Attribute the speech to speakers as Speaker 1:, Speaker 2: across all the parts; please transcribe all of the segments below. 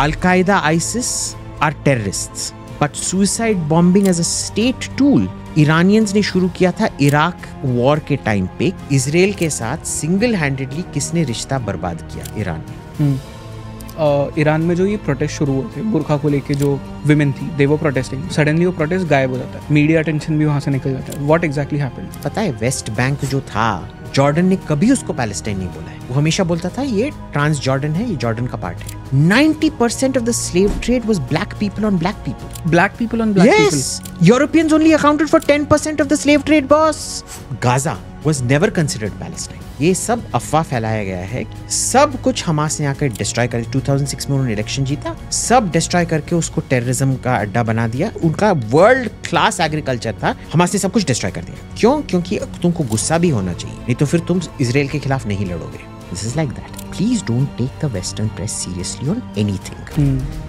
Speaker 1: Al Qaeda, ISIS are terrorists. But suicide bombing as a state tool Iranians ne shuru kiya tha Iraq war ke time pe. Israel ke saath single-handedly kisne rishta बर्बाद kiya Iran. Hmm.
Speaker 2: Iran में जो ये protest शुरू हुए थे बुरखा को लेके जो विमेन थी दे वो प्रोटेस्टिंग सडनली वो प्रोटेस्ट गायब हो
Speaker 1: जाता है मीडिया अटेंशन भी वहाँ से निकल जाता है व्हाट एग्जैक्टली हैपेंड पता है वेस्ट बैंक जो था जॉर्डन ने कभी उसको पैलेस्टाइन नहीं बोला है वो हमेशा बोलता था ये ट्रांस जॉर्डन है ये जॉर्डन का पार्ट है 90% of the slave trade was black people on black people black people on black people Europeans only accounted for 10% of the slave trade boss Gaza was never considered Palestine ये सब अफवाह फैलाया गया है सब कुछ हमास ने आकर डिस्ट्रॉय कर 2006 में उन्होंने इलेक्शन जीता सब डिस्ट्रॉय करके उसको टेररिज्म का अड्डा बना दिया उनका वर्ल्ड क्लास एग्रीकल्चर था हमास ने सब कुछ डिस्ट्रॉय कर दिया क्यों क्योंकि तुमको गुस्सा भी होना चाहिए नहीं तो फिर तुम इसराइल के खिलाफ नहीं लड़ोगे this is like that please don't take the western press seriously on anything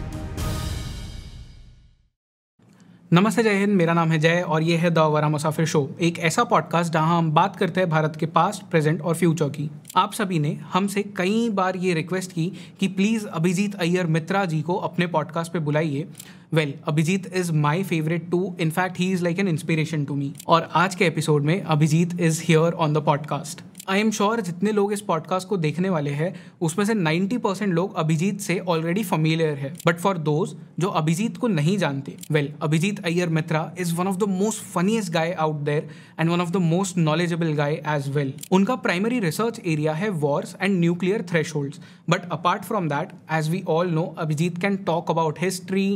Speaker 1: नमस्ते जय हिंद मेरा
Speaker 2: नाम है जय और ये है द वरा मुसाफिर शो एक ऐसा पॉडकास्ट जहां हम बात करते हैं भारत के पास्ट प्रेजेंट और फ्यूचर की आप सभी ने हमसे कई बार ये रिक्वेस्ट की कि प्लीज़ अभिजीत अय्यर मित्रा जी को अपने पॉडकास्ट पे बुलाइए well well, Abhijit is my favourite too in fact he is like an inspiration to me और आज के एपिसोड में Abhijit is here on the podcast I am sure जितने लोग इस पॉडकास्ट को देखने वाले हैं उसमें से 90 परसेंट लोग अभिजीत से ऑलरेडी फमिलियर है बट फॉर दोज जो अभिजीत को नहीं जानते well well, Abhijit Iyer Mitra is one of the most funniest guy out there and one of the most knowledgeable guy as well उनका प्राइमरी रिसर्च एरिया है wars and nuclear threat but apart from that as we all know Abhijit can talk about history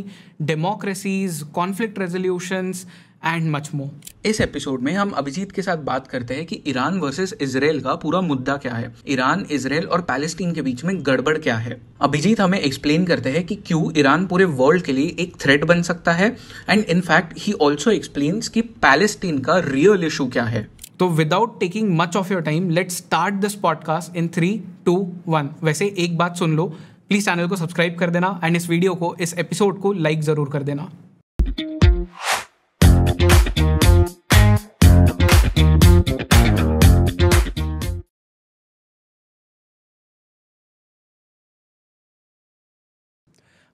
Speaker 2: democracies conflict resolutions and much more इस episode में हम अभिजीत के साथ बात करते हैं कि ईरान वर्सेस इसराइल का पूरा मुद्दा क्या है ईरान इसराइल और पैलेस्टीन के बीच में गड़बड़ क्या है अभिजीत हमें एक्सप्लेन करते हैं कि क्यों ईरान पूरे वर्ल्ड के लिए एक थ्रेट बन सकता है and in fact he also explain कि पैलेस्टीन का रियल इशू क्या है तो without taking much of your time let start this podcast in three two one वैसे एक बात सुन लो प्लीज चैनल को सब्सक्राइब कर देना एंड इस वीडियो को इस एपिसोड को लाइक जरूर कर देना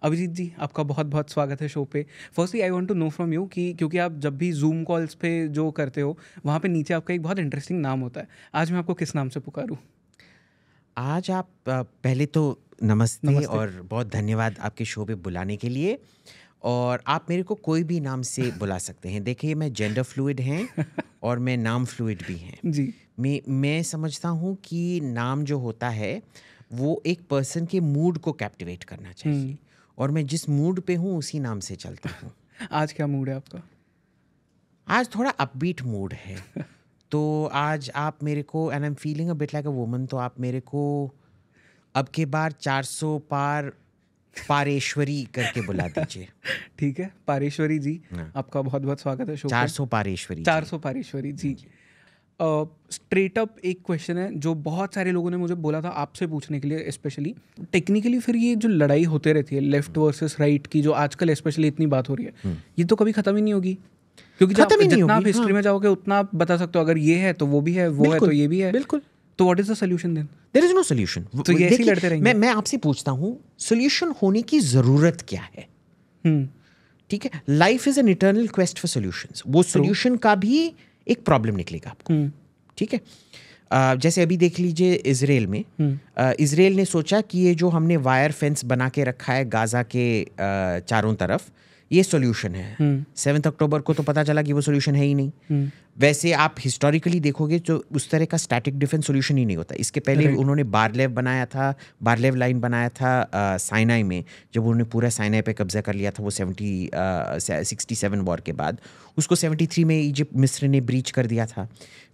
Speaker 2: अभिजीत जी आपका बहुत बहुत स्वागत है शो पे firstly I want to know from you कि क्योंकि आप जब भी जूम कॉल्स पे जो करते हो वहाँ पे नीचे आपका एक बहुत इंटरेस्टिंग नाम होता है आज मैं आपको किस
Speaker 1: नाम से पुकारूँ आज आप पहले तो नमस्ते, नमस्ते। और बहुत धन्यवाद आपके शो पे बुलाने के लिए और आप मेरे को कोई भी नाम से बुला सकते हैं देखिए मैं जेंडर फ्लूड हैं और मैं नाम फ्लूड भी हैं जी मैं मैं समझता हूँ कि नाम जो होता है वो एक पर्सन के मूड को कैप्टिवेट करना चाहिए हम्म। और मैं जिस मूड पे हूँ उसी नाम से चलता हूँ आज क्या मूड है आपका आज थोड़ा अपबीट मूड है तो आज आप मेरे को and I am feeling a bit like a woman तो आप मेरे को अब के बार 400 पार पारेश्वरी करके बुला दीजिए ठीक है पारेश्वरी जी हाँ। आपका बहुत बहुत
Speaker 2: स्वागत है शो चार
Speaker 1: सौ पारेश्वरी चार
Speaker 2: सौ पारेश्वरी जी स्ट्रेट uh, एक क्वेश्चन है जो बहुत सारे लोगों ने मुझे बोला था आपसे पूछने के लिए स्पेशली टेक्निकली फिर ये जो लड़ाई होते रहती है लेफ्ट वर्सेस राइट की जो आजकल स्पेशली इतनी बात हो रही है हम्म। ये तो कभी खत्म ही नहीं होगी क्योंकि जितना आप हिस्ट्री हाँ। में जाओगे उतना आप बता सकते हो अगर ये है तो वो भी है वो है तो ये भी है बिल्कुल
Speaker 1: तो what is the solution then there is no solution तो ये ऐसे लड़ते रहेंगे मैं मैं आपसे पूछता हूँ सोल्यूशन होने की ज़रूरत क्या है hmm. ठीक है life is an eternal quest for solution वो सोल्यूशन का भी एक प्रॉब्लम निकलेगा आपको hmm. ठीक है Uh, जैसे अभी देख लीजिए इसराइल में इसराइल hmm. ने सोचा कि ये जो हमने वायर फेंस बना के रखा है गाजा के uh, चारों तरफ ये सोल्यूशन है सेवन्थ हम्म। अक्टूबर को तो पता चला कि वो सोल्यूशन है ही नहीं हम्म। वैसे आप हिस्टोरिकली देखोगे तो उस तरह का स्टैटिक डिफेंस सोल्यूशन ही नहीं होता इसके पहले उन्होंने बारलेव बनाया था बारलेव लाइन बनाया था साइनाई में जब उन्होंने पूरा साइनाई पे कब्जा कर लिया था वो सेवेंटी सिक्सटी सेवन वॉर के बाद उसको सेवेंटी थ्री में इजिप्ट मिस्र ने ब्रीच कर दिया था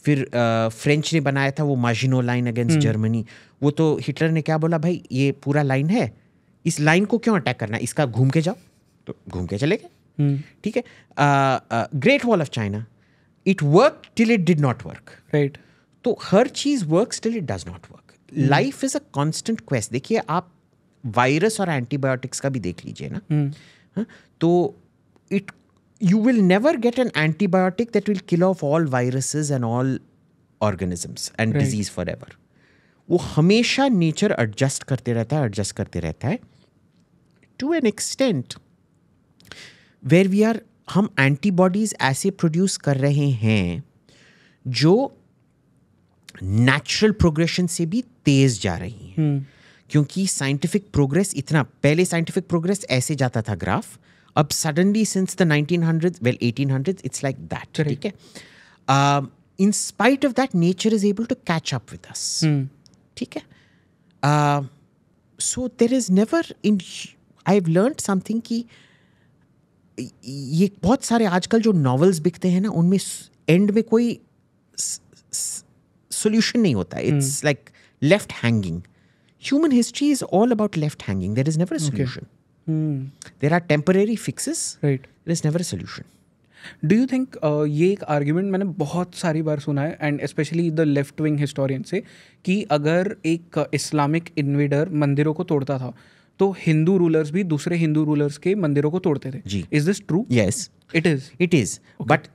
Speaker 1: फिर फ्रेंच ने बनाया था वो माजिनो लाइन अगेंस्ट जर्मनी वो तो हिटलर ने क्या बोला भाई ये पूरा लाइन है इस लाइन को क्यों अटैक करना इसका घूम के जाओ तो घूम के चले गए हम्म। ठीक है Great Wall of China it work till it did not work right तो हर चीज work till it does not work life is a constant quest देखिए आप वायरस और एंटीबायोटिक्स का भी देख लीजिए ना हम्म। हाँ, तो it you will never get an antibiotic that will kill off all viruses and all organisms and disease for ever वो हमेशा नेचर एडजस्ट करते रहता है एडजस्ट करते रहता है to an extent where we are हम एंटीबॉडीज़ ऐसे प्रोड्यूस कर रहे हैं जो नेचुरल प्रोग्रेशन से भी तेज़ जा रही हैं hmm. क्योंकि साइंटिफिक प्रोग्रेस इतना पहले साइंटिफिक प्रोग्रेस ऐसे जाता था ग्राफ अब suddenly since the nineteen hundred well eighteen hundred it's like that ठीक है in spite of that nature is able to catch up with us ठीक है so there is never in I have learn something की ये बहुत सारे आजकल जो नॉवेल्स बिकते हैं ना उनमें एंड में कोई सोल्यूशन नहीं होता it's like left hanging human history is all about left hanging there is never solution there are temporary fixes right there is never solution do you
Speaker 2: think ये एक आर्ग्यूमेंट मैंने बहुत सारी बार सुना है and specially the left wing historian से कि अगर एक इस्लामिक uh, इन्वेडर मंदिरों को तोड़ता था तो हिंदू रूलर्स भी दूसरे हिंदू रूलर्स के मंदिरों को तोड़ते थे जी is this true yes it is it is
Speaker 1: but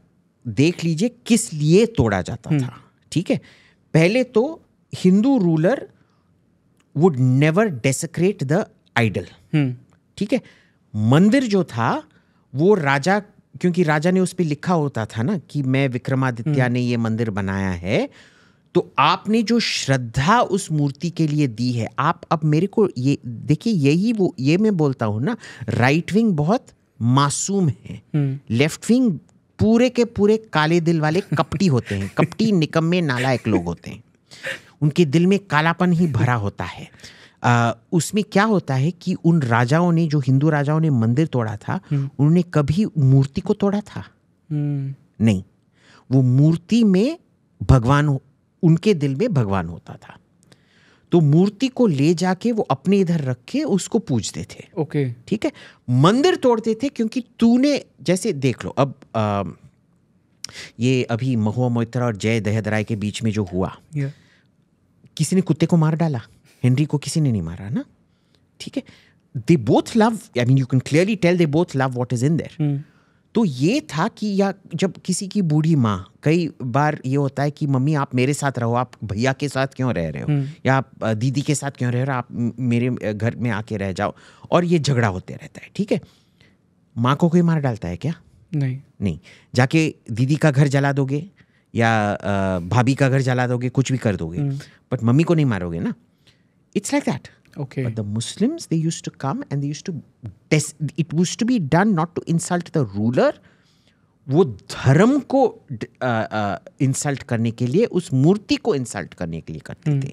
Speaker 1: देख लीजिए किस लिए तोड़ा जाता हम्म। था ठीक है पहले तो Hindu ruler would never desecrate the idol ठीक है मंदिर जो था वो राजा क्योंकि राजा ने उस पर लिखा होता था ना कि मैं विक्रमादित्य हम्म। ने ये मंदिर बनाया है तो आपने जो श्रद्धा उस मूर्ति के लिए दी है आप अब मेरे को ये देखिए यही वो ये मैं बोलता हूँ ना राइट विंग बहुत मासूम है लेफ्ट विंग पूरे के पूरे काले दिल वाले कपटी होते हैं कपटी निकम्मे नालायक लोग होते हैं उनके दिल में कालापन ही भरा होता है आ, उसमें क्या होता है कि उन राजाओं ने जो हिंदू राजाओं ने मंदिर तोड़ा था हम्म। उन्होंने कभी मूर्ति को तोड़ा था हम्म। नहीं वो मूर्ति में भगवान उनके दिल में भगवान होता था तो मूर्ति को ले जाके वो अपने इधर रख के उसको पूजते थे ओके okay. ठीक है मंदिर तोड़ते थे क्योंकि तूने जैसे देख लो अब आ, ये अभी महुआ मोहित्रा और जय दहदराय के बीच में जो हुआ yeah. किसी ने कुत्ते को मार डाला हेनरी को किसी ने नहीं मारा ना ठीक है they both love I mean you can clearly tell they both love what is in there तो ये था कि या जब किसी की बूढ़ी माँ कई बार ये होता है कि मम्मी आप मेरे साथ रहो आप भैया के साथ क्यों रह रहे हो हम्म। या आप दीदी के साथ क्यों रह रहे हो आप मेरे घर में आके रह जाओ और ये झगड़ा होते रहता है ठीक है माँ को कोई मार डालता है क्या नहीं नहीं जाके दीदी का घर जला दोगे या भाभी का घर जला दोगे कुछ भी कर दोगे बट हम्म। मम्मी को नहीं मारोगे ना it's like that Okay. But the Muslims, they used to come and they used to, des- it was to be done not to insult the ruler, वो धर्म को इंसल्ट करने के लिए उस मूर्ति को इंसल्ट करने के लिए करते hmm. थे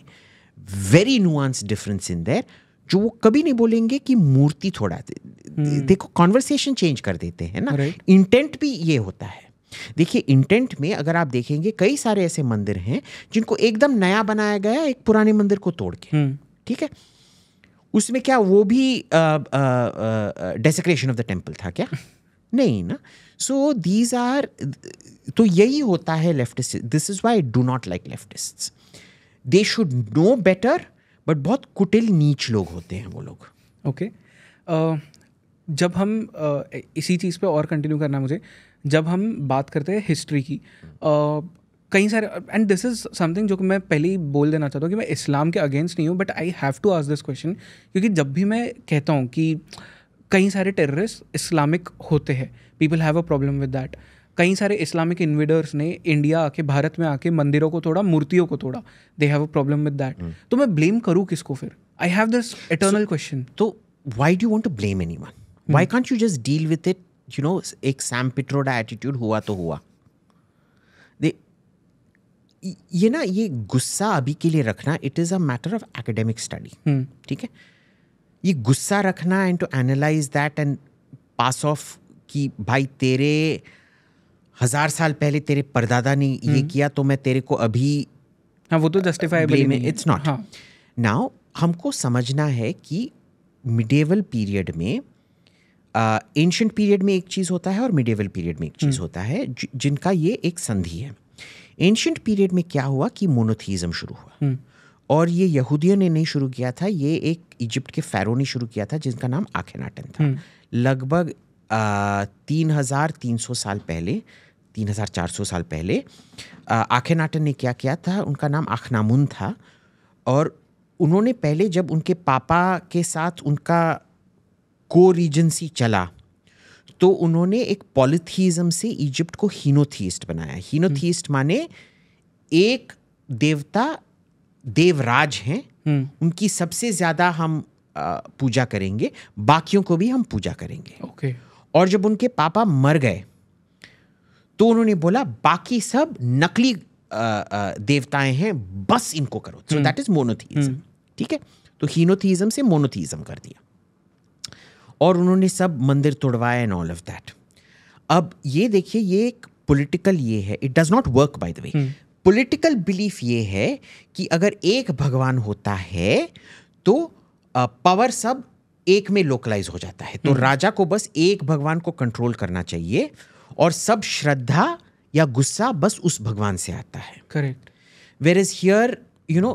Speaker 1: very nuance difference in there जो वो कभी नहीं बोलेंगे कि मूर्ति थोड़ा hmm. देखो कॉन्वर्सेशन चेंज कर देते हैं ना इंटेंट भी ये होता है देखिए इंटेंट में अगर आप देखेंगे कई सारे ऐसे मंदिर हैं जिनको एकदम नया बनाया गया एक पुराने मंदिर को तोड़ के hmm. ठीक है उसमें क्या वो भी डेसिक्रेशन ऑफ द टेम्पल था क्या नहीं ना सो दीज आर तो यही होता है leftist this is why do not like leftist they should know better but बहुत कुटिल नीच लोग होते हैं वो लोग ओके okay.
Speaker 2: uh, जब हम uh, इसी चीज़ पे और कंटिन्यू करना मुझे जब हम बात करते हैं हिस्ट्री की uh, कई सारे एंड दिस इज़ समथिंग जो कि मैं पहले ही बोल देना चाहता हूँ कि मैं इस्लाम के अगेंस्ट नहीं हूँ but I have to ask this question क्योंकि जब भी मैं कहता हूँ कि कई सारे टेररिस्ट इस्लामिक होते हैं people have a problem with that कई सारे इस्लामिक इन्वेडर्स ने इंडिया आके भारत में आके मंदिरों को तोड़ा मूर्तियों को तोड़ा they have a
Speaker 1: problem with that तो मैं ब्लेम करूँ किसको फिर I have this eternal question तो why do want to blame anyone why can't you just deal with it you know एक सैम पिट्रोडा एटीट्यूड हुआ तो हुआ ये ना ये गुस्सा अभी के लिए रखना it is a matter of academic study ठीक है ये गुस्सा रखना and to analyse that and pass off कि भाई तेरे हजार साल पहले तेरे परदादा ने ये hmm. किया तो मैं तेरे को अभी हाँ वो तो जस्टिफाइबल इट्स नॉट नाउ हमको समझना है कि मिडेवल पीरियड में एंशंट uh, पीरियड में एक चीज़ होता है और मिडेवल पीरियड में एक चीज़ hmm. होता है जिनका ये एक संधि है एंशंट पीरियड में क्या हुआ कि मोनोथीज़म शुरू हुआ हम्म। और ये यहूदियों ने नहीं शुरू किया था ये एक इजिप्ट के फैरो ने शुरू किया था जिनका नाम आखेनाटन था हम्म। लगभग तीन हज़ार तीन सौ साल पहले तीन हज़ार चार सौ साल पहले आखेनाटन ने क्या किया था उनका नाम आखनामुन था और उन्होंने पहले जब उनके पापा के साथ उनका को रीजेंसी चला तो उन्होंने एक पॉलिथीजम से इजिप्ट को हीनोथीस्ट बनाया हीनोथीस्ट हम्म। माने एक देवता देवराज हैं हम्म। उनकी सबसे ज़्यादा हम पूजा करेंगे बाकियों को भी हम पूजा करेंगे ओके और जब उनके पापा मर गए तो उन्होंने बोला बाकी सब नकली देवताएं हैं बस इनको करो सो दैट इज मोनोथीज ठीक है तो हीनोथीजम से मोनोथीजम कर दिया और उन्होंने सब मंदिर तोड़वाया एंड ऑल ऑफ दैट अब ये देखिए ये एक पॉलिटिकल ये है it does not work by the way political belief ये है कि अगर एक भगवान होता है तो पावर सब एक में लोकलाइज हो जाता है तो hmm. राजा को बस एक भगवान को कंट्रोल करना चाहिए और सब श्रद्धा या गुस्सा बस उस भगवान से आता है correct where is here you know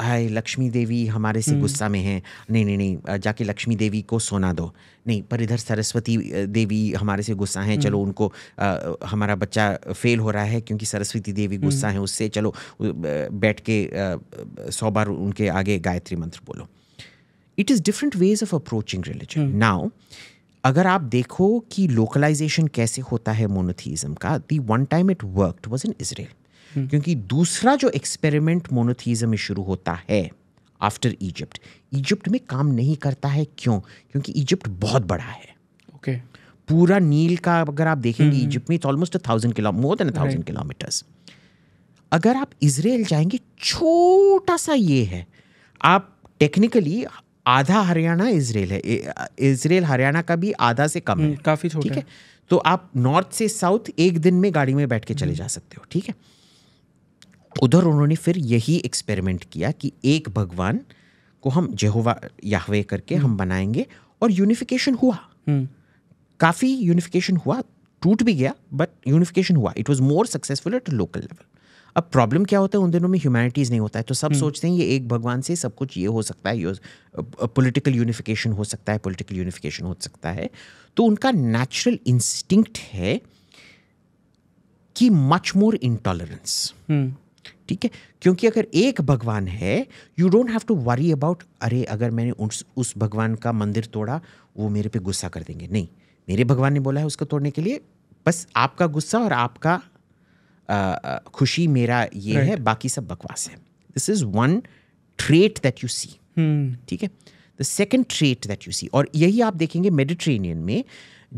Speaker 1: hi Lakshmi Devi हमारे से हम्म। गुस्सा में है नहीं नहीं नहीं जाके लक्ष्मी देवी को सोना दो नहीं पर इधर सरस्वती देवी हमारे से गुस्सा है चलो हम्म। उनको आ, हमारा बच्चा फेल हो रहा है क्योंकि सरस्वती देवी हम्म। गुस्सा है उससे चलो बैठ के सौ बार उनके आगे गायत्री मंत्र बोलो it is different ways of approaching religion now अगर आप देखो कि लोकलाइजेशन कैसे होता है मोनोथीज़म का the one time it worked was in Israel Hmm. क्योंकि दूसरा जो एक्सपेरिमेंट मोनोथीज़म में शुरू होता है आफ्टर इजिप्ट इजिप्ट में काम नहीं करता है क्यों क्योंकि इजिप्ट बहुत बड़ा है ओके okay. पूरा नील का अगर आप देखेंगे इजिप्ट hmm. में almost thousand kilo more than thousand kilometres अगर आप इसराइल जाएंगे छोटा सा ये है आप टेक्निकली आधा हरियाणा इसराइल है इसराइल हरियाणा का भी आधा से कम है hmm, काफ़ी छोटा ठीक है तो आप नॉर्थ से साउथ एक दिन में गाड़ी में बैठ के चले जा सकते हो ठीक है उधर उन्होंने फिर यही एक्सपेरिमेंट किया कि एक भगवान को हम जेहोवा याहवे करके हम हम्म। बनाएंगे और यूनिफिकेशन हुआ हम्म। काफ़ी यूनिफिकेशन हुआ टूट भी गया बट यूनिफिकेशन हुआ it was more successful at local level अब प्रॉब्लम क्या होता है उन दिनों में ह्यूमैनिटीज़ नहीं होता है तो सब हम्म। सोचते हैं ये एक भगवान से सब कुछ ये हो सकता है पॉलिटिकल यूनिफिकेशन हो सकता है पॉलिटिकल यूनिफिकेशन हो सकता है तो उनका नेचुरल इंस्टिंक्ट है कि मच मोर इंटॉलरेंस ठीक है क्योंकि अगर एक भगवान है you don't have to worry about अरे अगर मैंने उस उस भगवान का मंदिर तोड़ा वो मेरे पे गुस्सा कर देंगे नहीं मेरे भगवान ने बोला है उसको तोड़ने के लिए बस आपका गुस्सा और आपका आ, खुशी मेरा ये right. है बाकी सब बकवास है this is one trait that you see ठीक है the second trait that you see और यही आप देखेंगे मेडिट्रेनियन में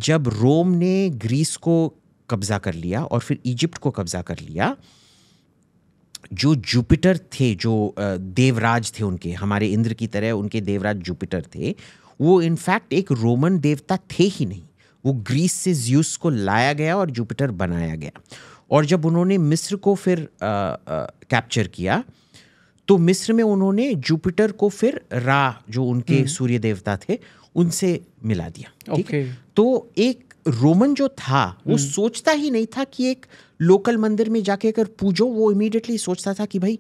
Speaker 1: जब रोम ने ग्रीस को कब्जा कर लिया और फिर इजिप्ट को कब्जा कर लिया जो जुपिटर थे जो देवराज थे उनके हमारे इंद्र की तरह उनके देवराज जुपिटर थे वो इनफैक्ट एक रोमन देवता थे ही नहीं वो ग्रीस से ज्यूस को लाया गया और जुपिटर बनाया गया और जब उन्होंने मिस्र को फिर कैप्चर किया तो मिस्र में उन्होंने जुपिटर को फिर रा जो उनके हम्म। सूर्य देवता थे उनसे मिला दिया ठीक तो एक रोमन जो था वो हम्म। सोचता ही नहीं था कि एक लोकल मंदिर में जाके अगर पूजो वो इमीडिएटली सोचता था कि भाई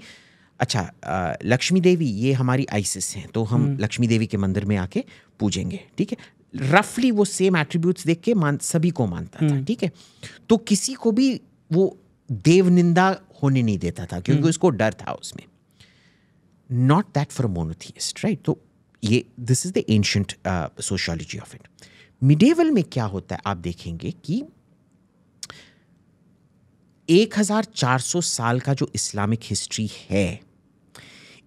Speaker 1: अच्छा लक्ष्मी देवी ये हमारी आइसिस हैं तो हम हम्म। लक्ष्मी देवी के मंदिर में आके पूजेंगे ठीक है रफली वो सेम एट्रीब्यूट्स देख के मान सभी को मानता था हम्म। ठीक है तो किसी को भी वो देवनिंदा होने नहीं देता था क्योंकि उसको डर था उसमें not that for monotheist right तो ये this is the ancient sociology of it medieval में क्या होता है आप देखेंगे कि 1400 साल का जो इस्लामिक हिस्ट्री है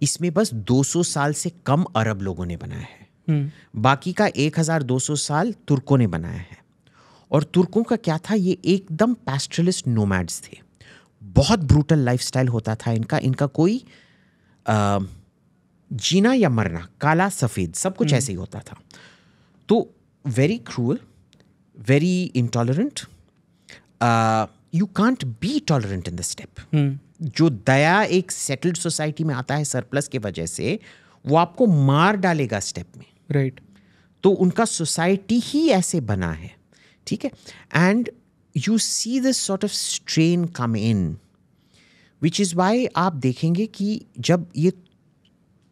Speaker 1: इसमें बस 200 साल से कम अरब लोगों ने बनाया है हम्म। बाकी का 1200 साल तुर्कों ने बनाया है और तुर्कों का क्या था ये एकदम पैस्ट्रलिस्ट नोमैड्स थे बहुत ब्रूटल लाइफस्टाइल होता था इनका इनका कोई आ, जीना या मरना काला सफ़ेद सब कुछ हम्म। ऐसे ही होता था तो very cruel, very intolerant. Uh, you can't be tolerant in this step. Hmm. जो दया एक सेटल्ड सोसाइटी में आता है सरप्लस की वजह से वो आपको मार डालेगा स्टेप में राइट right. तो उनका सोसाइटी ही ऐसे बना है ठीक है and you see this sort of strain come in which is why आप देखेंगे कि जब ये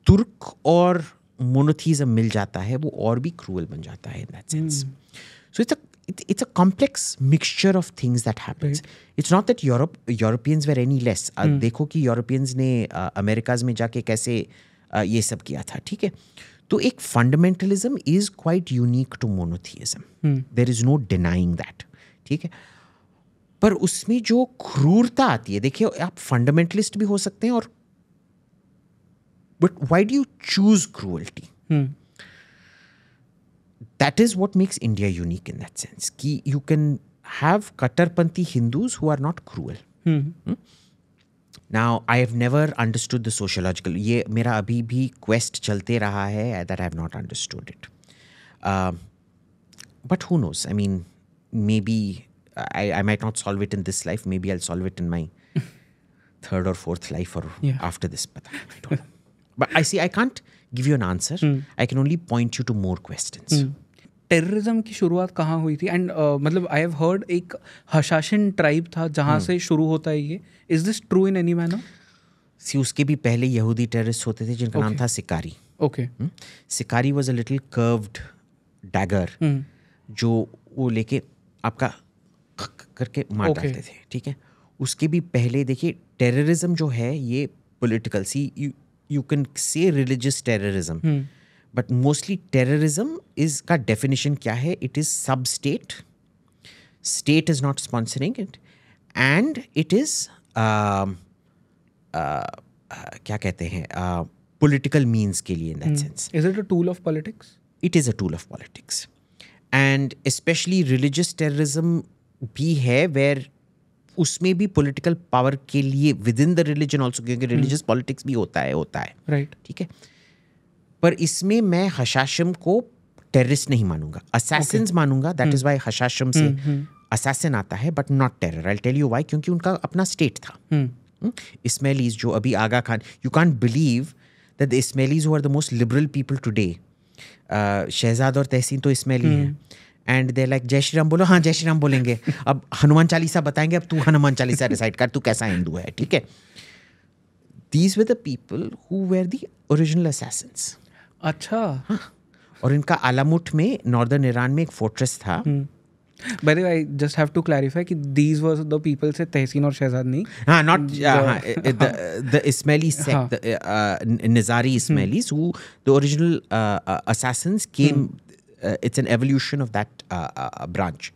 Speaker 1: तुर्क और मोनोथीजम मिल जाता है वो और भी क्रूअल बन जाता है in that sense so it's it's a complex mixture of things that happens it's not that Europe Europeans were any less देखो कि यूरोपियंस ने अमेरिकाज uh, में जाके कैसे uh, ये सब किया था ठीक है तो एक fundamentalism is quite unique to monotheism there is no denying that ठीक है पर उसमें जो क्रूरता आती है देखिए आप फंडामेंटलिस्ट भी हो सकते हैं और But why do you choose cruelty? Hmm. That is what makes India unique in that sense. Ki you can have Katarpanti Hindus who are not cruel. Hmm. Hmm? Now, I have never understood the sociological. Ye, मेरा abhi bhi quest chalte raha hai that I have not understood it. Uh, but who knows? I mean, maybe I, I might not solve it in this life. Maybe I'll solve it in my third or fourth life or yeah. after this. But I don't know. But I see, I can't give you an answer. mm. I can only point you to more questions. mm.
Speaker 2: Terrorism की शुरुआत कहाँ हुई थी and uh, मतलब I have heard एक हशाशिन tribe था जहाँ hmm. से शुरू होता है ये is this true in any manner
Speaker 1: see उसके भी पहले यहूदी टेररिस्ट होते थे जिनका okay. नाम था sicarii okay hmm? Sicarii was a little curved dagger जो वो लेके आपका करके मार okay. डालते थे ठीक है उसके भी पहले देखिए टेररिज्म जो है ये political see you can say religious terrorism but mostly terrorism is का डेफिनेशन क्या है it is sub state state is not sponsoring it and it is क्या कहते हैं पोलिटिकल मीन्स के लिए in that sense is it a tool of politics it is a tool of politics and especially religious terrorism भी है where उसमें भी political power के लिए within the religion also क्योंकि रिलीजियस hmm. पॉलिटिक्स भी होता है होता है राइट right. ठीक है पर इसमें मैं हशाशम को टेररिस्ट नहीं मानूंगा असैसिन okay. मानूंगा दैट इज वाई हशाशम से असैसिन hmm, hmm. आता है but not terror I tell you why क्योंकि उनका अपना स्टेट था इसमेलीज जो अभी Aga Khan you can't believe that the Ismailis who are the most liberal people today Shehzad और तहसीन तो इसमेली हैं एंड दे लाइक जय श्री राम बोलो हाँ जय श्री राम बोलेंगे अब हनुमान चालीसा बताएंगे अब तू हनुमान चालीसा डिसाइड कर तू कैसा हिंदू है ठीक है these were the people who were the original assassins अच्छा हाँ। और इनका आलामुठ में नॉर्दर्न ईरान में एक फोर्ट्रेस था हम्म। By I just have to clarify कि दीज were द पीपल
Speaker 2: से तहसीन और शहजाद नहीं हाँ नॉट द हाँ, हाँ the the Ismaili sect हाँ. हम्म। the
Speaker 1: uh, uh Nizari Ismailis it's an evolution of that branch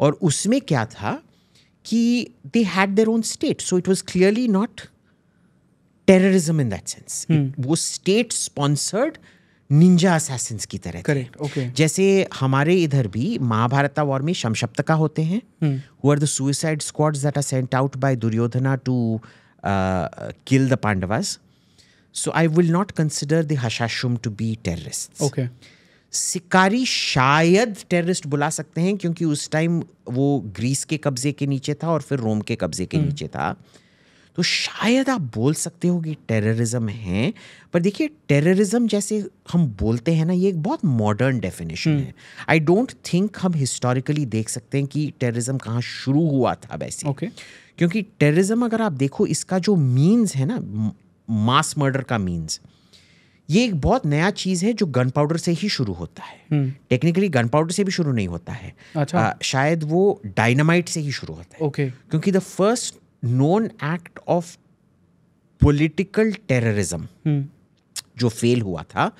Speaker 1: और उसमें क्या था कि they had their own state so it was clearly not terrorism in that sense वो स्टेट स्पॉन्सर्ड निंजा असैसिन्स की तरह ओके okay. जैसे हमारे इधर भी महाभारत वॉर में शमशप्त का होते हैं who are the suicide squads that are sent out by Duryodhana to kill the Pandavas so I will not consider the Hashashin to be terrorist okay sicarii शायद टेररिस्ट बुला सकते हैं क्योंकि उस टाइम वो ग्रीस के कब्जे के नीचे था और फिर रोम के कब्जे के हम्म। नीचे था तो शायद आप बोल सकते हो कि टेररिज्म है पर देखिए टेररिज्म जैसे हम बोलते हैं ना ये एक बहुत मॉडर्न हम्म। डेफिनेशन है आई डोंट थिंक हम हिस्टोरिकली देख सकते हैं कि टेररिज्म कहाँ शुरू हुआ था वैसे okay. क्योंकि टेररिज्म अगर आप देखो इसका जो मीन्स है ना मास मर्डर का मीन्स ये एक बहुत नया चीज़ है जो गन पाउडर से ही शुरू होता है टेक्निकली गन पाउडर से भी शुरू नहीं होता है अच्छा। आ, शायद वो डायनामाइट से ही शुरू होता है ओके क्योंकि the first known act of political terrorism जो फेल हुआ था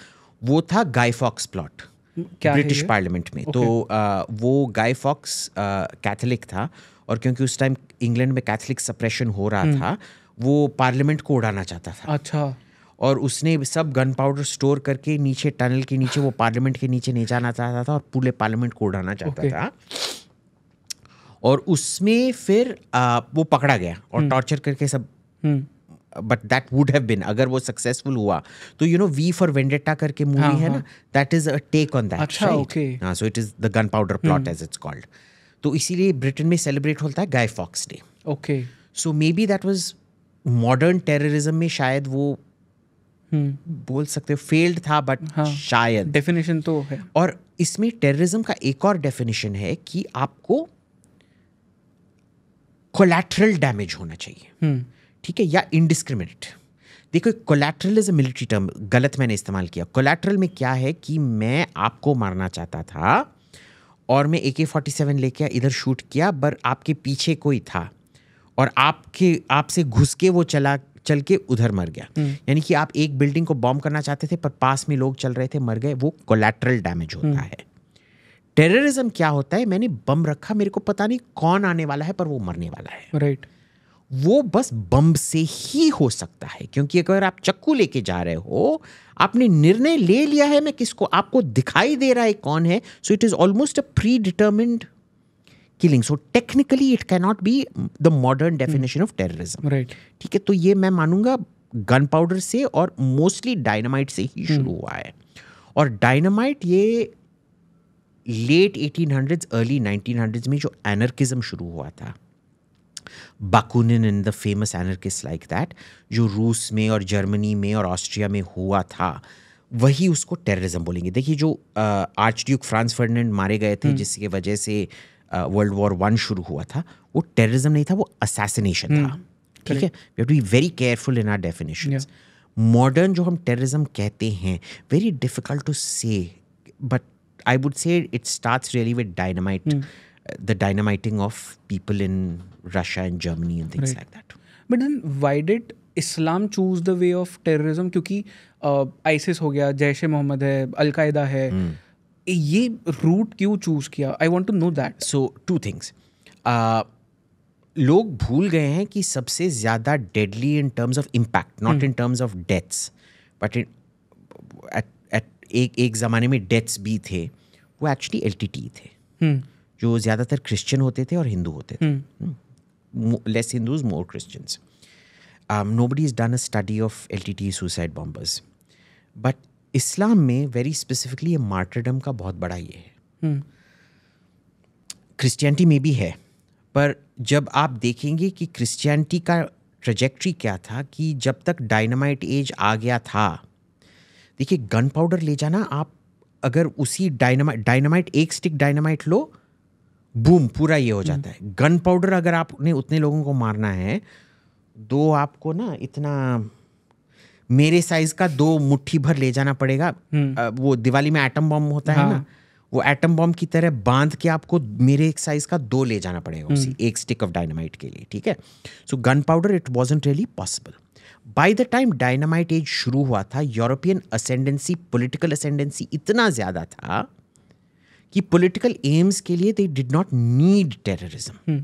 Speaker 1: वो था गायफॉक्स प्लॉट ब्रिटिश पार्लियामेंट में तो, okay. तो आ, वो गायफॉक्स कैथलिक कैथोलिक था और क्योंकि उस टाइम इंग्लैंड में कैथोलिक सप्रेशन हो रहा हम्म। था वो पार्लियामेंट को उड़ाना चाहता था अच्छा और उसने सब गन पाउडर स्टोर करके नीचे टनल के नीचे वो पार्लियामेंट के नीचे नहीं जाना चाहता था और पूरे पार्लियामेंट को उड़ाना चाहता okay. था और उसमें फिर आ, वो पकड़ा गया और टॉर्चर हम्म। करके सब but that would have been अगर वो सक्सेसफुल हुआ तो you know V for Vendetta करके मूवी हाँ, है ना that is a take on that okay हाँ so it is the gun powder plot as it's called तो इसीलिए ब्रिटेन में सेलिब्रेट होता है Guy Fawkes Day okay so maybe that was modern terrorism में शायद वो हम्म। बोल सकते हो फेल्ड था बट हाँ, शायद डेफिनेशन तो है और इसमें टेररिज्म का एक और डेफिनेशन है कि आपको कोलैटरल डैमेज होना चाहिए हम्म। ठीक है या इनडिस्क्रिमिनेट देखो collateral is a military term गलत मैंने इस्तेमाल किया कोलैटरल में क्या है कि मैं आपको मारना चाहता था और मैं ए के फोर्टी सेवन लेके इधर शूट किया पर आपके पीछे कोई था और आपके आपसे घुस के वो चला चल के उधर मर गया हम्म। यानी कि आप एक बिल्डिंग को बॉम्ब करना चाहते थे पर पास में लोग चल रहे थे मर गए वो कोलेट्रल डैमेज होता हम्म। है टेररिज्म क्या होता है मैंने बम रखा मेरे को पता नहीं कौन आने वाला है पर वो मरने वाला है राइट right. वो बस बम से ही हो सकता है क्योंकि अगर आप चक्कू लेके जा रहे हो आपने निर्णय ले लिया है मैं किसको आपको दिखाई दे रहा है कौन है so it is almost a predetermined killing so technically it cannot be the modern definition of terrorism right ठीक है तो ये मैं मानूंगा गन पाउडर से और मोस्टली डायनामाइट से ही शुरू hmm. हुआ है और डायनामाइट ये लेट 1800s अर्ली 1900s में जो एनर्किज्म शुरू हुआ था Bakunin in the famous anarchist like that जो रूस में और जर्मनी में और ऑस्ट्रिया में हुआ था वही उसको टेररिज्म बोलेंगे देखिए जो आर्च ड्यूक फ्रांस फर्डिनेंड मारे गए थे hmm. जिसके वजह से वर्ल्ड वॉर वन शुरू हुआ था वो टेररिज्म नहीं था वो असैसिनेशन हम्म, था ठीक है we have to be very careful in our definition modern जो हम टेररिज्म कहते हैं very difficult to say but I would say it start really with dynamite the dynamiting of people in Russia and Germany and things like that
Speaker 2: but then why did Islam choose the way of terrorism क्योंकि ISIS uh, हो गया जैश मोहम्मद है al Qaeda है hmm. ये root
Speaker 1: क्यों choose किया I want to know that so two things लोग भूल गए हैं कि सबसे ज़्यादा deadly in terms of impact not in terms of deaths but at एक एक ज़माने में डेथ्स भी थे वो एक्चुअली एल थे hmm. जो ज़्यादातर क्रिश्चियन होते थे और हिंदू होते थे less Hindus more Christians nobody is done a study of L T T suicide bombers but Islam में वेरी स्पेसिफिकली ये मार्टरडम का बहुत बड़ा ये है क्रिश्चियनिटी हम्म। में भी है पर जब आप देखेंगे कि क्रिश्चियनिटी का ट्रेजेक्ट्री क्या था कि जब तक डायनामाइट एज आ गया था देखिए गन पाउडर ले जाना आप अगर उसी डायनामाइट डायनामाइट एक स्टिक डायनामाइट लो बूम पूरा ये हो हम्म। जाता है गन पाउडर अगर आपने उतने लोगों को मारना है दो आपको ना इतना मेरे साइज का दो मुट्ठी भर ले जाना पड़ेगा हम्म। वो दिवाली में एटम बॉम्ब होता है ना हाँ। वो एटम बॉम्ब की तरह बांध के आपको मेरे एक साइज का दो ले जाना पड़ेगा उसी हम्म। एक स्टिक ऑफ डायनामाइट के लिए ठीक है so gun powder it was really possible by the time dynamite as शुरू हुआ था यूरोपियन असेंडेंसी पोलिटिकल असेंडेंसी इतना ज़्यादा था कि पोलिटिकल एम्स के लिए they did not need terrorism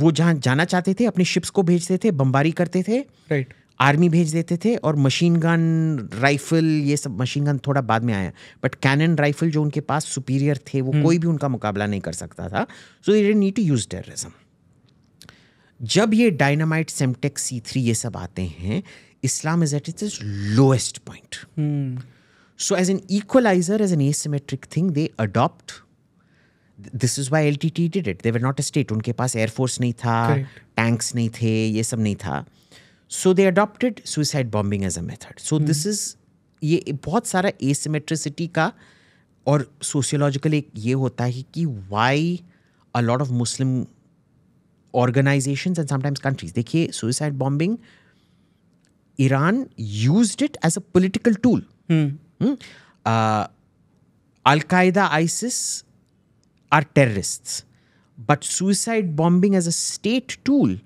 Speaker 1: वो जहां जाना चाहते थे अपने शिप्स को भेजते थे बमबारी करते थे राइट right. आर्मी भेज देते थे और मशीन गन राइफल ये सब मशीन गन थोड़ा बाद में आया बट कैनन राइफल जो उनके पास सुपीरियर थे वो हम्म। कोई भी उनका मुकाबला नहीं कर सकता था so you need to use terrorism जब ये डायनामाइट सेमटेक्स सी थ्री ये सब आते हैं Islam is at its lowest point so as an equaliser as an asymmetric thing they adopt this is why L T T did it there not a state उनके पास air force नहीं था tanks नहीं थे ये सब नहीं था so they adopted suicide bombing as a method so this is ये बहुत सारा एसिमेट्रिसिटी का और सोशियोलॉजिकल एक ये होता है कि why a lot of Muslim organisation and sometimes countries देखिए suicide bombing Iran use it as a political tool al Qaeda ISIS are terrorist but suicide bombing as a state tool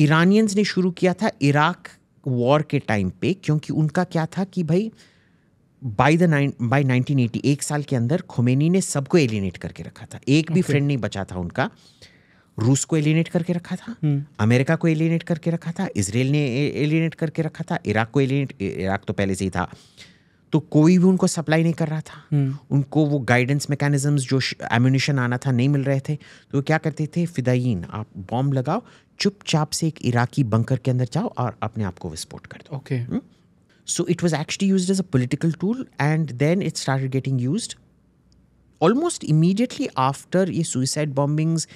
Speaker 1: Iranians ने शुरू किया था इराक वॉर के time पे क्योंकि उनका क्या था कि भाई by the nine by nineteen eighty एक साल के अंदर खुमेनी ने सबको एलिनेट करके रखा था एक भी okay. फ्रेंड नहीं बचा था उनका रूस को एलिनेट करके रखा था hmm. हम्म। अमेरिका को एलिनेट करके रखा था इसराइल ने एलिनेट करके रखा था इराक को एलिनेट इराक तो पहले से ही था तो कोई भी उनको सप्लाई नहीं कर रहा था हम्म। उनको वो गाइडेंस मैकेनिज्म जो एम्यूनिशन आना था नहीं मिल रहे थे तो क्या करते थे फिदाइन आप बॉम्ब लगाओ चुपचाप से एक इराकी बंकर के अंदर जाओ और अपने आप को विस्फोट कर दो okay so it was actually use as a political tool and then it start getting use almost immediately after ये सुइसाइड बॉम्बिंग्स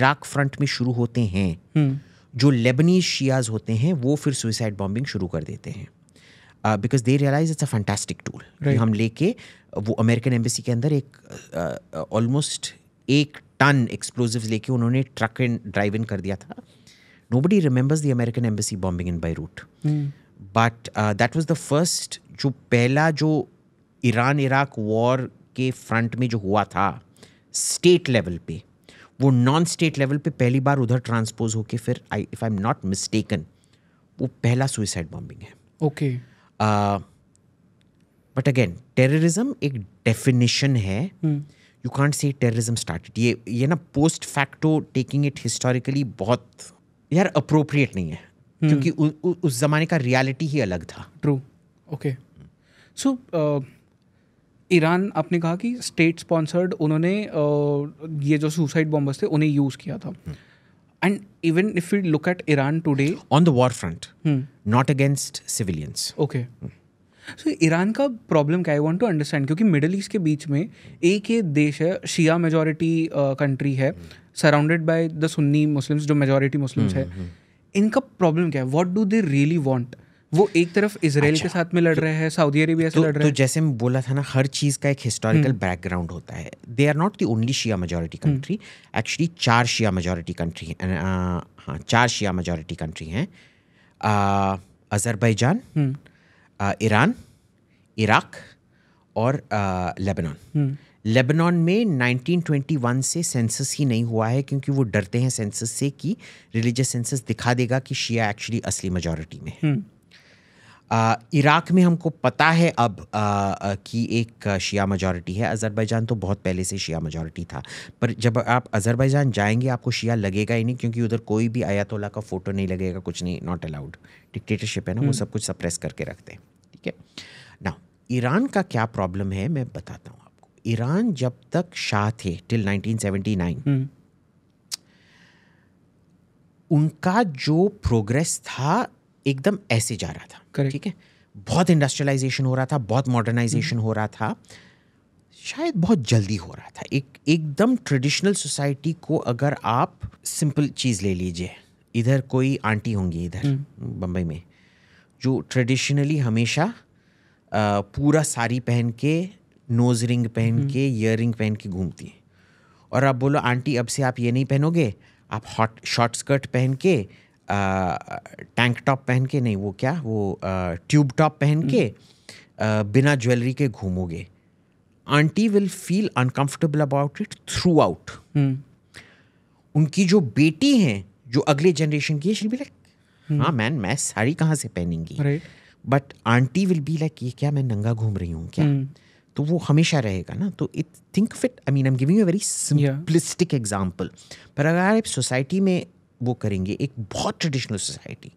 Speaker 1: इराक फ्रंट में शुरू होते हैं हम्म। जो लेबनीज शियाज होते हैं वो फिर सुइसाइड बॉम्बिंग शुरू कर देते हैं because they realise it's a fantastic tool हम लेके वो अमेरिकन एम्बेसी के अंदर एक ऑलमोस्ट uh, uh एक टन एक्सप्लोजिव लेके उन्होंने ट्रक एंड ड्राइव इन कर दिया था nobody remembers the American embassy bombing in Beirut but that was the first जो पहला जो ईरान इराक वॉर के फ्रंट में जो हुआ था स्टेट लेवल पे वो नॉन स्टेट लेवल पे पहली बार उधर ट्रांसपोज होके फिर I if I am not mistaken वो पहला सुइसाइड बॉम्बिंग है okay okay. But again terrorism एक डेफिनेशन है
Speaker 2: you
Speaker 1: can't say terrorism started ये ये ना post facto taking it historically बहुत यार अप्रोप्रिएट नहीं है hmm. क्योंकि उ, उ, उस जमाने का रियलिटी ही अलग था ट्रू
Speaker 2: ओके सो ईरान आपने कहा कि स्टेट स्पॉन्सर्ड उन्होंने uh, ये जो सुसाइड बॉम्बर्स थे उन्हें यूज़ किया था hmm.
Speaker 1: And even if we look at Iran today, on the war front, hmm. not against civilians. Okay. Hmm.
Speaker 2: So so, Iran का प्रॉब्लम क्या आई वांट टू अंडरस्टैंड क्योंकि Middle East के बीच में एक ही देश है शिया मेजोरिटी कंट्री है surrounded by the Sunni Muslims जो मेजोरिटी मुस्लिम्स है इनका प्रॉब्लम क्या है what do they really want वो एक तरफ इसराइल अच्छा, के साथ में लड़ तो, रहे हैं सऊदी अरेबिया से तो, लड़ तो रहे हैं तो
Speaker 1: जैसे मैं बोला था ना हर चीज़ का एक हिस्टोरिकल हम्म। बैकग्राउंड होता है they are not the only Shia majority country actually चार शिया मेजोरिटी कंट्री हैं हाँ चार शिया मेजोरिटी कंट्री हैं अजरबैजान हम्म। ईरान इराक और लेबनान हम्म। लेबनान में 1921 से सेंसस ही नहीं हुआ है क्योंकि वो डरते हैं सेंसस से कि रिलीजियस सेंसस दिखा देगा कि शिया एक्चुअली असली मेजोरिटी में है इराक में हमको पता है अब कि एक शिया मजॉरिटी है अज़रबैजान तो बहुत पहले से शिया मजॉरिटी था पर जब आप अज़रबैजान जाएंगे आपको शिया लगेगा ही नहीं क्योंकि उधर कोई भी आयातोला का फ़ोटो नहीं लगेगा कुछ नहीं नॉट अलाउड डिक्टेटरशिप है ना वो हम्म। सब कुछ सप्रेस करके रखते हैं ठीक है ना ईरान का क्या प्रॉब्लम है मैं बताता हूँ आपको ईरान जब तक शाह थे टिल नाइनटीन हम्म। उनका जो प्रोग्रेस था एकदम ऐसे जा रहा था ठीक है बहुत इंडस्ट्रियलाइजेशन हो रहा था बहुत मॉडर्नाइजेशन हो रहा था शायद बहुत जल्दी हो रहा था एक एकदम ट्रेडिशनल सोसाइटी को अगर आप सिंपल चीज़ ले लीजिए इधर कोई आंटी होंगी इधर बम्बई हम्म। में जो ट्रेडिशनली हमेशा आ, पूरा साड़ी पहन के नोज रिंग पहन हम्म। के ईयर रिंग पहन के घूमती हैं और आप बोलो आंटी अब से आप ये नहीं पहनोगे आप हॉट शॉर्ट स्कर्ट पहन के टैंक टॉप पहन के नहीं वो क्या वो ट्यूब टॉप पहन के बिना ज्वेलरी के घूमोगे aunty will feel uncomfortable about it throughout उनकी जो बेटी हैं जो अगले जनरेशन की है लाइक हम्म। हाँ मैन मैं साड़ी कहाँ से पहनेंगी but aunty will be like ये क्या मैं नंगा घूम रही हूँ क्या हम्म। तो वो हमेशा रहेगा ना तो it think fit I mean I am giving a very simplistic example पर अगर आप सोसाइटी में वो करेंगे एक बहुत ट्रेडिशनल सोसाइटी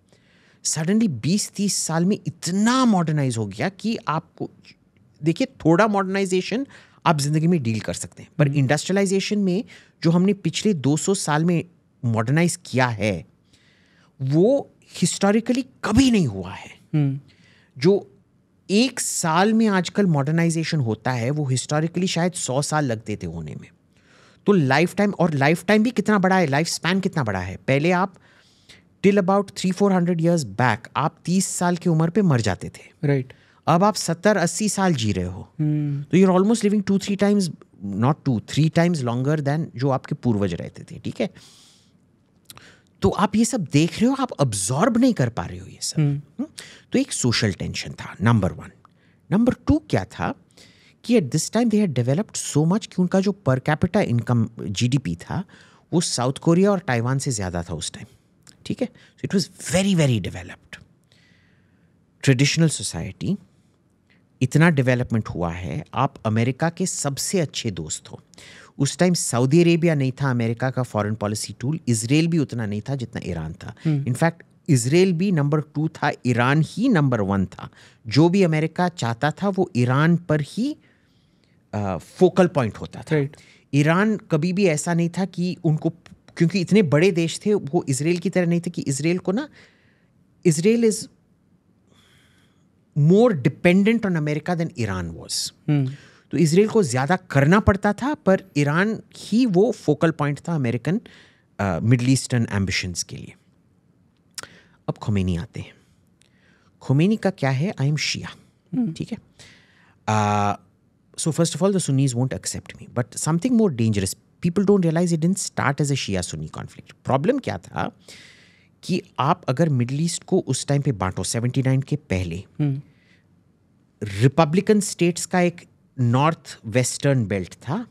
Speaker 1: सडनली बीस तीस साल में इतना मॉडर्नाइज हो गया कि आपको देखिए थोड़ा मॉडर्नाइजेशन आप ज़िंदगी में डील कर सकते हैं पर इंडस्ट्रियलाइजेशन हम्म। में जो हमने पिछले 200 साल में मॉडर्नाइज किया है वो हिस्टोरिकली कभी नहीं हुआ है हम्म। जो एक साल में आजकल मॉडर्नाइजेशन होता है वो हिस्टोरिकली शायद सौ साल लगते थे होने में तो लाइफ टाइम और लाइफ टाइम भी कितना बड़ा है लाइफ स्पैन कितना बड़ा है पहले आप till about three four hundred years back आप तीस साल की उम्र पे मर जाते थे राइट right. अब आप सत्तर अस्सी साल जी रहे हो हम्म। तो you are almost living two three times not two three times longer than जो आपके पूर्वज रहते थे ठीक है तो आप ये सब देख रहे हो आप अब्जॉर्ब नहीं कर पा रहे हो ये सब hmm. तो एक सोशल टेंशन था नंबर वन नंबर टू क्या था कि at this time they had developed so much कि उनका जो पर कैपिटा इनकम जीडीपी था वो साउथ कोरिया और ताइवान से ज़्यादा था उस टाइम ठीक है so it was very very developed traditional society इतना डेवलपमेंट हुआ है आप अमेरिका के सबसे अच्छे दोस्त हो उस टाइम सऊदी अरेबिया नहीं था अमेरिका का फॉरेन पॉलिसी टूल इसराइल भी उतना नहीं था जितना ईरान था इनफैक्ट हम्म। इसराइल भी नंबर टू था ईरान ही नंबर वन था जो भी अमेरिका चाहता था वो ईरान पर ही फोकल पॉइंट होता था ईरान right. कभी भी ऐसा नहीं था कि उनको क्योंकि इतने बड़े देश थे वो इसराइल की तरह नहीं थे कि इसराइल को ना Israel is more dependent on America than Iran was तो इसराइल को ज़्यादा करना पड़ता था पर ईरान ही वो फोकल पॉइंट था अमेरिकन मिडल ईस्टर्न एम्बिशंस के लिए अब खोमेनी आते हैं खोमेनी का क्या है आई एम शिया ठीक है So, first of all, the Sunnis won't accept me. But something more dangerous, people don't realize it didn't start as a Shia Sunni conflict. Problem kya tha कि आप अगर मिडल ईस्ट को उस time पे बांटो 79 के पहले रिपब्लिकन स्टेट्स का एक नॉर्थ वेस्टर्न बेल्ट था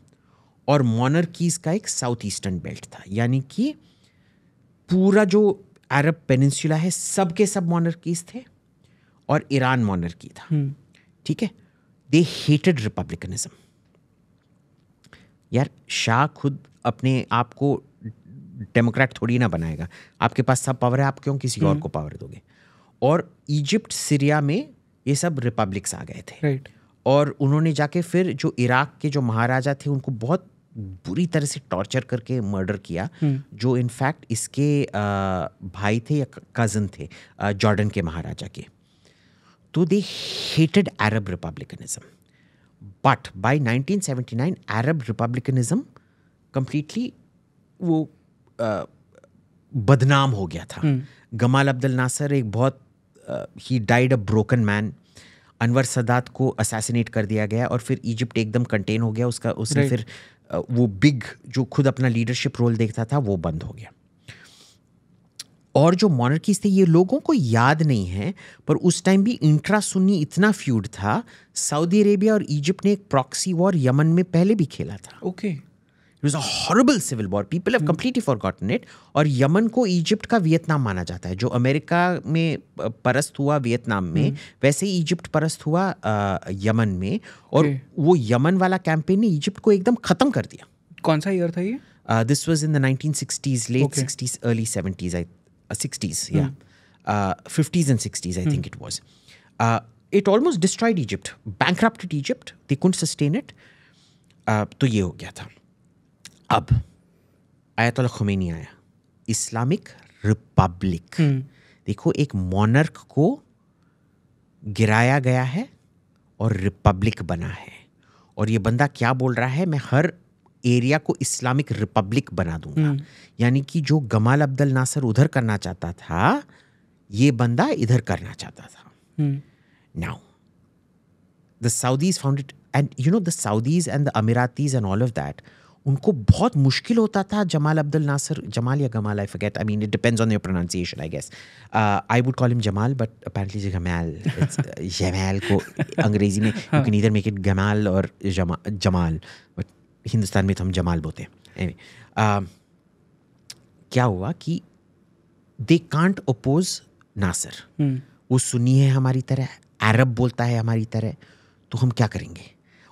Speaker 1: और मॉनर्कीज का एक साउथ ईस्टर्न बेल्ट था यानी कि पूरा जो अरब पेनिनसुला है सबके सब के सब मॉनर्कीज थे और ईरान मॉनर्की था ठीक है दे हेटेड रिपब्लिकनिज्म यार शाह खुद अपने आप को डेमोक्रेट थोड़ी ना बनाएगा आपके पास सब पावर है आप क्यों किसी और हम्म। को पावर दोगे और इजिप्ट सीरिया में ये सब रिपब्लिक्स आ गए थे right. और उन्होंने जाके फिर जो इराक के जो महाराजा थे उनको बहुत बुरी तरह से टॉर्चर करके मर्डर किया हम्म। जो इनफैक्ट इसके भाई थे या कज़न थे जॉर्डन के महाराजा के So they hated Arab republicanism. But by 1979, Arab republicanism completely वो uh, बदनाम हो गया था hmm. गमाल अब्दुल नासर एक बहुत ही died a broken man Anwar Sadat को असैसिनेट कर दिया गया और फिर इजिप्ट एकदम कंटेन हो गया उसका उसने right. फिर वो बिग जो खुद अपना लीडरशिप रोल देखता था वो बंद हो गया और जो मॉनर्कीज थे ये लोगों को याद नहीं है पर उस टाइम भी इंट्रा सुन्नी इतना फ्यूड था सऊदी अरेबिया और इजिप्ट ने एक प्रॉक्सी वॉर यमन में पहले भी खेला था okay it was a horrible civil war people have completely forgotten it और यमन को इजिप्ट का वियतनाम माना जाता है जो अमेरिका में परस्त हुआ वियतनाम में hmm. वैसे ही इजिप्ट परस्त हुआ यमन में और okay. वो यमन वाला कैंपेन ने इजिप्ट को एकदम ख़त्म कर दिया कौन सा ईयर था ये this was in the nineteen sixties late sixties early seventies I 60s, yeah. Uh, 50s and 60s, I mm. think it was. Uh, it almost destroyed Egypt, bankrupted Egypt. They couldn't sustain it. Uh, तो ये हो गया था अब ayatollah Khomeini आया Islamic Republic देखो एक मोनर्क को गिराया गया है और रिपब्लिक बना है और ये बंदा क्या बोल रहा है मैं हर एरिया को इस्लामिक रिपब्लिक बना दूंगा हम्म। यानी कि जो गमाल अब्दुल नासर उधर करना चाहता था ये बंदा इधर करना चाहता था now the Saudis found it and you know the Saudis and the Emiratis and all of that उनको बहुत मुश्किल होता था जमाल अब्दुल नासर जमाल या Gamal I forget I mean it depends on your pronunciation I guess I would call him Jamal but apparently Jamal Jamal को अंग्रेजी में you can either make it Gamal और जमा, जमाल बट हिंदुस्तान में तो हम जमाल बोते हैं anyway, um, क्या हुआ कि दे कांट अपोज नासर वो सुनी है हमारी तरह अरब बोलता है हमारी तरह तो हम क्या करेंगे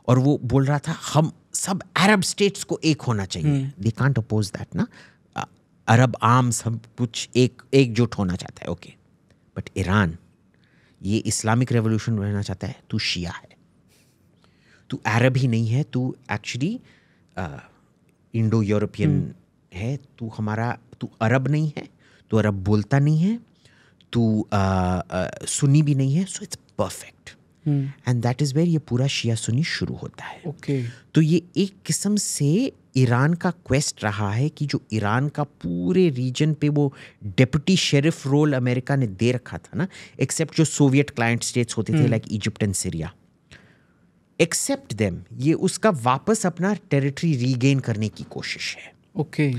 Speaker 1: और वो बोल रहा था हम सब अरब स्टेट्स को एक होना चाहिए दे कांट अपोज दैट ना अरब आम सब कुछ एक एकजुट होना चाहता है ओके बट ईरान ये इस्लामिक रेवोल्यूशन रहना चाहता है तू शिया है तू अरब ही नहीं है तू एक्चुअली इंडो यूरोपियन हम्म। है तू हमारा तू अरब नहीं है तू अरब बोलता नहीं है तू सुनी भी नहीं है so it's perfect and that is where ये पूरा शिया सुनी शुरू होता है ओके okay. तो ये एक किस्म से ईरान का क्वेस्ट रहा है कि जो ईरान का पूरे रीजन पे वो डेप्टी शेरिफ रोल अमेरिका ने दे रखा था ना एक्सेप्ट जो सोवियत क्लाइंट स्टेट्स होते थे like Egypt and Syria except them ये उसका वापस अपना टेरिटरी रीगेन करने की कोशिश है ओके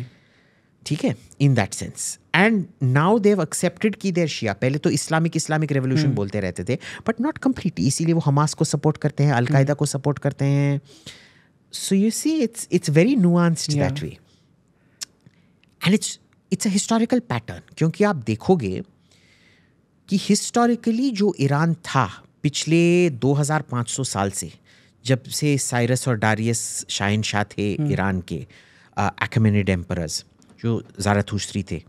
Speaker 1: ठीक है in that sense and now they accepted की देर शिया पहले तो इस्लामिक इस्लामिक रेवोल्यूशन hmm. बोलते रहते थे बट नॉट कम्प्लीट इसीलिए वो हमास को सपोर्ट करते हैं अलकायदा hmm. को सपोर्ट करते हैं so you see it's it's very nuanced that way and it's it's a historical pattern क्योंकि आप देखोगे कि हिस्टोरिकली जो ईरान था पिछले 2500 साल से जब से साइरस और डारियस शाहिन शाह थे हम्म। ईरान के एक्मेनिड एम्परस जो ज़ाराथूस्त्री थे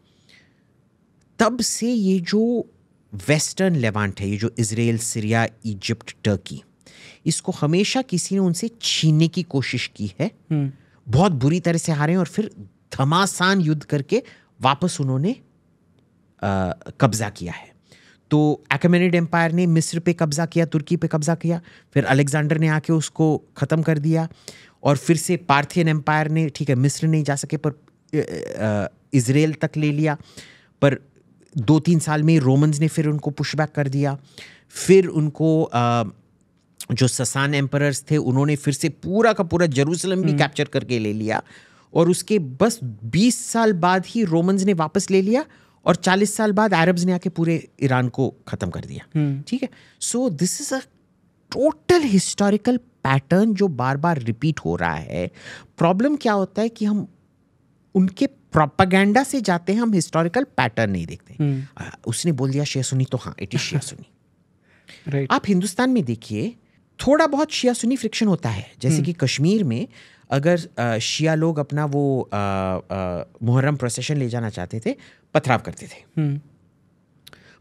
Speaker 1: तब से ये जो वेस्टर्न लेवांट है ये जो इसराइल सीरिया इजिप्ट टर्की इसको हमेशा किसी ने उनसे छीनने की कोशिश की है हम्म। बहुत बुरी तरह से हारे हैं और फिर धमासान युद्ध करके वापस उन्होंने कब्जा किया है तो एकमेनिड एम्पायर ने मिस्र पे कब्ज़ा किया तुर्की पे कब्ज़ा किया फिर अलेक्ज़ेंडर ने आके उसको ख़त्म कर दिया और फिर से पार्थियन एम्पायर ने ठीक है मिस्र नहीं जा सके पर इसराइल तक ले लिया पर दो तीन साल में रोमन्स ने फिर उनको पुशबैक कर दिया फिर उनको आ, जो ससान एम्परर्स थे उन्होंने फिर से पूरा का पूरा जरूसलम भी कैप्चर हम्म। करके ले लिया और उसके बस 20 साल बाद ही रोमन्स ने वापस ले लिया और 40 साल बाद अरब्स ने आके पूरे ईरान को ख़त्म कर दिया हम्म। ठीक है so this is a total historical pattern जो बार बार रिपीट हो रहा है प्रॉब्लम क्या होता है कि हम उनके प्रोपागेंडा से जाते हैं हम हिस्टोरिकल पैटर्न नहीं देखते हम्म। उसने बोल दिया शिया सुनी तो हाँ इट इज़ शिया सुनी right. आप हिंदुस्तान में देखिए थोड़ा बहुत शिया सुनी फ्रिक्शन होता है जैसे हम्म। कि कश्मीर में अगर शिया लोग अपना वो मुहर्रम प्रोसेशन ले जाना चाहते थे पथराव करते थे हम्म।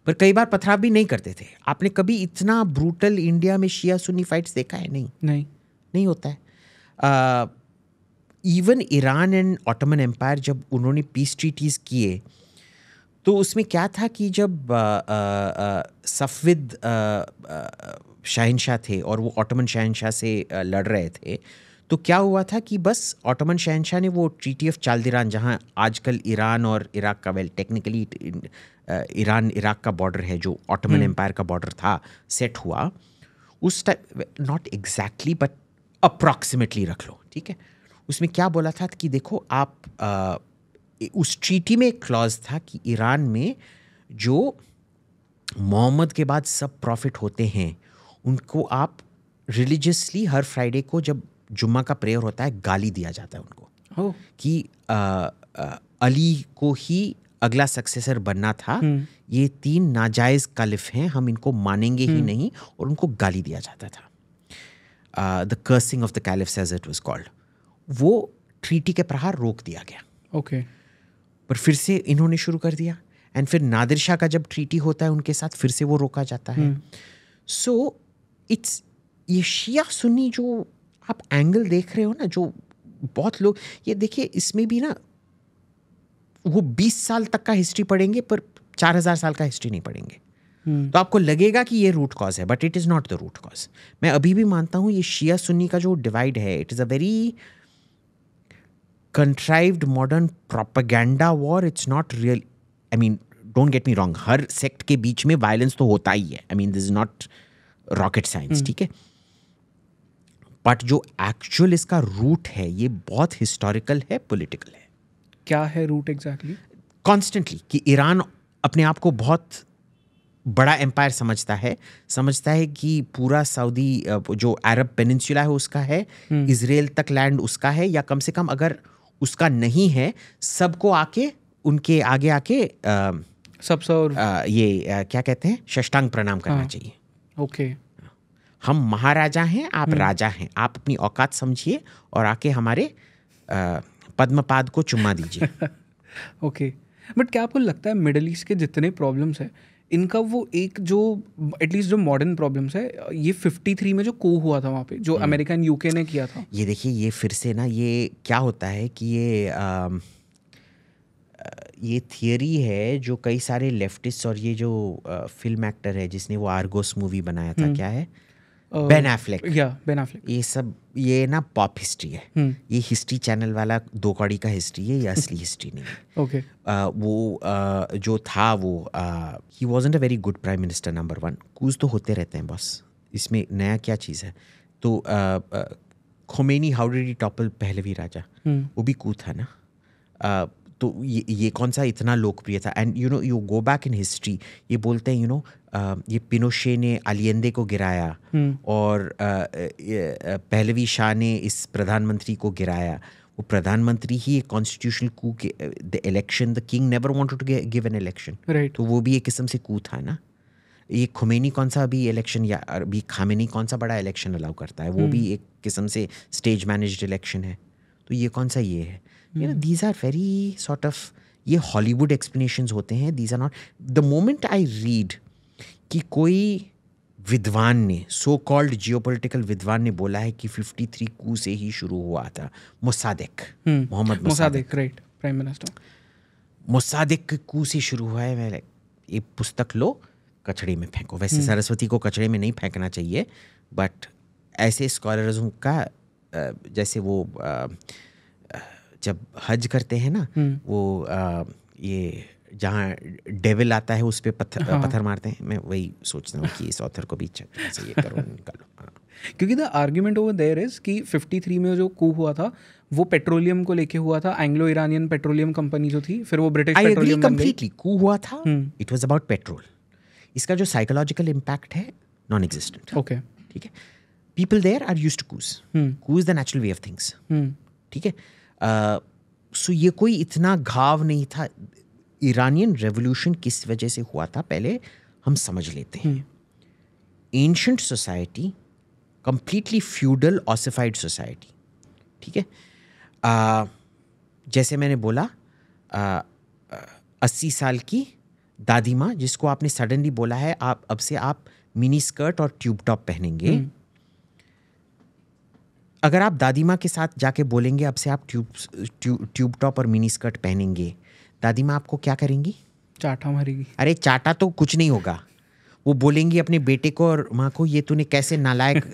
Speaker 1: पर कई बार पथराव भी नहीं करते थे आपने कभी इतना ब्रूटल इंडिया में शिया सुनी फाइट्स देखा है नहीं नहीं नहीं होता है even Iran and Ottoman empire जब उन्होंने पीस ट्रीटीज़ किए तो उसमें क्या था कि जब सफ़विद शाहिनशाह थे और वो ऑटोमन शाहिनशाह से लड़ रहे थे तो क्या हुआ था कि बस ऑटोमन शहनशाह ने वो ट्रीटी ऑफ चालदीरान जहाँ आजकल ईरान और इराक का वेल टेक्निकली ईरान इराक का बॉर्डर है जो ऑटोमन एम्पायर हम्म। का बॉर्डर था सेट हुआ उस type not exactly but approximately रख लो ठीक है उसमें क्या बोला था कि देखो आप आ, उस ट्रीटी में एक क्लॉज था कि ईरान में जो मोहम्मद के बाद सब प्रॉफिट होते हैं उनको आप रिलीजियसली हर फ्राइडे को जब जुम्मा का प्रेयर होता है गाली दिया जाता है उनको oh. कि आ, आ, अली को ही अगला सक्सेसर बनना था hmm. ये तीन नाजायज कालिफ हैं हम इनको मानेंगे hmm. ही हम्म। नहीं और उनको गाली दिया जाता था the cursing of the caliph as it was called वो ट्रीटी के प्रहार रोक दिया गया ओके okay. पर फिर से इन्होंने शुरू कर दिया एंड फिर नादिर शाह का जब ट्रीटी होता है उनके साथ फिर से वो रोका जाता है सो hmm. इट्स so, ये शिया सुन्नी जो आप एंगल देख रहे हो ना जो बहुत लोग ये देखिए इसमें भी ना वो बीस साल तक का हिस्ट्री पढ़ेंगे पर चार हजार साल का हिस्ट्री नहीं पढ़ेंगे Hmm. तो आपको लगेगा कि ये रूट कॉज है but it is not the root cause मैं अभी भी मानता हूँ ये शिया सुन्नी का जो डिवाइड है it is a very contrived modern propaganda war it's not real I mean don't get me wrong हर सेक्ट के बीच में वायलेंस तो होता ही है I mean this is not rocket science ठीक है बट जो एक्चुअल इसका रूट है ये बहुत हिस्टोरिकल है पॉलिटिकल है
Speaker 2: क्या है रूट एग्जैक्टली
Speaker 1: कॉन्स्टेंटली कि ईरान अपने आप को बहुत बड़ा एम्पायर समझता है समझता है कि पूरा सऊदी जो अरब पेनिनसुला है उसका है इसराइल हम्म। तक लैंड उसका है या कम से कम अगर उसका नहीं है सबको आके उनके आगे आके सब सौ ये आ, क्या कहते हैं शष्टांग प्रणाम करना हाँ, चाहिए ओके okay. हम महाराजा हैं आप हम्म। राजा हैं आप अपनी औकात समझिए और आके हमारे पद्मपाद को चुमा दीजिए
Speaker 2: ओके बट क्या आपको लगता है मिडल ईस्ट के जितने प्रॉब्लम्स हैं इनका वो एक जो एटलीस्ट जो मॉडर्न प्रॉब्लम्स है ये 53 में जो को हुआ था वहाँ पे जो अमेरिका एंड
Speaker 1: यूके ने किया था ये देखिए ये फिर से ना ये क्या होता है कि ये आ, ये थियरी है जो कई सारे लेफ्टिस्ट और ये जो आ, फिल्म एक्टर है जिसने वो आर्गोस मूवी बनाया था हम्म। क्या है बेन एफ्लेक या बेन एफ्लेक ये सब ये ना पॉप हिस्ट्री है hmm. ये हिस्ट्री चैनल वाला दो कौड़ी का हिस्ट्री है या असली हिस्ट्री नहीं है ओके okay. वो जो था वो ही was a very good prime minister number one coups तो होते रहते हैं बस इसमें नया क्या चीज़ है तो Khomeini how did you topple Pahlavi राजा hmm. वो भी कू था ना तो ये ये कौन सा इतना लोकप्रिय था and you know you go back in history ये बोलते हैं यू नो ये पिनोशे ने अलियंदे को गिराया हम्म। और पहलवी शाह ने इस प्रधानमंत्री को गिराया वो प्रधानमंत्री ही एक कॉन्स्टिट्यूशनल कू के the election the king never wanted to give an election तो वो भी एक किस्म से कू था ना ये खुमेनी कौन सा अभी इलेक्शन या अभी खामेनी कौन सा बड़ा इलेक्शन अलाउ करता है वो भी हम्म। एक किस्म से स्टेज मैनेज्ड इलेक्शन है तो ये कौन सा ये है you know these are very sort of ये हॉलीवुड एक्सप्लेनेशन होते हैं these are not the moment I read कि कोई विद्वान ने सो कॉल्ड जियो विद्वान ने बोला है कि 53 कू से ही शुरू हुआ था Mossadegh hmm, Mohammad Mossadegh right prime minister Mossadegh coup से शुरू हुआ है मैं ये पुस्तक लो कचड़े में फेंको वैसे हम्म। सरस्वती को कचड़े में नहीं फेंकना चाहिए बट ऐसे स्कॉलरजों का जैसे वो जब हज करते हैं ना हम्म। वो ये जहाँ डेविल आता है उस पर पत्थर हाँ। पत्थर मारते हैं मैं वही सोचता हूँ कि इस ऑथर को भी से ये करो निकालो हाँ। क्योंकि the argument over there is कि 53 में जो कू हुआ था वो पेट्रोलियम
Speaker 2: को लेके हुआ था एंग्लो इरानियन पेट्रोलियम कंपनी जो थी फिर वो ब्रिटिश पेट्रोलियम कंप्लीटली
Speaker 1: कू हुआ था इट वाज अबाउट पेट्रोल इसका जो साइकोलॉजिकल इम्पैक्ट है नॉन एग्जिस्टेंट ओके ठीक है people there are use to कूज कू is the natural way of things ठीक है सो ये कोई इतना घाव नहीं था ईरानियन रेवोल्यूशन किस वजह से हुआ था पहले हम समझ लेते हैं ancient society completely feudal ossified society ठीक है जैसे मैंने बोला अस्सी साल की दादी माँ जिसको आपने सडनली बोला है आप अब से आप मिनी स्कर्ट और ट्यूब टॉप पहनेंगे हम्म। अगर आप दादी माँ के साथ जाके बोलेंगे अब से आप ट्यूब ट्यूब टॉप और मिनी स्कर्ट पहनेंगे दादी माँ आपको क्या करेंगी चाटा मारेगी अरे चाटा तो कुछ नहीं होगा वो बोलेंगी अपने बेटे को और माँ को ये तूने कैसे नालायक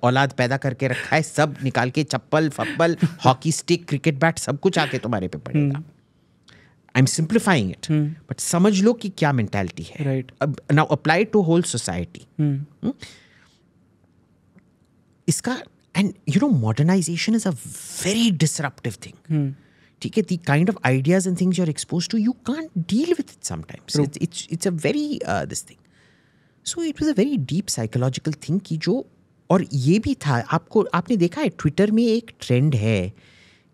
Speaker 1: औलाद पैदा करके रखा है सब निकाल के चप्पल फप्पल हॉकी स्टिक क्रिकेट बैट सब कुछ आके तुम्हारे पे पड़ेगा I am simplifying it but समझ लो कि क्या मेंटेलिटी है right now apply to whole society इसका and you know modernization is a very disruptive thing ठीक है the kind of ideas and things you are expose to you can't deal with it sometimes it's it's a very this thing so it was a very deep psychological thing कि जो और ये भी था आपको आपने देखा है ट्विटर में एक ट्रेंड है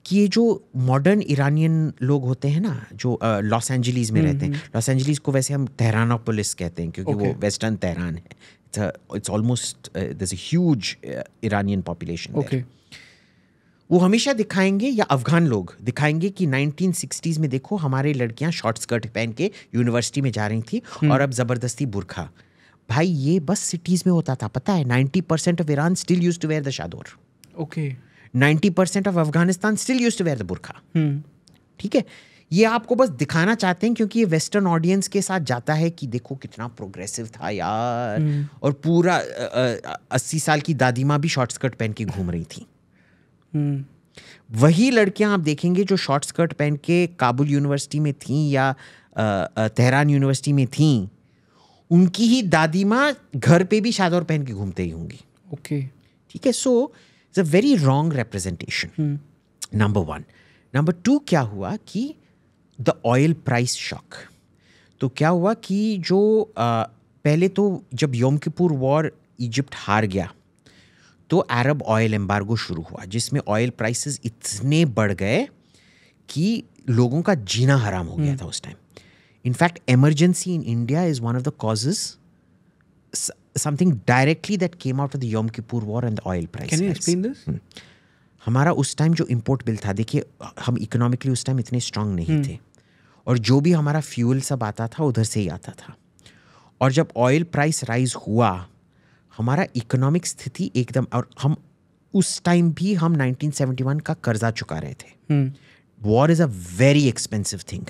Speaker 1: कि ये जो मॉडर्न ईरानियन लोग होते हैं ना जो लॉस uh, एंजलिस में रहते हैं लॉस हम्म, एंजलिस हम्म। को वैसे हम तहराना पुलिस कहते हैं क्योंकि okay. वो वेस्टर्न तहरान है it's almost this huge Iranian population okay वो हमेशा दिखाएंगे या अफगान लोग दिखाएंगे कि 1960s में देखो हमारे लड़कियां शॉर्ट स्कर्ट पहन के यूनिवर्सिटी में जा रही थी हम्म। और अब ज़बरदस्ती बुरखा भाई ये बस सिटीज़ में होता था पता है 90 percent of Iran still use to wear the chador okay 90 percent of Afghanistan still use to wear the burqa ठीक है ये आपको बस दिखाना चाहते हैं क्योंकि ये वेस्टर्न ऑडियंस के साथ जाता है कि देखो कितना प्रोग्रेसिव था यार हम्म। और पूरा अस्सी साल की दादी माँ भी शॉर्ट स्कर्ट पहन के घूम रही थी
Speaker 3: हम्म।
Speaker 1: वही लड़कियां आप देखेंगे जो शॉर्ट स्कर्ट पहन के काबुल यूनिवर्सिटी में थी या तेहरान यूनिवर्सिटी में थी उनकी ही दादी माँ घर पे भी और पहन के घूमते ही होंगी ओके ठीक है so it's a very wrong representation number one number two क्या हुआ कि द ऑयल प्राइस शॉक तो क्या हुआ कि जो आ, पहले तो जब योम कपूर वॉर इजिप्ट हार गया तो अरब ऑयल एम्बार्गो शुरू हुआ जिसमें ऑयल प्राइसेस इतने बढ़ गए कि लोगों का जीना हराम हो गया हम्म। था उस time in fact emergency in India is one of the causes something directly that came out of the Yom Kippur War and the oil price. Hmm. हमारा उस टाइम जो इम्पोर्ट बिल था देखिए हम इकोनॉमिकली उस टाइम इतने स्ट्रांग नहीं हम्म। थे और जो भी हमारा फ्यूल सब आता था उधर से ही आता था और जब ऑयल प्राइस राइज हुआ हमारा इकोनॉमिक स्थिति एकदम और हम उस टाइम भी हम 1971 का कर्जा चुका रहे थे war is a very expensive thing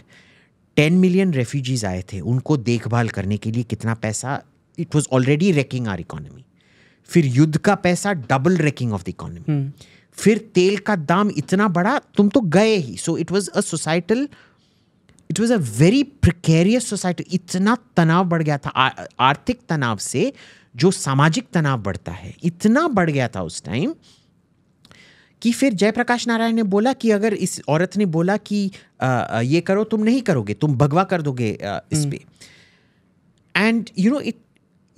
Speaker 1: ten million refugees आए थे उनको देखभाल करने के लिए कितना पैसा it was already wrecking our economy फिर युद्ध का पैसा double wrecking of the economy फिर तेल का दाम इतना बड़ा तुम तो गए ही so it was a societal it was a very precarious society इतना तनाव बढ़ गया था आ, आर्थिक तनाव से जो सामाजिक तनाव बढ़ता है इतना बढ़ गया था उस टाइम कि फिर जयप्रकाश नारायण ने बोला कि अगर इस औरत ने बोला कि आ, ये करो तुम नहीं करोगे तुम भगवा कर दोगे इस पर एंड यू नो इट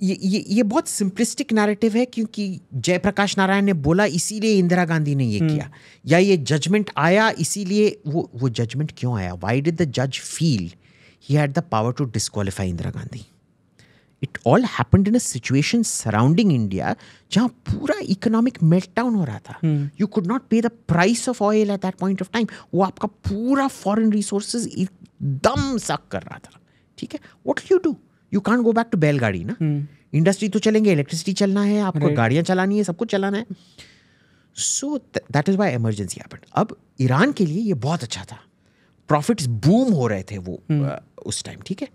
Speaker 1: ये ये ये बहुत सिंपलिस्टिक नैरेटिव है क्योंकि जयप्रकाश नारायण ने बोला इसीलिए इंदिरा गांधी ने ये हम्म। किया या ये जजमेंट आया इसीलिए वो वो जजमेंट क्यों आया वाई डिड द जज feel he had the power to disqualify Indira Gandhi it all happened in a situation surrounding India जहाँ पूरा इकोनॉमिक मेल्टाउन हो रहा था you could not pay the price of oil at that point of time वो आपका पूरा फॉरन resources एकदम सक कर रहा था ठीक है what you do you can't go back to बैलगाड़ी ना इंडस्ट्री hmm. तो चलेंगे इलेक्ट्रिसिटी चलना है आपको right. गाड़ियाँ चलानी है सब कुछ चलाना है so that is why emergency happen अब ईरान के लिए ये बहुत अच्छा था प्रॉफिट्स बूम हो रहे थे वो hmm. उस टाइम ठीक है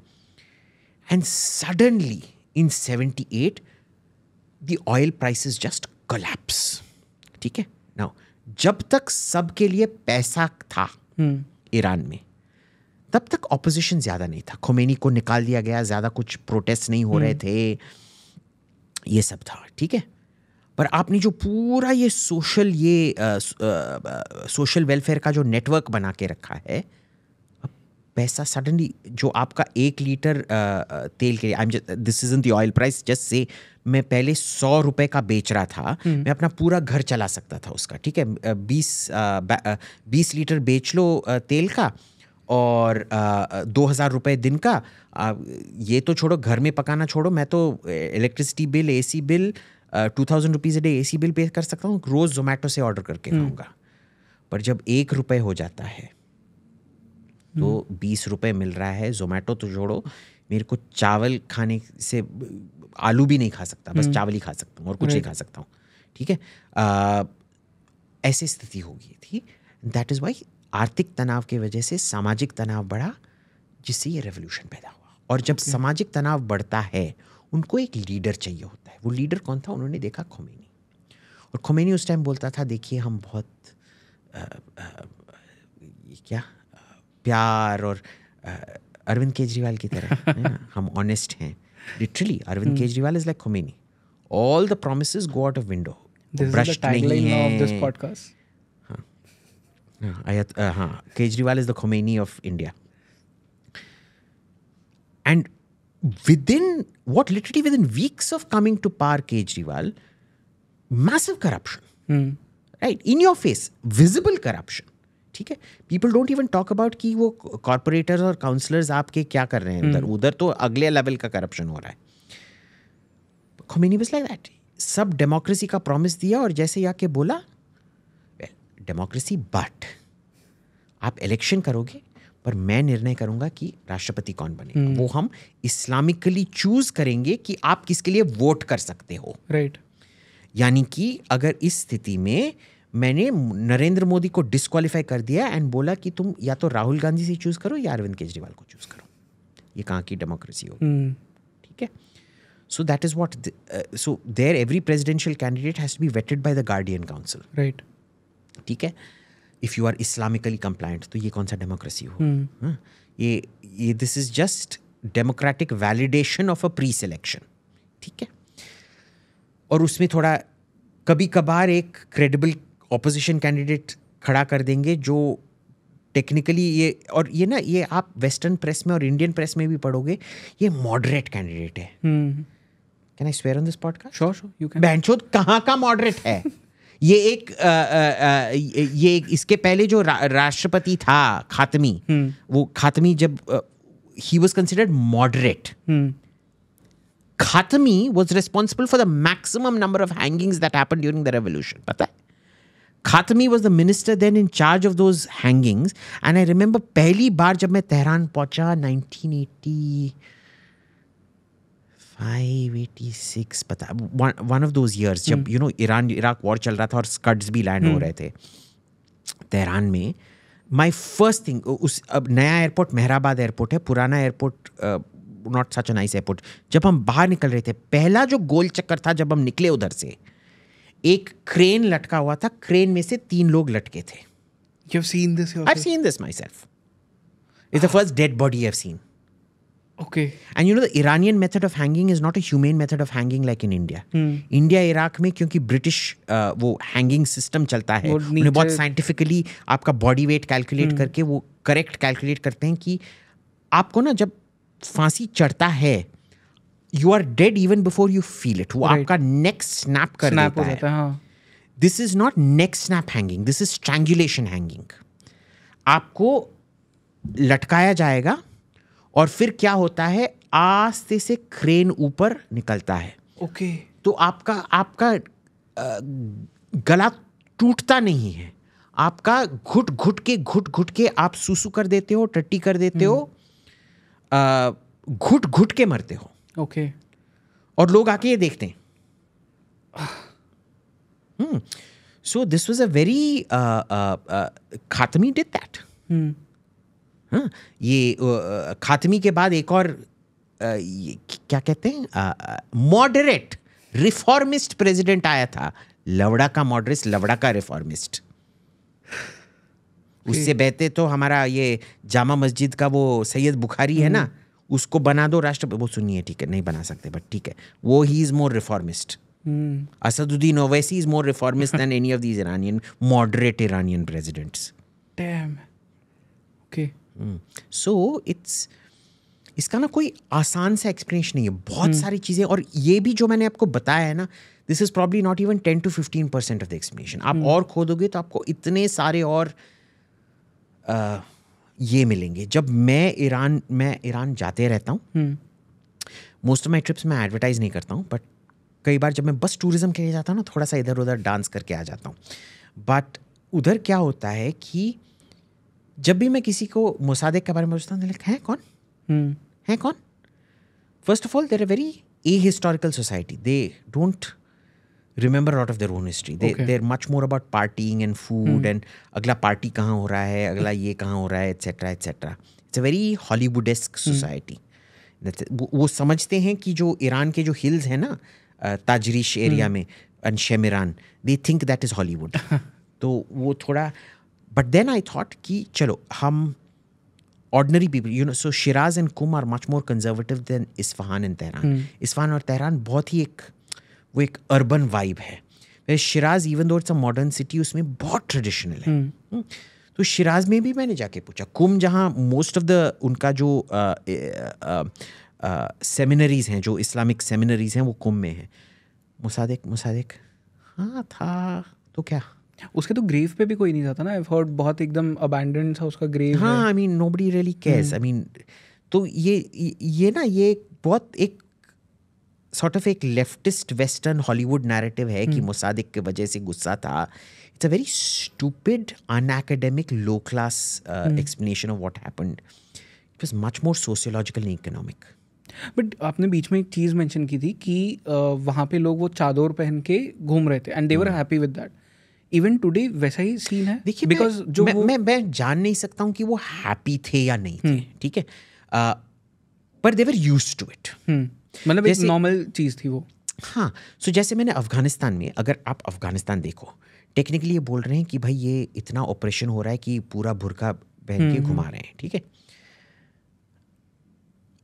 Speaker 1: and And suddenly, in 78, the oil prices just collapse. ठीक है ना जब तक सबके लिए पैसा था हम्म। ईरान में तब तक ऑपोजिशन ज़्यादा नहीं था खोमेनी को निकाल दिया गया ज़्यादा कुछ प्रोटेस्ट नहीं हो रहे हम्म। थे ये सब था ठीक है पर आपने जो पूरा ये सोशल ये सोशल वेलफेयर का जो नेटवर्क बना के रखा है पैसा सडनली जो आपका एक लीटर तेल के लिए I am this is in the oil price just से मैं पहले सौ रुपए का बेच रहा था हम्म। मैं अपना पूरा घर चला सकता था उसका ठीक है बीस बीस लीटर बेच लो तेल का और दो हज़ार रुपये दिन का ये तो छोड़ो घर में पकाना छोड़ो मैं तो electricity bill C bill two thousand rupees day a bill pay कर सकता हूँ रोज़ जोमेटो से ऑर्डर करके हम्म। खाऊंगा पर जब एक रुपये हो जाता है तो हम्म। बीस रुपये मिल रहा है जोमेटो तो जोड़ो मेरे को चावल खाने से आलू भी नहीं खा सकता बस हम्म। चावल ही खा सकता हूँ और कुछ नहीं खा सकता हूँ ठीक है ऐसी स्थिति हो गई थी दैट इज़ वाई आर्थिक तनाव की वजह से सामाजिक तनाव बढ़ा जिससे ये रेवोल्यूशन पैदा हुआ और जब okay. सामाजिक तनाव बढ़ता है उनको एक लीडर चाहिए होता है वो लीडर कौन था उन्होंने देखा खोमेनी और खोमेनी उस टाइम बोलता था देखिए हम बहुत आ, आ, आ, क्या प्यार और अरविंद केजरीवाल की तरह हम ऑनेस्ट हैं literally Arvind hmm. Kejriwal is like Khomeini all the promise go out of window हाँ Kejriwal is the Khomeini of India and within what literally within weeks of coming to power Kejriwal massive corruption right in your face visible corruption ठीक है people don't even talk about कि वो corporators और counsellors आपके क्या कर रहे हैं उधर हम्म। उधर तो अगले लेवल का करप्शन हो रहा है खोमिनी बस लाइक दैट सब डेमोक्रेसी का प्रॉमिस दिया और जैसे ही आके बोला डेमोक्रेसी well, बट आप इलेक्शन करोगे पर मैं निर्णय करूंगा कि राष्ट्रपति कौन बने हम्म। वो हम इस्लामिकली चूज करेंगे कि आप किसके लिए वोट कर सकते हो राइट right. यानी कि अगर इस स्थिति में मैंने नरेंद्र मोदी को डिस्कालीफाई कर दिया एंड बोला कि तुम या तो राहुल गांधी से चूज़ करो या अरविंद केजरीवाल को चूज़ करो ये कहाँ की डेमोक्रेसी होगी हम्म। ठीक है so that is what so there every presidential candidate has be vetted by the Guardian Council right ठीक है if you are Islamically compliant तो ये कौन सा डेमोक्रेसी हो हम्म। हाँ? ये ये this is just democratic validation of a pre selection ठीक है और उसमें थोड़ा कभी कभार एक क्रेडिबल ऑपोजिशन कैंडिडेट खड़ा कर देंगे जो टेक्निकली ये और ये ना ये आप वेस्टर्न प्रेस में और इंडियन प्रेस में भी पढ़ोगे ये मॉडरेट कैंडिडेट है can I swear on this का श्योर श्योर यू कैन बैंचोद कहाँ का मॉडरेट है ये एक आ, आ, ये इसके पहले जो रा, राष्ट्रपति था खातमी हम्म। वो खातमी जब ही was considered moderate Khatami was responsible for the maximum number of hangings that happen during the revolution पता है Khatami was the minister then in charge of those hangings and I remember पहली बार जब मैं Tehran पहुंचा eighty six पता one of those years जब you know Iran Iraq war चल रहा था और स्कड्स भी लैंड हो रहे थे तेहरान में माई फर्स्ट थिंग उस अब नया एयरपोर्ट मेहराबाद एयरपोर्ट है पुराना airport not such nice airport जब हम बाहर निकल रहे थे पहला जो गोल चक्कर था जब हम निकले उधर से एक क्रेन लटका हुआ था क्रेन में से तीन लोग लटके थे you first dead body scene okay and you know the Iranian method of hanging is not a humane method of hanging like in India India Iraq में क्योंकि ब्रिटिश uh, वो हैंगिंग सिस्टम चलता है उन्हें बहुत साइंटिफिकली आपका body weight calculate करके वो करेक्ट कैलकुलेट करते हैं कि आपको ना जब फांसी चढ़ता है you are dead even before you feel it वो आपका नेक स्नैप कर देता, है this is not neck snap hanging this is strangulation hanging आपको लटकाया जाएगा और फिर क्या होता है आस्ते से क्रेन ऊपर निकलता है ओके okay. तो आपका आपका गला टूटता नहीं है आपका घुट घुट के घुट घुट के आप सुसु कर देते हो टट्टी कर देते हम्म। हो घुट घुट के मरते हो ओके okay. और लोग आके ये देखते हैं so this was a very Khatami did that ये uh, uh खातमी के बाद एक और uh, ये, क्या कहते हैं मॉडरेट रिफॉर्मिस्ट प्रेसिडेंट आया था लवड़ा का मॉडरेट लवड़ा का रिफॉर्मिस्ट उससे बहते तो हमारा ये जामा मस्जिद का वो सैयद बुखारी है hmm. ना उसको बना दो राष्ट्रपति वो सुनिए ठीक है नहीं बना सकते बट ठीक है वो he is more reformist Asaduddin Owaisi is more reformist than any of these Iranian moderate Iranian presidents okay so it's इसका ना कोई आसान सा एक्सप्लेनेशन नहीं है बहुत hmm. सारी चीज़ें और ये भी जो मैंने आपको बताया है ना this is probably not even ten to fifteen percent of the explanation आप hmm. और खोदोगे तो आपको इतने सारे और uh, ये मिलेंगे जब मैं ईरान मैं ईरान जाते रहता हूँ मोस्ट ऑफ माई ट्रिप्स मैं एडवर्टाइज़ नहीं करता हूँ बट कई बार जब मैं बस टूरिज़्म के लिए जाता हूँ ना थोड़ा सा इधर उधर डांस करके आ जाता हूँ बट उधर क्या होता है कि जब भी मैं किसी को मोसादिक के बारे में पूछता हूँ लाइक हैं कौन हम्म। हैं कौन first of all they're a very a historical society they don't remember out of their own history they they're much more about partying and food and अगला पार्टी कहाँ हो रहा है अगला ये कहाँ हो रहा है etcetera etcetera it's a very Hollywoodesque society वो समझते हैं कि जो ईरान के जो हिल्स हैं ना ताजरीश एरिया hmm. में and Shemiran they think that is Hollywood तो वो थोड़ा बट देन आई थॉट कि चलो हम ordinary people you know so shiraz and Qom are much more conservative than isfahan and Tehran mm. और tehran बहुत ही एक वो एक अर्बन वाइब है Shiraz even though it's a modern city उसमें बहुत ट्रेडिशनल है hmm. तो शिराज में भी मैंने जाके पूछा कुम जहाँ मोस्ट ऑफ द उनका जो सेमिनरीज हैं जो इस्लामिक सेमिनरीज हैं वो कुम में हैं मुसादिक मुसादिक हाँ था तो क्या
Speaker 2: उसके तो ग्रेव पे भी कोई नहीं जाता ना आई हर्ड बहुत एकदम
Speaker 1: अबैंडन था उसका ग्रेव हाँ I mean nobody really cares I mean तो ये ये ना ये बहुत एक सॉर्ट ऑफ एक लेफ्टिस्ट वेस्टर्न हॉलीवुड नैरेटिव है कि मुसादिक hmm. की वजह से गुस्सा था it's a very stupid unacademic low class explanation of what happened it was much more sociological and economic
Speaker 2: but आपने बीच में एक चीज़ मैंशन की थी कि uh, वहाँ पे लोग वो चादर पहन के घूम
Speaker 1: रहे थे and they're happy with that even today वैसा ही सीन है देखिए बिकॉज जो मैं, वो... मैं मैं जान नहीं सकता हूँ कि वो हैप्पी थे या नहीं थे hmm. ठीक है पर देवर यूज टू इट मतलब एक नॉर्मल चीज़ थी वो हाँ सो so जैसे मैंने अफगानिस्तान में अगर आप अफगानिस्तान देखो टेक्निकली ये बोल रहे हैं कि भाई ये इतना ऑपरेशन हो रहा है कि पूरा भुरका पहन के हम्म, हम्म। घुमा रहे हैं ठीक है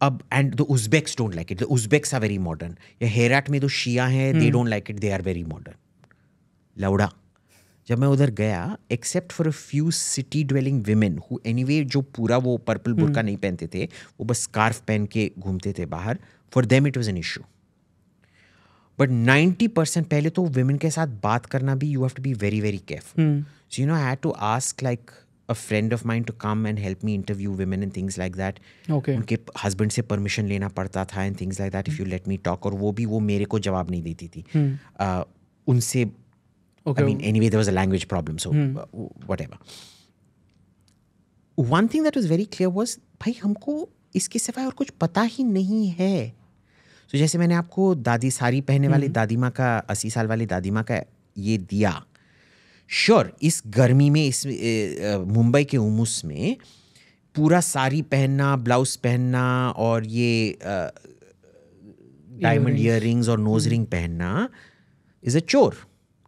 Speaker 1: अब and the Uzbeks don't like it the Uzbeks are very modern या हेराट में तो शिया है they don't like it they are very modern लौड़ा जब मैं उधर गया except for a few city dwelling women who anyway जो पूरा वो पर्पल हम्म। बुरका नहीं पहनते थे वो बस स्कार्फ पहन के घूमते थे बाहर for them it was an issue but ninety percent पहले तो वेमेन के साथ बात करना भी you have to be very very careful so you know I had to ask like a friend of mine to come and help me interview women and things like that उनके husband से permission लेना पड़ता था and things like that if you let me talk और वो भी वो मेरे को जवाब नहीं देती थी हम्म। उनसे Okay. I mean, anyway, there was a language problem, so hmm. Uh, whatever. One thing that was very clear was भाई हमको इसके सिवाय और कुछ पता ही नहीं है तो so, जैसे मैंने आपको दादी साड़ी पहनने वाली hmm. दादी माँ का अस्सी साल वाली दादी माँ का ये दिया श्योर sure, इस गर्मी में इस मुंबई के उमस में पूरा साड़ी पहनना ब्लाउज पहनना और ये डायमंड इयर और नोज रिंग hmm. पहनना इज़ अ चोर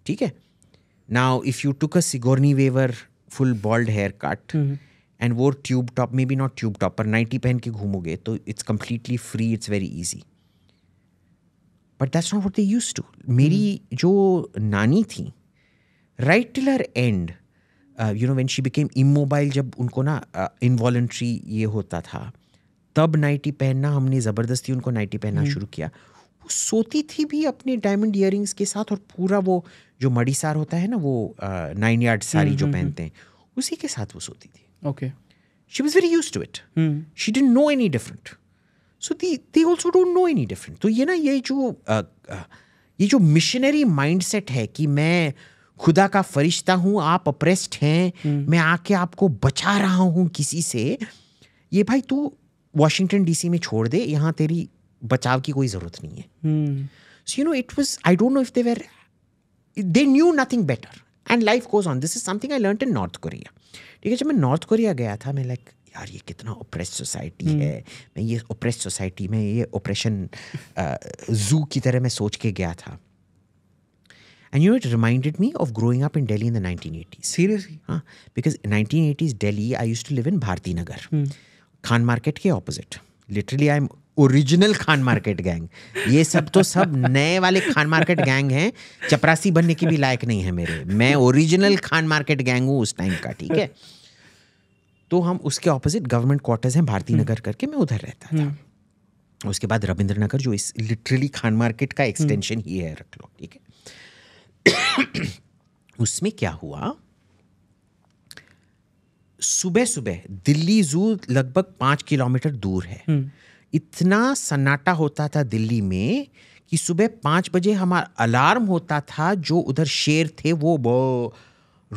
Speaker 1: ठीक है Now, if you took a Sigourney Weaver full bald hair cut and वो tube top top, maybe not tube top पर नाइटी पहन के घूमोगे तो it's completely free it's very easy but that's not what they use to मेरी mm-hmm. जो नानी थी right till her and you know when she became immobile जब उनको ना इनवॉल्ट्री uh, ये होता था तब नाइटी पहनना हमने ज़बरदस्ती उनको नाइटी पहनना mm-hmm. शुरू किया सोती थी भी अपने डायमंड इयर के साथ और पूरा वो जो मड़ी सार होता है ना वो नाइन यार्ड हम्म, साड़ी जो हम्म, हम्म। पहनते हैं उसी के साथ वो सोती थी okay she was very use to it she didn't know any different so the they also don't know any different तो ये ना ये जो ये जो मिशनरी माइंड सेट है कि मैं खुदा का फरिश्ता हूँ आप अप्रेस्ड हैं मैं आके आपको बचा रहा हूँ किसी से ये भाई तू वॉशिंगटन डीसी में छोड़ दे यहाँ तेरी बचाव की कोई ज़रूरत नहीं है so you know it was I don't know if they were they knew nothing better and life goes on this is something I learn in North Korea ठीक है जब मैं नॉर्थ कोरिया गया था मैं लाइक यार ये कितना ओप्रेस सोसाइटी hmm. है मैं ये ओप्रेस सोसाइटी में ये ओप्रेशन जू की तरह मैं सोच के गया था and you it reminded me of growing up in Delhi in the nineteen eighties seriously हाँ because nineteen eighties Delhi I use to live in Bharti Nagar Khan Market के opposite literally I am original Khan Market gang ये सब तो सब नए वाले खान मार्केट गैंग हैं चपरासी बनने की भी लायक नहीं है मेरे मैं ओरिजिनल खान मार्केट गैंग हूँ उस टाइम का ठीक है तो हम उसके ऑपोजिट गवर्नमेंट क्वार्टर्स हैं भारती हम्म। नगर करके मैं उधर रहता
Speaker 4: था हम्म।
Speaker 1: उसके बाद रविंद्र नगर जो इस लिटरली खान मार्केट का एक्सटेंशन हम्म। ही है रख लो ठीक है उसमें क्या हुआ सुबह सुबह दिल्ली जू लगभग पांच किलोमीटर दूर है इतना सन्नाटा होता था दिल्ली में कि सुबह पाँच बजे हमारा अलार्म होता था जो उधर शेर थे वो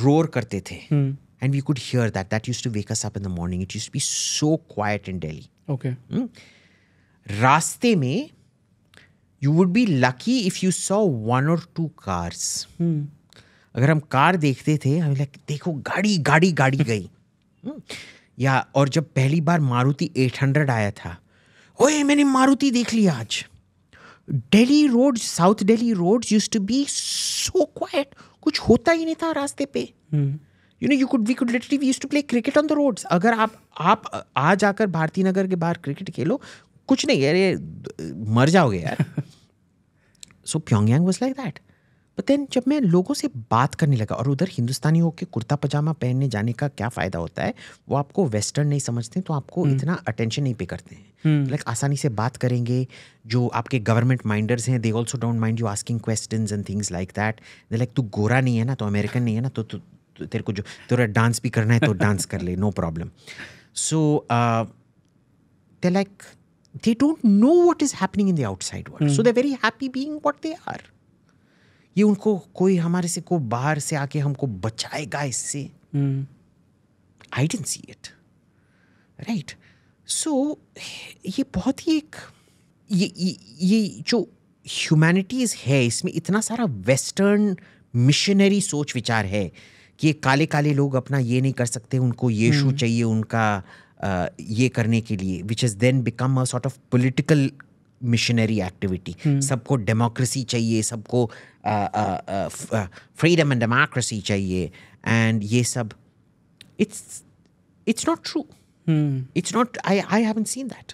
Speaker 1: रोर करते थे and we could hear that that use to wake us up in the morning it use be so quiet in Delhi okay रास्ते में you would be lucky if you saw one और टू कार्स अगर हम car देखते थे हमें like देखो गाड़ी गाड़ी गाड़ी गई हम्म? या और जब पहली बार मारुति 800 आया था ओए मैंने मारुति देख ली आज Delhi road south Delhi road use to be so quiet कुछ होता ही नहीं था रास्ते पे you know you could we could literally use to play cricket on the roads अगर आप आप आज आकर भारती नगर के बाहर क्रिकेट खेलो कुछ नहीं अरे मर जाओगे यार so Pyongyang was like that but then जब मैं लोगों से बात करने लगा और उधर हिंदुस्तानी होकर कुर्ता पजामा पहनने जाने का क्या फ़ायदा होता है वो आपको वेस्टर्न नहीं समझते तो आपको hmm. इतना अटेंशन नहीं पे करते हैं लाइक हम्म। hmm. आसानी से बात करेंगे जो आपके गवर्नमेंट माइंडर्स हैं they also don't mind you asking question and things like that they like तू गोरा नहीं है ना तो अमेरिकन नहीं है ना तो तेरे को जो तेरा डांस भी करना है तो डांस कर ले no problem so they like they don't know what is happening in the outside world so they very happy being what they are ये उनको कोई हमारे से को बाहर से आके हमको बचाएगा इससे I didn't see it right so ये बहुत ही एक ये ये, ये जो ह्यूमैनिटीज़ है इसमें इतना सारा वेस्टर्न मिशनरी सोच विचार है कि ये काले काले लोग अपना ये नहीं कर सकते उनको ये यीशु हम्म। चाहिए उनका आ, ये करने के लिए which is then become a sort of political missionary activity hmm. सबको डेमोक्रेसी चाहिए सबको फ्रीडम एंड डेमोक्रेसी चाहिए एंड ये सब it's it's not true it's not I I haven't seen that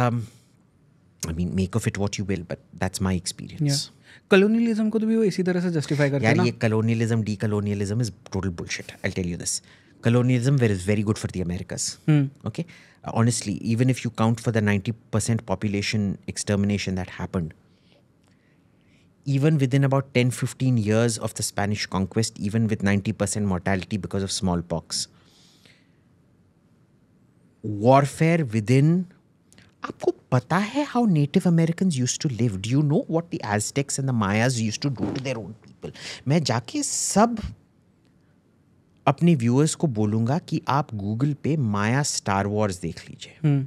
Speaker 1: I mean make of it what you will but that's my experience colonialism को तो भी वो इसी तरह से जस्टिफाई करते हैं यार ये colonialism decolonialism is total bullshit I tell you this colonialism where it's very good for the Americas. Hmm. Okay, uh, honestly, even if you count for the ninety percent population extermination that happened, even within about 10 15 years of the Spanish conquest, even with 90% mortality because of smallpox. Warfare within. आपको पता है how native American use to live do you know what the Aztecs and the Mayas use to do to their own people मैं जाके सब अपने viewers को बोलूँगा कि आप गूगल पे माया स्टार वॉर्स देख लीजिए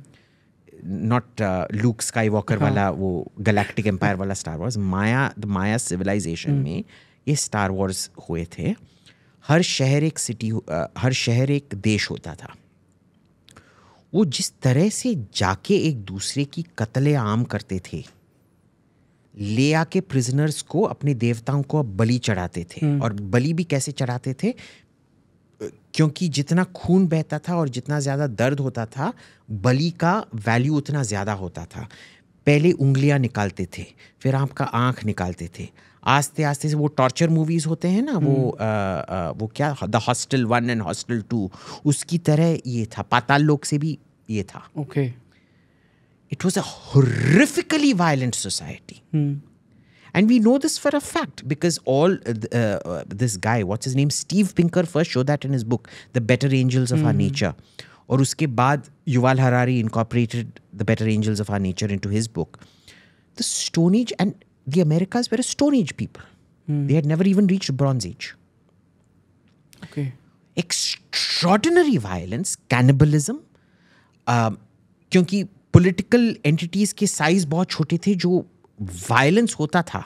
Speaker 1: नॉट लूक स्काई वॉकर वाला हाँ। वो गलेक्टिक एम्पायर वाला star wars Maya the Maya civilization हम्म। में ये स्टार वॉर्स हुए थे हर शहर एक सिटी uh, हर शहर एक देश होता था वो जिस तरह से जाके एक दूसरे की कत्ले आम करते थे ले आके प्रिजनर्स को अपने देवताओं को बलि चढ़ाते थे हम्म। और बलि भी कैसे चढ़ाते थे क्योंकि जितना खून बहता था और जितना ज़्यादा दर्द होता था बलि का वैल्यू उतना ज़्यादा होता था पहले उंगलियां निकालते थे फिर आपका आँख निकालते थे आस्ते आस्ते से वो टॉर्चर मूवीज होते हैं ना वो आ, हम्म। आ, वो क्या the hostel one and hostel two उसकी तरह ये था पाताल लोक से भी ये था okay it was a horrifically violent society And we know this for a fact because all uh, uh, this guy, what's his name? Steve Pinker first showed that in his book, The Better Angels of Our hmm. Nature. Or uske baad, Yuval Harari incorporated The Better Angels of Our Nature into his book. The Stone Age and the Americas were a Stone Age people. Hmm. They had never even reached Bronze Age. Okay. Extraordinary violence, cannibalism. Because um, political entities' size were very small. Violence होता था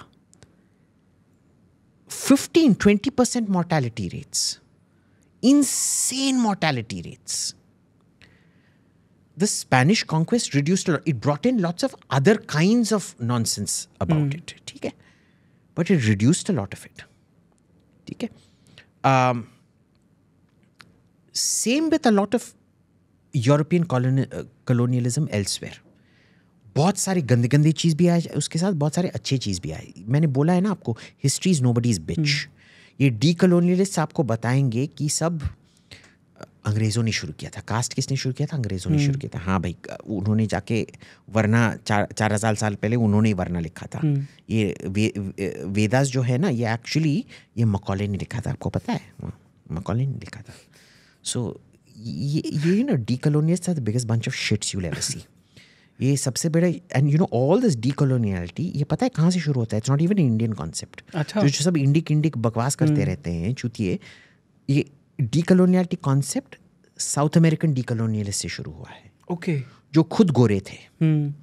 Speaker 1: 15 20 percent mortality rates insane mortality rates. The Spanish conquest reduced a lot. It brought in lots of other kinds of nonsense about mm. it. Okay? But it reduced a lot of it. Okay? Um, same with a lot of European uh, colonialism elsewhere. बहुत सारी गंदी गंदी चीज़ भी आई उसके साथ बहुत सारे अच्छी चीज़ भी आई मैंने बोला है ना आपको history is no is bitch ये डी कलोनियलिस्ट आपको बताएंगे कि सब अंग्रेज़ों ने शुरू किया था कास्ट किसने शुरू किया था अंग्रेज़ों ने शुरू हम्म। किया था हाँ भाई उन्होंने जाके वरना चार चार हज़ार साल पहले उन्होंने ही वरना लिखा था हम्म। ये वे, वे, वेदास जो है ना ये एक्चुअली ये मकौले ने लिखा था आपको पता है मकौले ने लिखा था सो so, ये ये ना डी कलोनियल था the biggest bunch of shits you ever see ये सबसे बड़ा and you know all this decoloniality ये पता है कहाँ से शुरू होता है it's not even Indian concept जो, जो सब इंडिक इंडिक बकवास करते हम्म। रहते हैं चूतिए ये decoloniality concept South American decolonialist से शुरू हुआ है ओके जो खुद गोरे थे हम्म।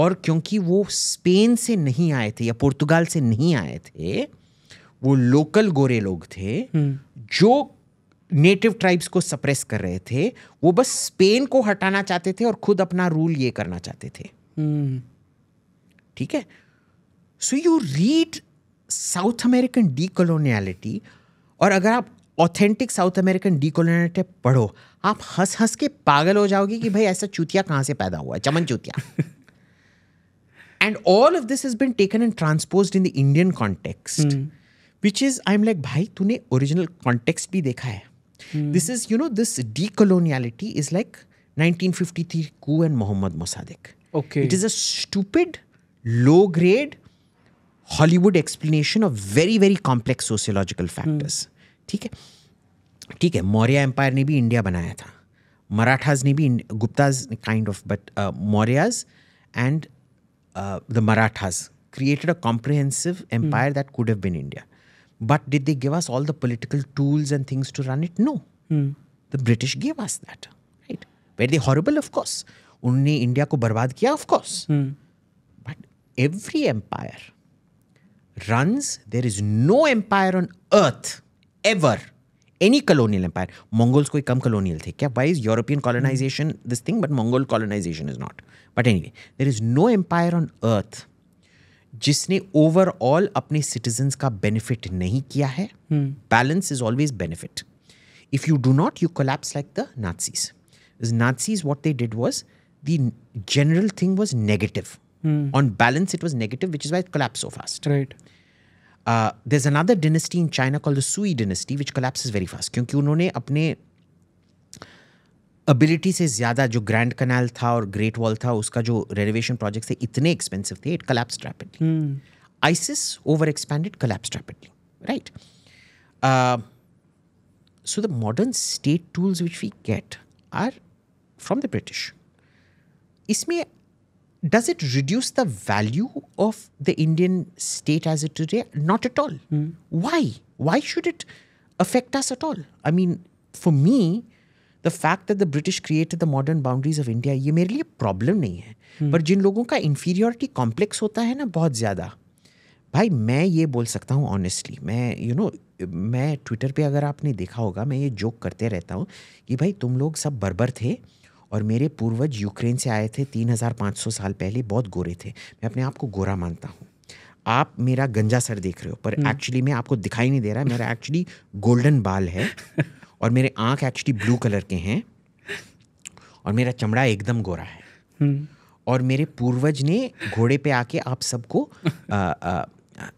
Speaker 1: और क्योंकि वो स्पेन से नहीं आए थे या पुर्तगाल से नहीं आए थे वो लोकल गोरे लोग थे हम्म। जो नेटिव ट्राइब्स को सप्रेस कर रहे थे वो बस स्पेन को हटाना चाहते थे और खुद अपना रूल ये करना चाहते थे hmm. ठीक है so you read South American decoloniality और अगर आप ऑथेंटिक साउथ अमेरिकन डीकोलोनियलिटी पढ़ो आप हंस हंस के पागल हो जाओगे कि भाई ऐसा चूतिया कहां से पैदा हुआ है चमन चूतिया and all of this is been taken and transpose in the Indian context which is I am like भाई तूने ओरिजिनल कॉन्टेक्स्ट भी देखा है Hmm. This is, you know, this decoloniality is like 1953 coup and Mohammad Mossadegh. Okay. It is a stupid, low grade Hollywood explanation of very, very complex sociological hmm. factors. ठीक है ठीक है Maurya empire ने भी India बनाया था मराठाज ने भी Guptas kind of but Mauryas and the uh, Marathas created a comprehensive hmm. empire that could have been India. But did they give us all the political tools and things to run it? No. Hmm. The British gave us that. Right. Were they horrible? Of course. only India ko barbad Of course. Hmm. But every empire runs, there is no empire on earth ever. Any colonial empire. Mongols koi kam colonial thi. Kya? Why is European colonization this thing? But Mongol colonization is not. But anyway, there is no empire on earth. जिसने overall अपने citizens का benefit नहीं किया है balance is always benefit if you do not you collapse like the Nazis Nazis what they did was the general thing was negative on balance it was negative which is why collapse so fast right there is another dynasty in China call the Sui dynasty which collapse is very fast क्योंकि उन्होंने अपने Ability से ज़्यादा जो grand कनाल था और great wall था उसका जो रेनोवेशन प्रोजेक्ट थे इतने एक्सपेंसिव थे it collapse rapidly ISIS overexpanded collapse rapidly right so the modern state tools which we get are from the British. Isme, does it reduce the value of the Indian state as it today? Not at all. Hmm. Why? Why should it affect us at all? I mean, for me, fact that the British created the modern boundaries of India ये मेरे लिए problem नहीं है hmm. पर जिन लोगों का inferiority complex होता है ना बहुत ज़्यादा भाई मैं ये बोल सकता हूँ ऑनेस्टली मैं यू you नो know, मैं ट्विटर पे अगर आपने देखा होगा मैं ये जोक करते रहता हूँ कि भाई तुम लोग सब बर्बर थे और मेरे पूर्वज यूक्रेन से आए थे 3500 साल पहले बहुत गोरे थे मैं अपने आप को गोरा मानता हूँ आप मेरा गंजा सर देख रहे हो पर एक्चुअली hmm. मैं आपको दिखाई नहीं दे रहा मेरा एक्चुअली गोल्डन बाल है और मेरे आँख एक्चुअली ब्लू कलर के हैं और मेरा चमड़ा एकदम गोरा है हम्म। और मेरे पूर्वज ने घोड़े पे आके आप सबको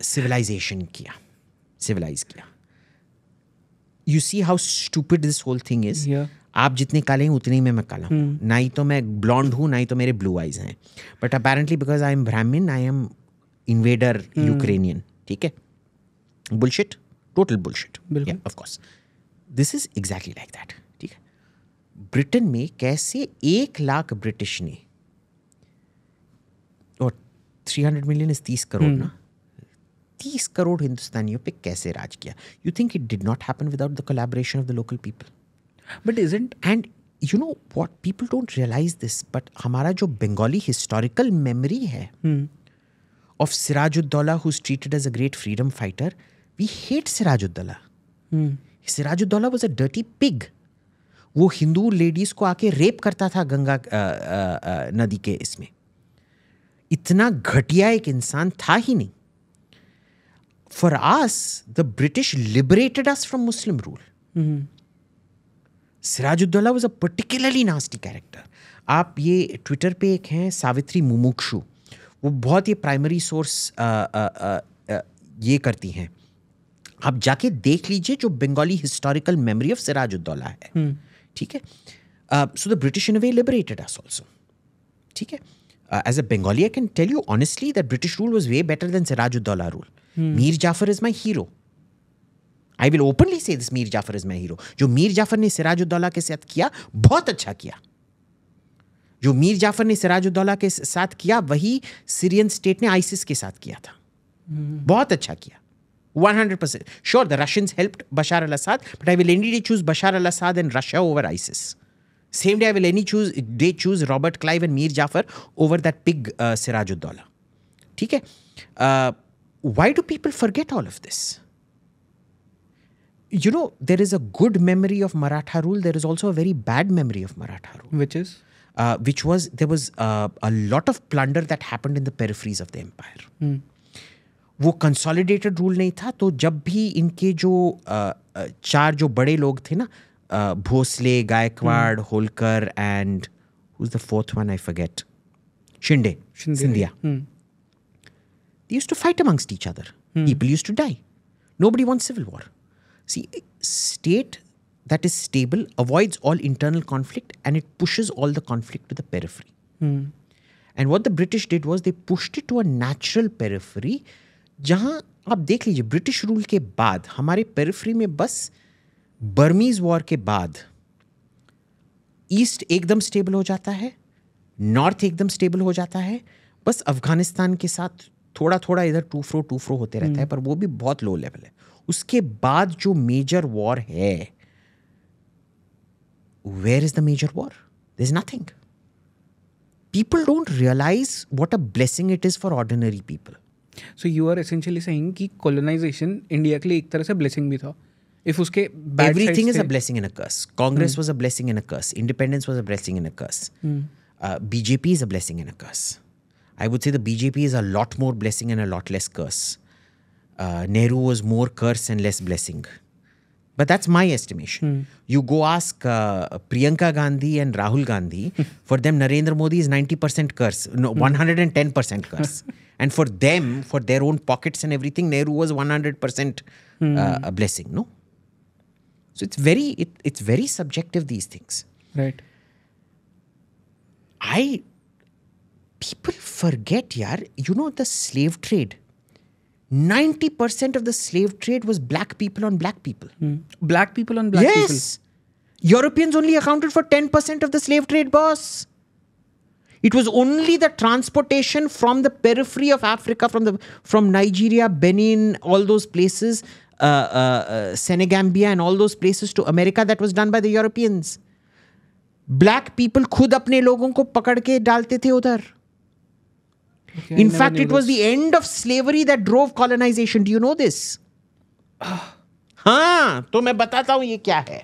Speaker 1: सिविलाइजेशन किया सिविलाइज किया you see how stupid this whole thing is आप जितने काले हैं उतने ही में मैं काला हूँ hmm. ना ही तो मैं ब्लॉन्ड हूँ ना ही तो मेरे ब्लू आइज हैं but apparently because I am Brahmin I am invader Ukrainian ठीक है bullshit total bullshit of course this is exactly like that ठीक है ब्रिटेन में कैसे एक लाख ब्रिटिश ने और थ्री हंड्रेड मिलियन इज तीस करोड़ ना तीस करोड़ हिंदुस्तानियों पे कैसे राज किया you think it did not happen without the collaboration of the local people but is and you know what people don't realise this but हमारा जो बंगाली हिस्टोरिकल मेमोरी है of Sirajuddaula who treated as a great freedom fighter we hate Sirajuddaula Sirajuddaula was a dirty pig वो Hindu ladies को आके rape करता था गंगा आ, आ, आ, नदी के इसमें इतना घटिया एक इंसान था ही नहीं for us the British liberated us from Muslim rule Sirajuddaula was a particularly nasty character आप ये ट्विटर पे एक हैं सावित्री मुमुक्षु वो बहुत ही प्राइमरी सोर्स ये करती हैं आप जाके देख लीजिए जो Bengali historical memory of Siraj Uddaula है हम्म। ठीक है so the British in way liberated us also ठीक है as a Bengali I can tell you honestly that British rule was way better than Siraj Uddaula rule Mir Jafar is my hero I will openly say this Mir Jafar is my hero जो मीर जाफर ने सिराज उद्दौला के साथ किया बहुत अच्छा किया जो मीर जाफर ने सिराज उद्दौला के साथ किया वही सीरियन स्टेट ने आइसिस के साथ किया था हम्म। बहुत अच्छा किया 100%. Sure, the Russians helped Bashar al Assad, but I will any day choose Bashar al Assad and Russia over ISIS. Same day, I will any choose, day choose Robert Clive and Mir Jafar over that pig uh, Sirajuddaulah. Okay? Uh, why do people forget all of this? You know, there is a good memory of Maratha rule, there is also a very bad memory of Maratha rule. Which is? Uh, which was, there was uh, a lot of plunder that happened in the peripheries of the empire. Mm. वो consolidated rule नहीं था तो जब भी इनके जो चार जो बड़े लोग थे ना Bhosale Gaekwad Holkar and who's the fourth one? I forget. Shinde, Shinde. Sindhya. They used to fight amongst each other. People used to die. Nobody wants civil war. See, state that is stable avoids all internal conflict and it pushes all the conflict to the periphery. And what the British did was they pushed it to a natural periphery जहाँ आप देख लीजिए British rule के बाद हमारे periphery में बस Burmese war के बाद ईस्ट एकदम स्टेबल हो जाता है नॉर्थ एकदम स्टेबल हो जाता है बस अफगानिस्तान के साथ थोड़ा थोड़ा इधर टू फ्रो टू फ्रो होते रहता है हम्म। पर वो भी बहुत लो लेवल है उसके बाद जो मेजर वॉर है where is the major war there is nothing people don't realise what a blessing it is for ordinary people
Speaker 2: so you are essentially saying कि कॉलोनाइजेशन इंडिया के लिए एक तरह से ब्लेसिंग भी था इफ उसके everything is a
Speaker 1: blessing in a curse Congress was a blessing in a curse independence was a blessing in a curse BJP is a blessing in a curse I would say the BJP is a lot more blessing and a lot less curse. Uh, Nehru was more curse and less blessing. But that's my estimation. Hmm. You go ask uh, Priyanka Gandhi and Rahul Gandhi. Hmm. for them, Narendra Modi is 90% curse, no, 110% hmm. curse. and for them, for their own pockets and everything, Nehru was 100% uh, a blessing. No. So it's very it, it's very subjective. These things. Right. I people forget, yaar. You know the slave trade 90% of the slave trade was black people on black people. Mm. Black people on black yes. people. Yes. Europeans only accounted for 10% of the slave trade, boss. It was only the transportation from the periphery of Africa, from the from Nigeria, Benin, all those places, uh, uh, uh, Senegambia, and all those places to America that was done by the Europeans. Black people खुद अपने लोगों को पकड़ के डालते थे उधर Okay, in fact, it was this. the end of slavery that drove colonization. Do you know this? हाँ तो मैं बताता हूँ ये क्या है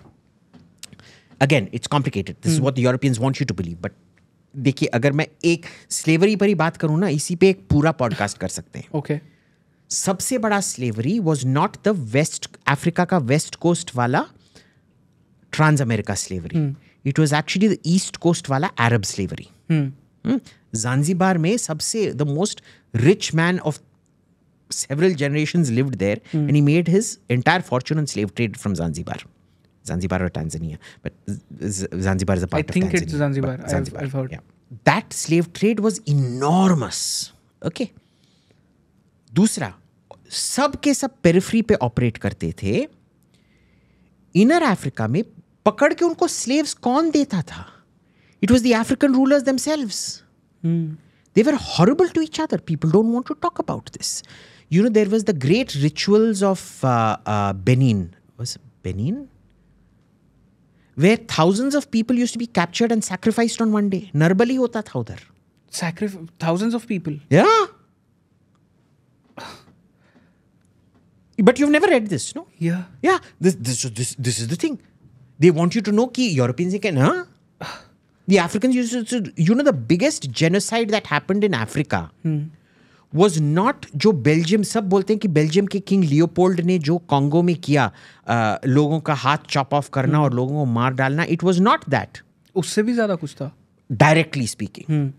Speaker 1: again it's complicated this what Europeans want you to believe but देखिए अगर मैं एक स्लेवरी पर ही बात करूँ ना इसी पे एक पूरा पॉडकास्ट कर सकते हैं ओके okay. सबसे बड़ा slavery was not the West Africa का वेस्ट कोस्ट वाला trans America slavery it was actually the east coast वाला अरब स्लेवरी जानजीबार में सबसे the most rich man of several generation lived there and and made his entire fortune fortune on slave trade from Zanzibar. or Tanzania. But Zanzibar is a part I of Tanzania. I think it's Zanzibar. Zanzibar. I've, I've, heard. Yeah. That slave trade was enormous. Okay. दूसरा सब के सब periphery पे operate करते थे Inner Africa में पकड़ के उनको slaves कौन देता था It was the African rulers themselves. Mm. They were horrible to each other. People don't want to talk about this. You know, there was the great rituals of uh, uh, Benin. Was Benin? Where thousands of people used to be captured and sacrificed on one day. Narbali hota tha udhar. Sacrif- thousands of people? Yeah. But you've never read this, no? Yeah. Yeah. This, this, this, this is the thing. They want you to know that Europeans can, huh? the Africans used to, you know, the biggest genocide that happened in Africa hmm. was not जो Belgium सब बोलते हैं कि Belgium के king Leopold ने जो Congo में किया आ, लोगों का हाथ चॉप ऑफ करना और hmm. लोगों को मार डालना इट वॉज नॉट दैट उससे भी ज्यादा कुछ था डायरेक्टली स्पीकिंग hmm.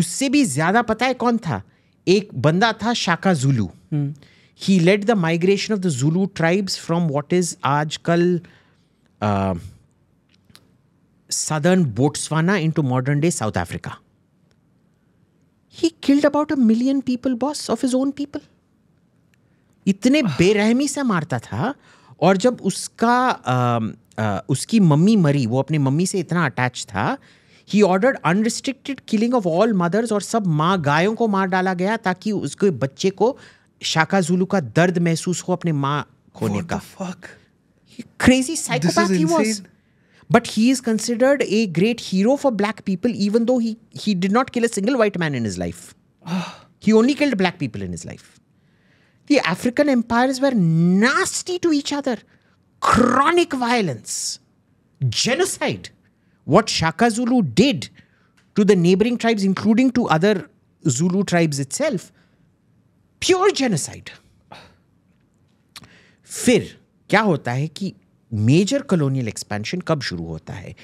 Speaker 1: उससे भी ज्यादा पता है कौन था एक बंदा था Shaka Zulu he led the migration of the Zulu tribes from what is आज कल southern Botswana into modern day South Africa. He killed about a million people, boss, of his own people. इतने ah. बेरहमी से मारता था और जब उसका आ, आ, उसकी मम्मी मरी वो अपने मम्मी से इतना अटैच था he ordered unrestricted killing of all mothers और सब माँ गायों को मार डाला गया ताकि उसके बच्चे को शाका जुलू का दर्द महसूस हो अपने माँ खोने का crazy psychopath he was But he is considered a great hero for black people, even though he, he did not kill a single white man in his life. he only killed black people in his life. The African empires were nasty to each other, chronic violence, genocide. What Shaka Zulu did to the neighboring tribes, including to other Zulu tribes itself, pure genocide. फिर क्या होता है कि major colonial expansion कब शुरू होता है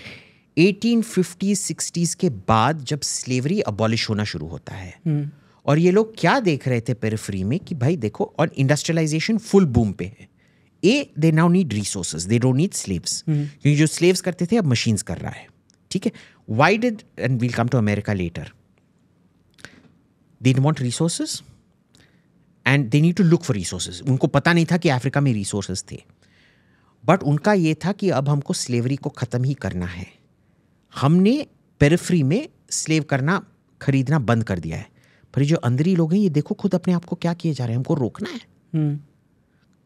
Speaker 1: 1850s 60s के बाद जब स्लेवरी अबॉलिश होना शुरू होता है हम्म। और ये लोग क्या देख रहे थे पेरिफ्री में कि भाई देखो और इंडस्ट्रियलाइजेशन फुल बूम पे है a they now need resources they don't need slaves क्योंकि जो स्लेव्स करते थे अब मशीन्स कर रहा है ठीक है why did and we'll come to America later they want resources and they need to look for resources उनको पता नहीं था कि अफ्रीका में रिसोर्सेज थे बट उनका ये था कि अब हमको स्लेवरी को ख़त्म ही करना है हमने पेरिफ्री में स्लेव करना खरीदना बंद कर दिया है पर जो अंदरी लोग हैं ये देखो खुद अपने आप को क्या किए जा रहे हैं हमको रोकना है hmm.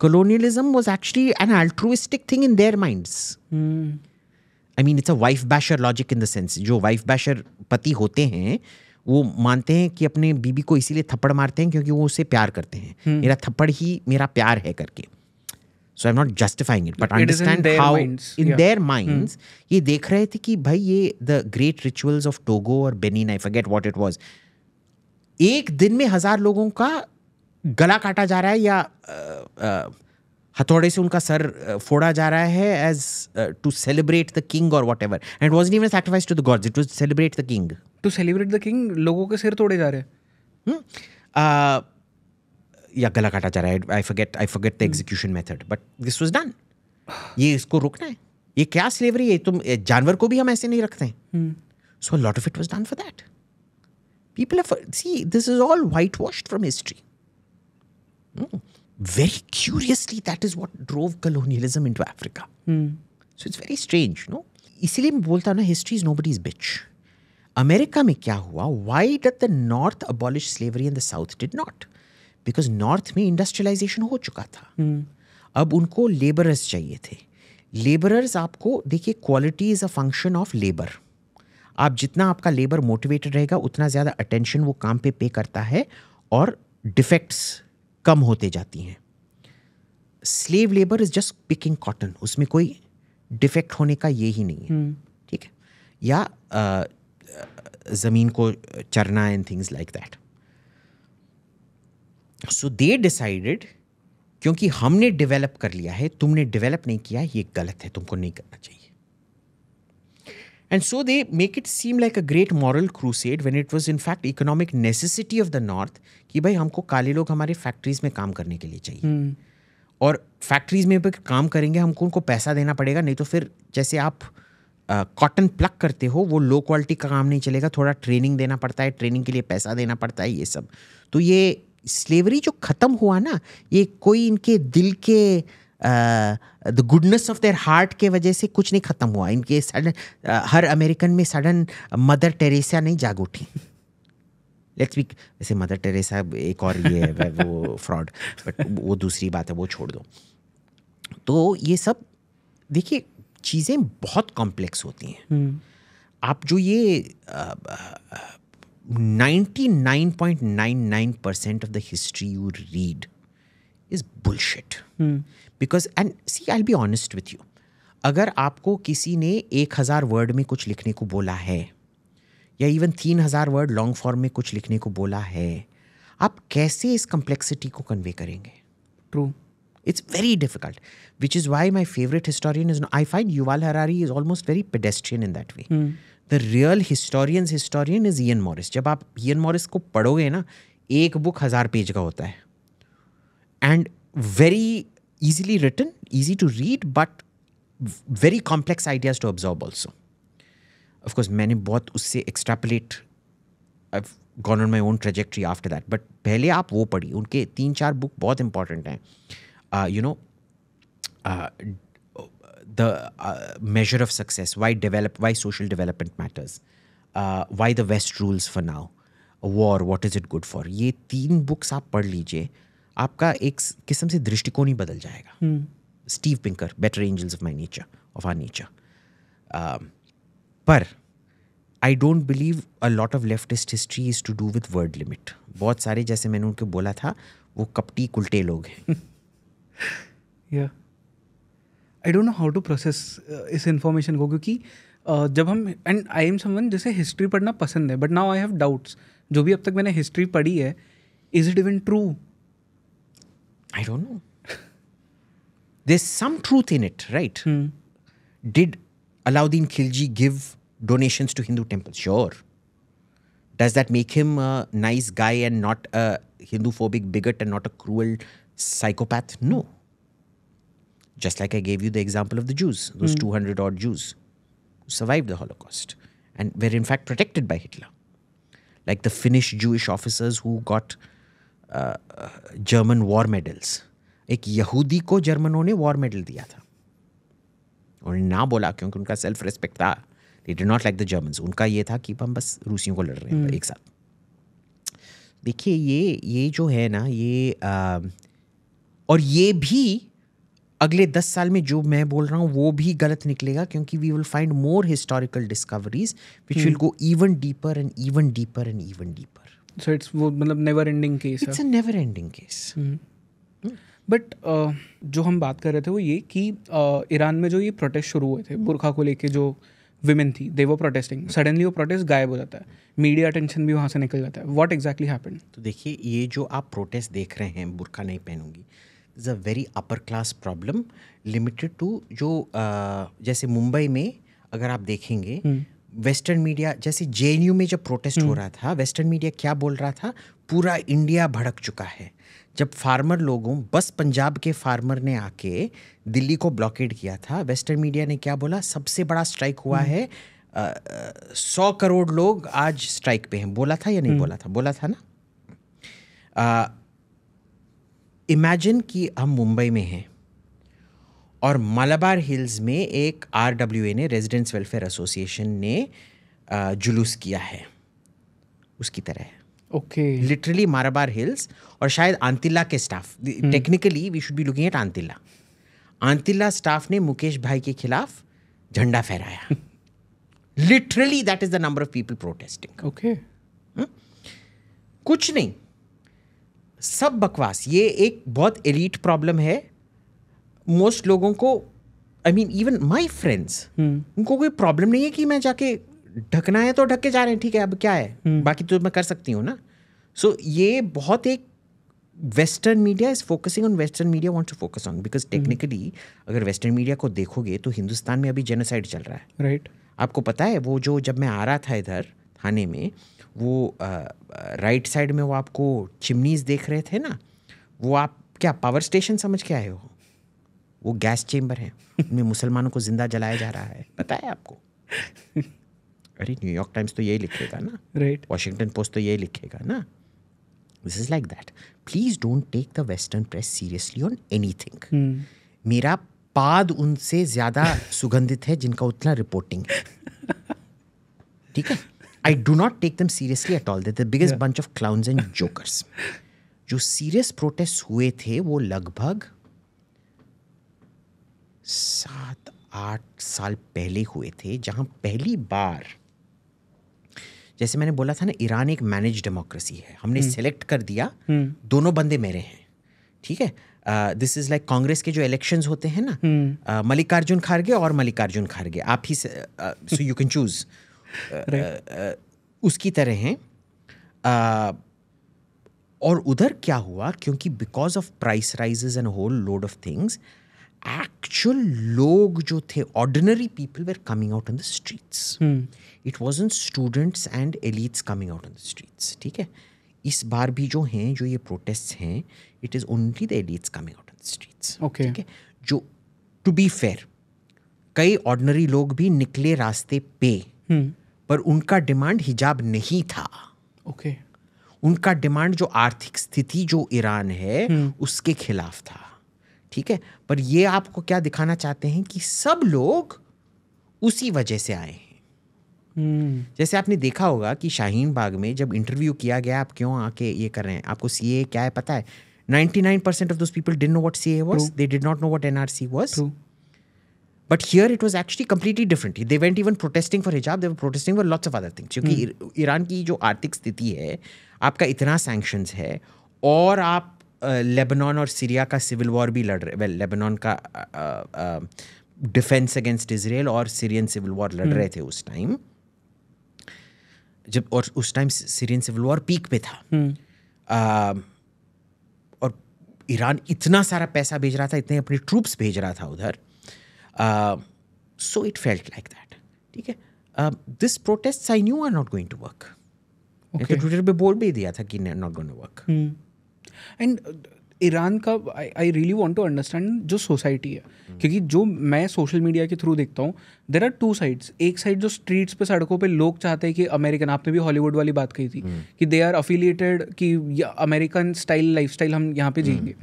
Speaker 1: colonialism was actually an altruistic thing in their minds I mean it's a wife basher logic in the sense जो वाइफ बैशर पति होते हैं वो मानते हैं कि अपने बीबी को इसीलिए थप्पड़ मारते हैं क्योंकि वो उसे प्यार करते हैं hmm. मेरा थप्पड़ ही मेरा प्यार है करके hmm. So I am not justifying it but understand how in their minds ये देख रहे थे कि भाई ये the great rituals of Togo और Benin I forget what it was एक दिन में हजार लोगों का गला काटा जा रहा है या हथौड़े से उनका सर फोड़ा जा रहा है as to celebrate the king और whatever and was even sacrifice to the gods it to celebrate the king
Speaker 2: to celebrate the king लोगों के सिर तोड़े जा रहे हैं
Speaker 1: hmm? या गला काटा जा रहा है I forget I forget the execution method but this was done ये इसको रोकना है ये क्या स्लेवरी है तुम जानवर को भी हम ऐसे नहीं रखते हैं so lot of it was done for that people see this is all white wash from history very curiously that is what drove colonialism in to Africa so it's very strange no इसीलिए मैं बोलता हूँ ना history is nobody's bitch America में क्या हुआ why did the north abolish slavery in the south did not because north में industrialisation हो चुका था हम्म। अब उनको लेबरर्स चाहिए थे लेबरर्स आपको देखिए quality is a function of labour आप जितना आपका लेबर मोटिवेटेड रहेगा उतना ज़्यादा अटेंशन वो काम पे पे करता है और डिफेक्ट्स कम होते जाती हैं slave labour is just picking cotton उसमें कोई डिफेक्ट होने का ये ही नहीं है हम्म। ठीक है या ज़मीन को चरना and things like that so they decided क्योंकि हमने डेवलप कर लिया है तुमने डेवलप नहीं किया ये गलत है तुमको नहीं करना चाहिए and so they make it seem like a great moral crusade when it was in fact economic necessity of the north कि भाई हमको काले लोग हमारे फैक्ट्रीज में काम करने के लिए चाहिए hmm. और फैक्ट्रीज में भी काम करेंगे हमको उनको पैसा देना पड़ेगा नहीं तो फिर जैसे आप कॉटन uh, प्लग करते हो वो लो क्वालिटी का काम नहीं चलेगा थोड़ा ट्रेनिंग देना पड़ता है ट्रेनिंग के लिए पैसा देना पड़ता है ये सब तो ये स्लेवरी जो ख़त्म हुआ ना ये कोई इनके दिल के the goodness of their heart के वजह से कुछ नहीं ख़त्म हुआ इनके सडन uh, हर अमेरिकन में सडन मदर टेरेसा नहीं जाग उठी लेट्स बी वैसे मदर टेरेसा एक और ये है वो फ्रॉड बट वो दूसरी बात है वो छोड़ दो तो ये सब देखिए चीज़ें बहुत कॉम्प्लेक्स होती हैं hmm. आप जो ये आ, आ, 99.99 percent of the history you read is bullshit. Hmm. Because and see, I'll be honest with you. अगर आपको किसी ने एक हज़ार वर्ड में कुछ लिखने को बोला है या इवन तीन हज़ार वर्ड लॉन्ग फॉर्म में कुछ लिखने को बोला है आप कैसे इस कम्प्लेक्सिटी को कन्वे करेंगे true it's very difficult which is why my favourite historian is I find Yuval Harari is almost very pedestrian in that way the real historians historian is Ian Morris जब आप ईन Morris को पढ़ोगे ना एक book हज़ार page का होता है and very easily written easy to read but very complex ideas to absorb also of course मैंने बहुत उससे extrapolate I gone on my own trajectory after that but पहले आप वो पढ़िए उनके तीन चार बुक बहुत इंपॉर्टेंट हैं you uh, know uh, the measure of success why develop why social social matters why the why rules West rules war what is it good for ये तीन बुक्स आप पढ़ लीजिए आपका एक किस्म से दृष्टिकोण ही बदल जाएगा Steve Pinker better angels of my nature of our nature पर I don't believe a lot of leftist history is to do with world limit बहुत सारे जैसे मैंने उनको बोला था वो कपटी कुलटे लोग हैं
Speaker 2: yeah. I don't know how to process इस इन्फॉर्मेशन को क्योंकि uh, जब हम एंड आई एम समवन जैसे हिस्ट्री पढ़ना पसंद है but now I have doubts जो भी अब तक मैंने हिस्ट्री पढ़ी है
Speaker 1: is it even true I don't know there some truth in it right did Alauddin Khilji give donation to Hindu temple sure does that make him a nice guy and not a Hindu phobic bigot and not a cruel psychopath no Just like I gave you the example of the Jews, those mm. 200 odd Jews who survived the Holocaust and were in fact protected by Hitler. Like the Finnish Jewish officers who got uh, uh, German war medals. एक यहूदी को जर्मनों ने war medal दिया था उन्होंने ना बोला क्योंकि उनका सेल्फ रिस्पेक्ट था they did not like the Germans उनका ये था कि हम बस रूसियों को लड़ रहे हैं hmm. एक साथ देखिए ये ये जो है ना ये आ, और ये भी अगले दस साल में जो मैं बोल रहा हूँ वो भी गलत निकलेगा क्योंकि we will find more historical discoveries which will go even deeper and even deeper and even deeper so it's वो मतलब never ending case it's a never ending case but uh, जो हम बात कर
Speaker 2: रहे थे वो ये कि uh, ईरान में जो ये प्रोटेस्ट शुरू हुए थे बुरखा को लेके जो विमेन थी दे वो प्रोटेस्टिंग सडनली वो प्रोटेस्ट गायब हो जाता है मीडिया अटेंशन भी वहाँ से निकल जाता है वॉट एग्जैक्टली हैपन
Speaker 1: तो देखिए ये जो आप प्रोटेस्ट देख रहे हैं बुरखा नहीं पहनूंगी is a very upper class problem limited to जो uh, जैसे मुंबई में अगर आप देखेंगे वेस्टर्न हम्म। मीडिया जैसे जे में जब प्रोटेस्ट हो हम्म। रहा था वेस्टर्न मीडिया क्या बोल रहा था पूरा इंडिया भड़क चुका है जब फार्मर लोगों बस पंजाब के फार्मर ने आके दिल्ली को ब्लॉकेट किया था वेस्टर्न मीडिया ने क्या बोला सबसे बड़ा स्ट्राइक हुआ हम्म। है सौ करोड़ लोग आज स्ट्राइक पे हैं बोला था या नहीं बोला था बोला था ना इमेजिन कि हम मुंबई में हैं और मलाबार हिल्स में एक आर डब्ल्यू ए ने रेजिडेंस वेलफेयर एसोसिएशन ने जुलूस किया है उसकी तरह ओके लिटरली माराबार हिल्स और शायद आंतिल्ला के staff technically we should be looking at Antilia Antilia staff ने मुकेश भाई के खिलाफ झंडा फहराया literally that is the number of people protesting okay hmm. कुछ नहीं सब बकवास ये एक बहुत एलिट प्रॉब्लम है मोस्ट लोगों को I mean even my friends उनको कोई प्रॉब्लम नहीं है कि मैं जाके ढकना है तो ढक के जा रहे हैं ठीक है अब क्या है hmm. बाकी तो मैं कर सकती हूँ ना सो so, ये बहुत एक western media is focusing on western media want to focus on because technically अगर वेस्टर्न मीडिया को देखोगे तो हिंदुस्तान में अभी जेनोसाइड चल रहा है राइट right. आपको पता है वो जो जब मैं आ रहा था इधर थाने में वो राइट साइड में वो आपको चिमनीज देख रहे थे ना वो आप क्या पावर स्टेशन समझ के आए हो वो गैस चेम्बर है उनमें मुसलमानों को जिंदा जलाया जा रहा है पता है आपको अरे न्यूयॉर्क टाइम्स तो यही लिखेगा ना राइट वॉशिंगटन पोस्ट तो यही लिखेगा ना this is like that please don't take the western press seriously on anything मेरा पाद उनसे ज्यादा सुगंधित है जिनका उतना रिपोर्टिंग है ठीक है I do not take them seriously at all the biggest bunch of clowns and jokers जो सीरियस प्रोटेस्ट हुए थे वो लगभग सात आठ साल पहले हुए थे जहां पहली बार जैसे मैंने बोला था ना ईरान एक मैनेज डेमोक्रेसी है हमने सेलेक्ट हम्म। कर दिया हम्म। दोनों बंदे मेरे हैं ठीक है दिस इज लाइक कांग्रेस के जो इलेक्शंस होते हैं ना हम्म। uh, मल्लिकार्जुन खारगे और मल्लिकार्जुन खारगे आप ही सो यू कैन चूज उसकी तरह हैं और उधर क्या हुआ क्योंकि because of price rises and whole load of things actual लोग जो थे ordinary people were coming out on the streets it was in students and elites coming out on the streets ठीक है इस बार भी जो हैं जो ये प्रोटेस्ट हैं it is only the elites coming out on the streets okay ठीक है जो टू बी फेयर कई ऑर्डनरी लोग भी निकले रास्ते पे hmm. पर उनका डिमांड हिजाब नहीं था ओके okay. उनका डिमांड जो आर्थिक स्थिति जो ईरान है हम्म। उसके खिलाफ था ठीक है पर ये आपको क्या दिखाना चाहते हैं कि सब लोग उसी वजह से आए हैं हम्म। जैसे आपने देखा होगा कि शाहीन बाग में जब इंटरव्यू किया गया आप क्यों आके ये कर रहे हैं आपको सी क्या है पता है परसेंट ऑफ those डिट didn't know what CA was. They did not know what N R C was but here it was actually completely different they went even protesting for हिजाब they were protesting for lots of other things क्योंकि Iran hmm. की जो आर्थिक स्थिति है आपका इतना sanctions है और आप लेबनान और सीरिया का सिविल वॉर भी लड़ रहे वेल लेबनान का डिफेंस अगेंस्ट इसराइल और सीरियन सिविल वॉर लड़ hmm. रहे थे उस टाइम जब और उस time Syrian civil war peak पे था hmm. और ईरान इतना सारा पैसा भेज रहा था इतने अपने ट्रूप्स भेज रहा था उधर so it felt like that ठीक है this protest I knew are not going to work तो ट्विटर पे बोल भी दिया था कि not going to work and Iran का I really want to understand जो सोसाइटी
Speaker 2: है hmm. क्योंकि जो मैं सोशल मीडिया के थ्रू देखता हूँ देर आर टू साइड्स एक साइड जो स्ट्रीट्स पे सड़कों पे लोग चाहते हैं कि अमेरिकन आपने भी हॉलीवुड वाली बात कही थी hmm. कि दे आर अफिलिएटेड कि अमेरिकन स्टाइल लाइफ हम यहाँ पे जियेंगे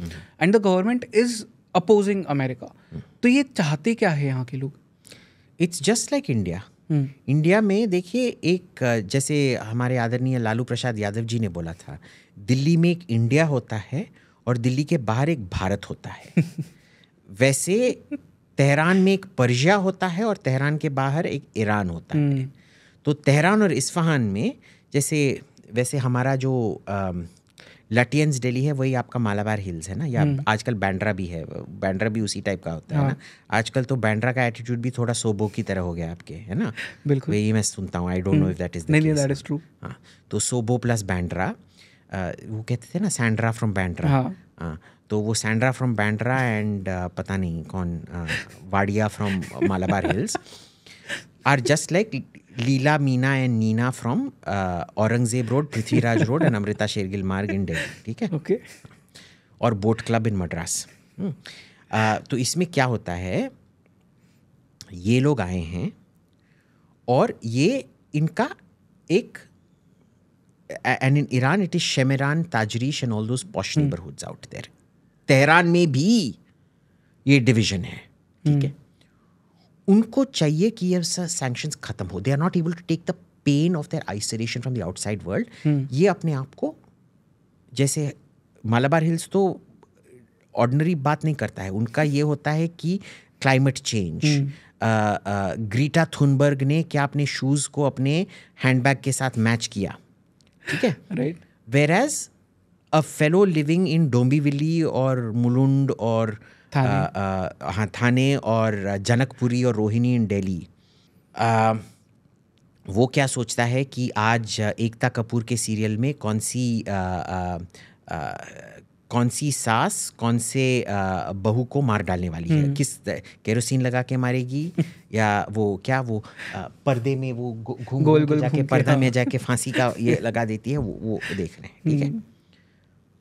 Speaker 2: and the government is opposing America
Speaker 1: तो ये चाहते क्या है यहाँ के लोग it's just like India India में देखिए एक जैसे हमारे आदरणीय लालू प्रसाद यादव जी ने बोला था दिल्ली में एक इंडिया होता है और दिल्ली के बाहर एक भारत होता है वैसे तेहरान में एक परजिया होता है और तेहरान के बाहर एक ईरान होता है हम्म। तो तेहरान और इस्फहान में जैसे वैसे हमारा जो लटियंस डेली है वही आपका मालाबार हिल्स है ना या हम्म। आजकल बैंड्रा भी है बैंड्रा भी उसी टाइप का होता है ना हाँ। आजकल तो बैंड्रा का एटीट्यूड भी थोड़ा सोबो की तरह हो गया आपके है ना बिल्कुल वही मैं सुनता हूँ I don't know if that is that is true हाँ तो सोबो प्लस बैंड्रा वो कहते थे ना सैंड्रा फ्रॉम बैंड्रा हाँ तो वो सैंड्रा फ्रॉम बैंड्रा एंड पता नहीं कौन Wadia from Malabar Hills are just like Leela, Meena, and Nina from uh, Aurangzeb Road, Prithviraj Road, and Amrita Shergill Marg in Delhi. ठीक है ओके और बोट क्लब इन मद्रास तो इसमें क्या होता है ये लोग आए हैं और ये इनका एक and in Iran it is Shemiran Tajrish and all those posh neighbourhoods out there Tehran में भी ये डिवीजन है ठीक है hmm. उनको चाहिए कि ये सैंक्शन खत्म हो they are not able to take the pain of their isolation from the outside world ये अपने आप को जैसे मालाबार हिल्स तो ऑर्डनरी बात नहीं करता है उनका ये होता है कि क्लाइमेट चेंज ग्रीटा थुनबर्ग ने क्या अपने शूज़ को अपने हैंडबैग के साथ मैच किया ठीक है right whereas a fellow living in Dombivli और मुलुंड और uh, हाँ थाने और जनकपुरी और रोहिणी इन डेली वो क्या सोचता है कि आज एकता कपूर के सीरियल में कौन सी आ, आ, आ, कौन सी सास कौन से बहू को मार डालने वाली है हम्म। किस केरोसिन लगा के मारेगी या वो क्या वो पर्दे में वो घूम गो, गोल जाके पर्दा में हाँ। जाके फांसी का ये लगा देती है वो वो देख रहे हैं ठीक है हम्म।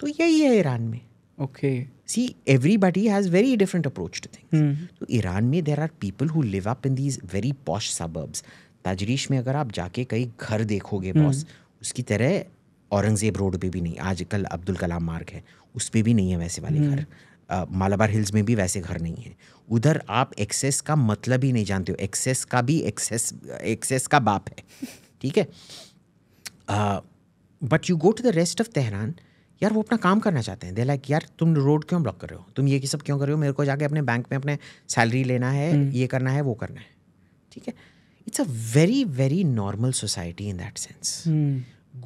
Speaker 1: तो यही है ईरान में okay okay. See every has very very different approach to mm तो ईरान में there are people who live up in these very posh suburbs Tajrish में अगर आप जाके कई घर देखोगे hmm बॉस उसकी तरह औरंगजेब रोड पे भी नहीं आज कल अब्दुल कलाम मार्ग है उस पर भी नहीं है वैसे वाले hmm. घर मालाबार हिल्स में भी वैसे घर नहीं है उधर आप एक्सेस का मतलब ही नहीं जानते हो एक्सेस का भी एक्सेस एक्सेस का बाप है ठीक है but you go to the rest of Tehran यार वो अपना काम करना चाहते हैं दे लाइक यार तुम रोड क्यों ब्लॉक कर रहे हो तुम ये सब क्यों कर रहे हो मेरे को जाके अपने बैंक में अपने सैलरी लेना है हम्म। ये करना है वो करना है ठीक है it's a very very normal society in that sense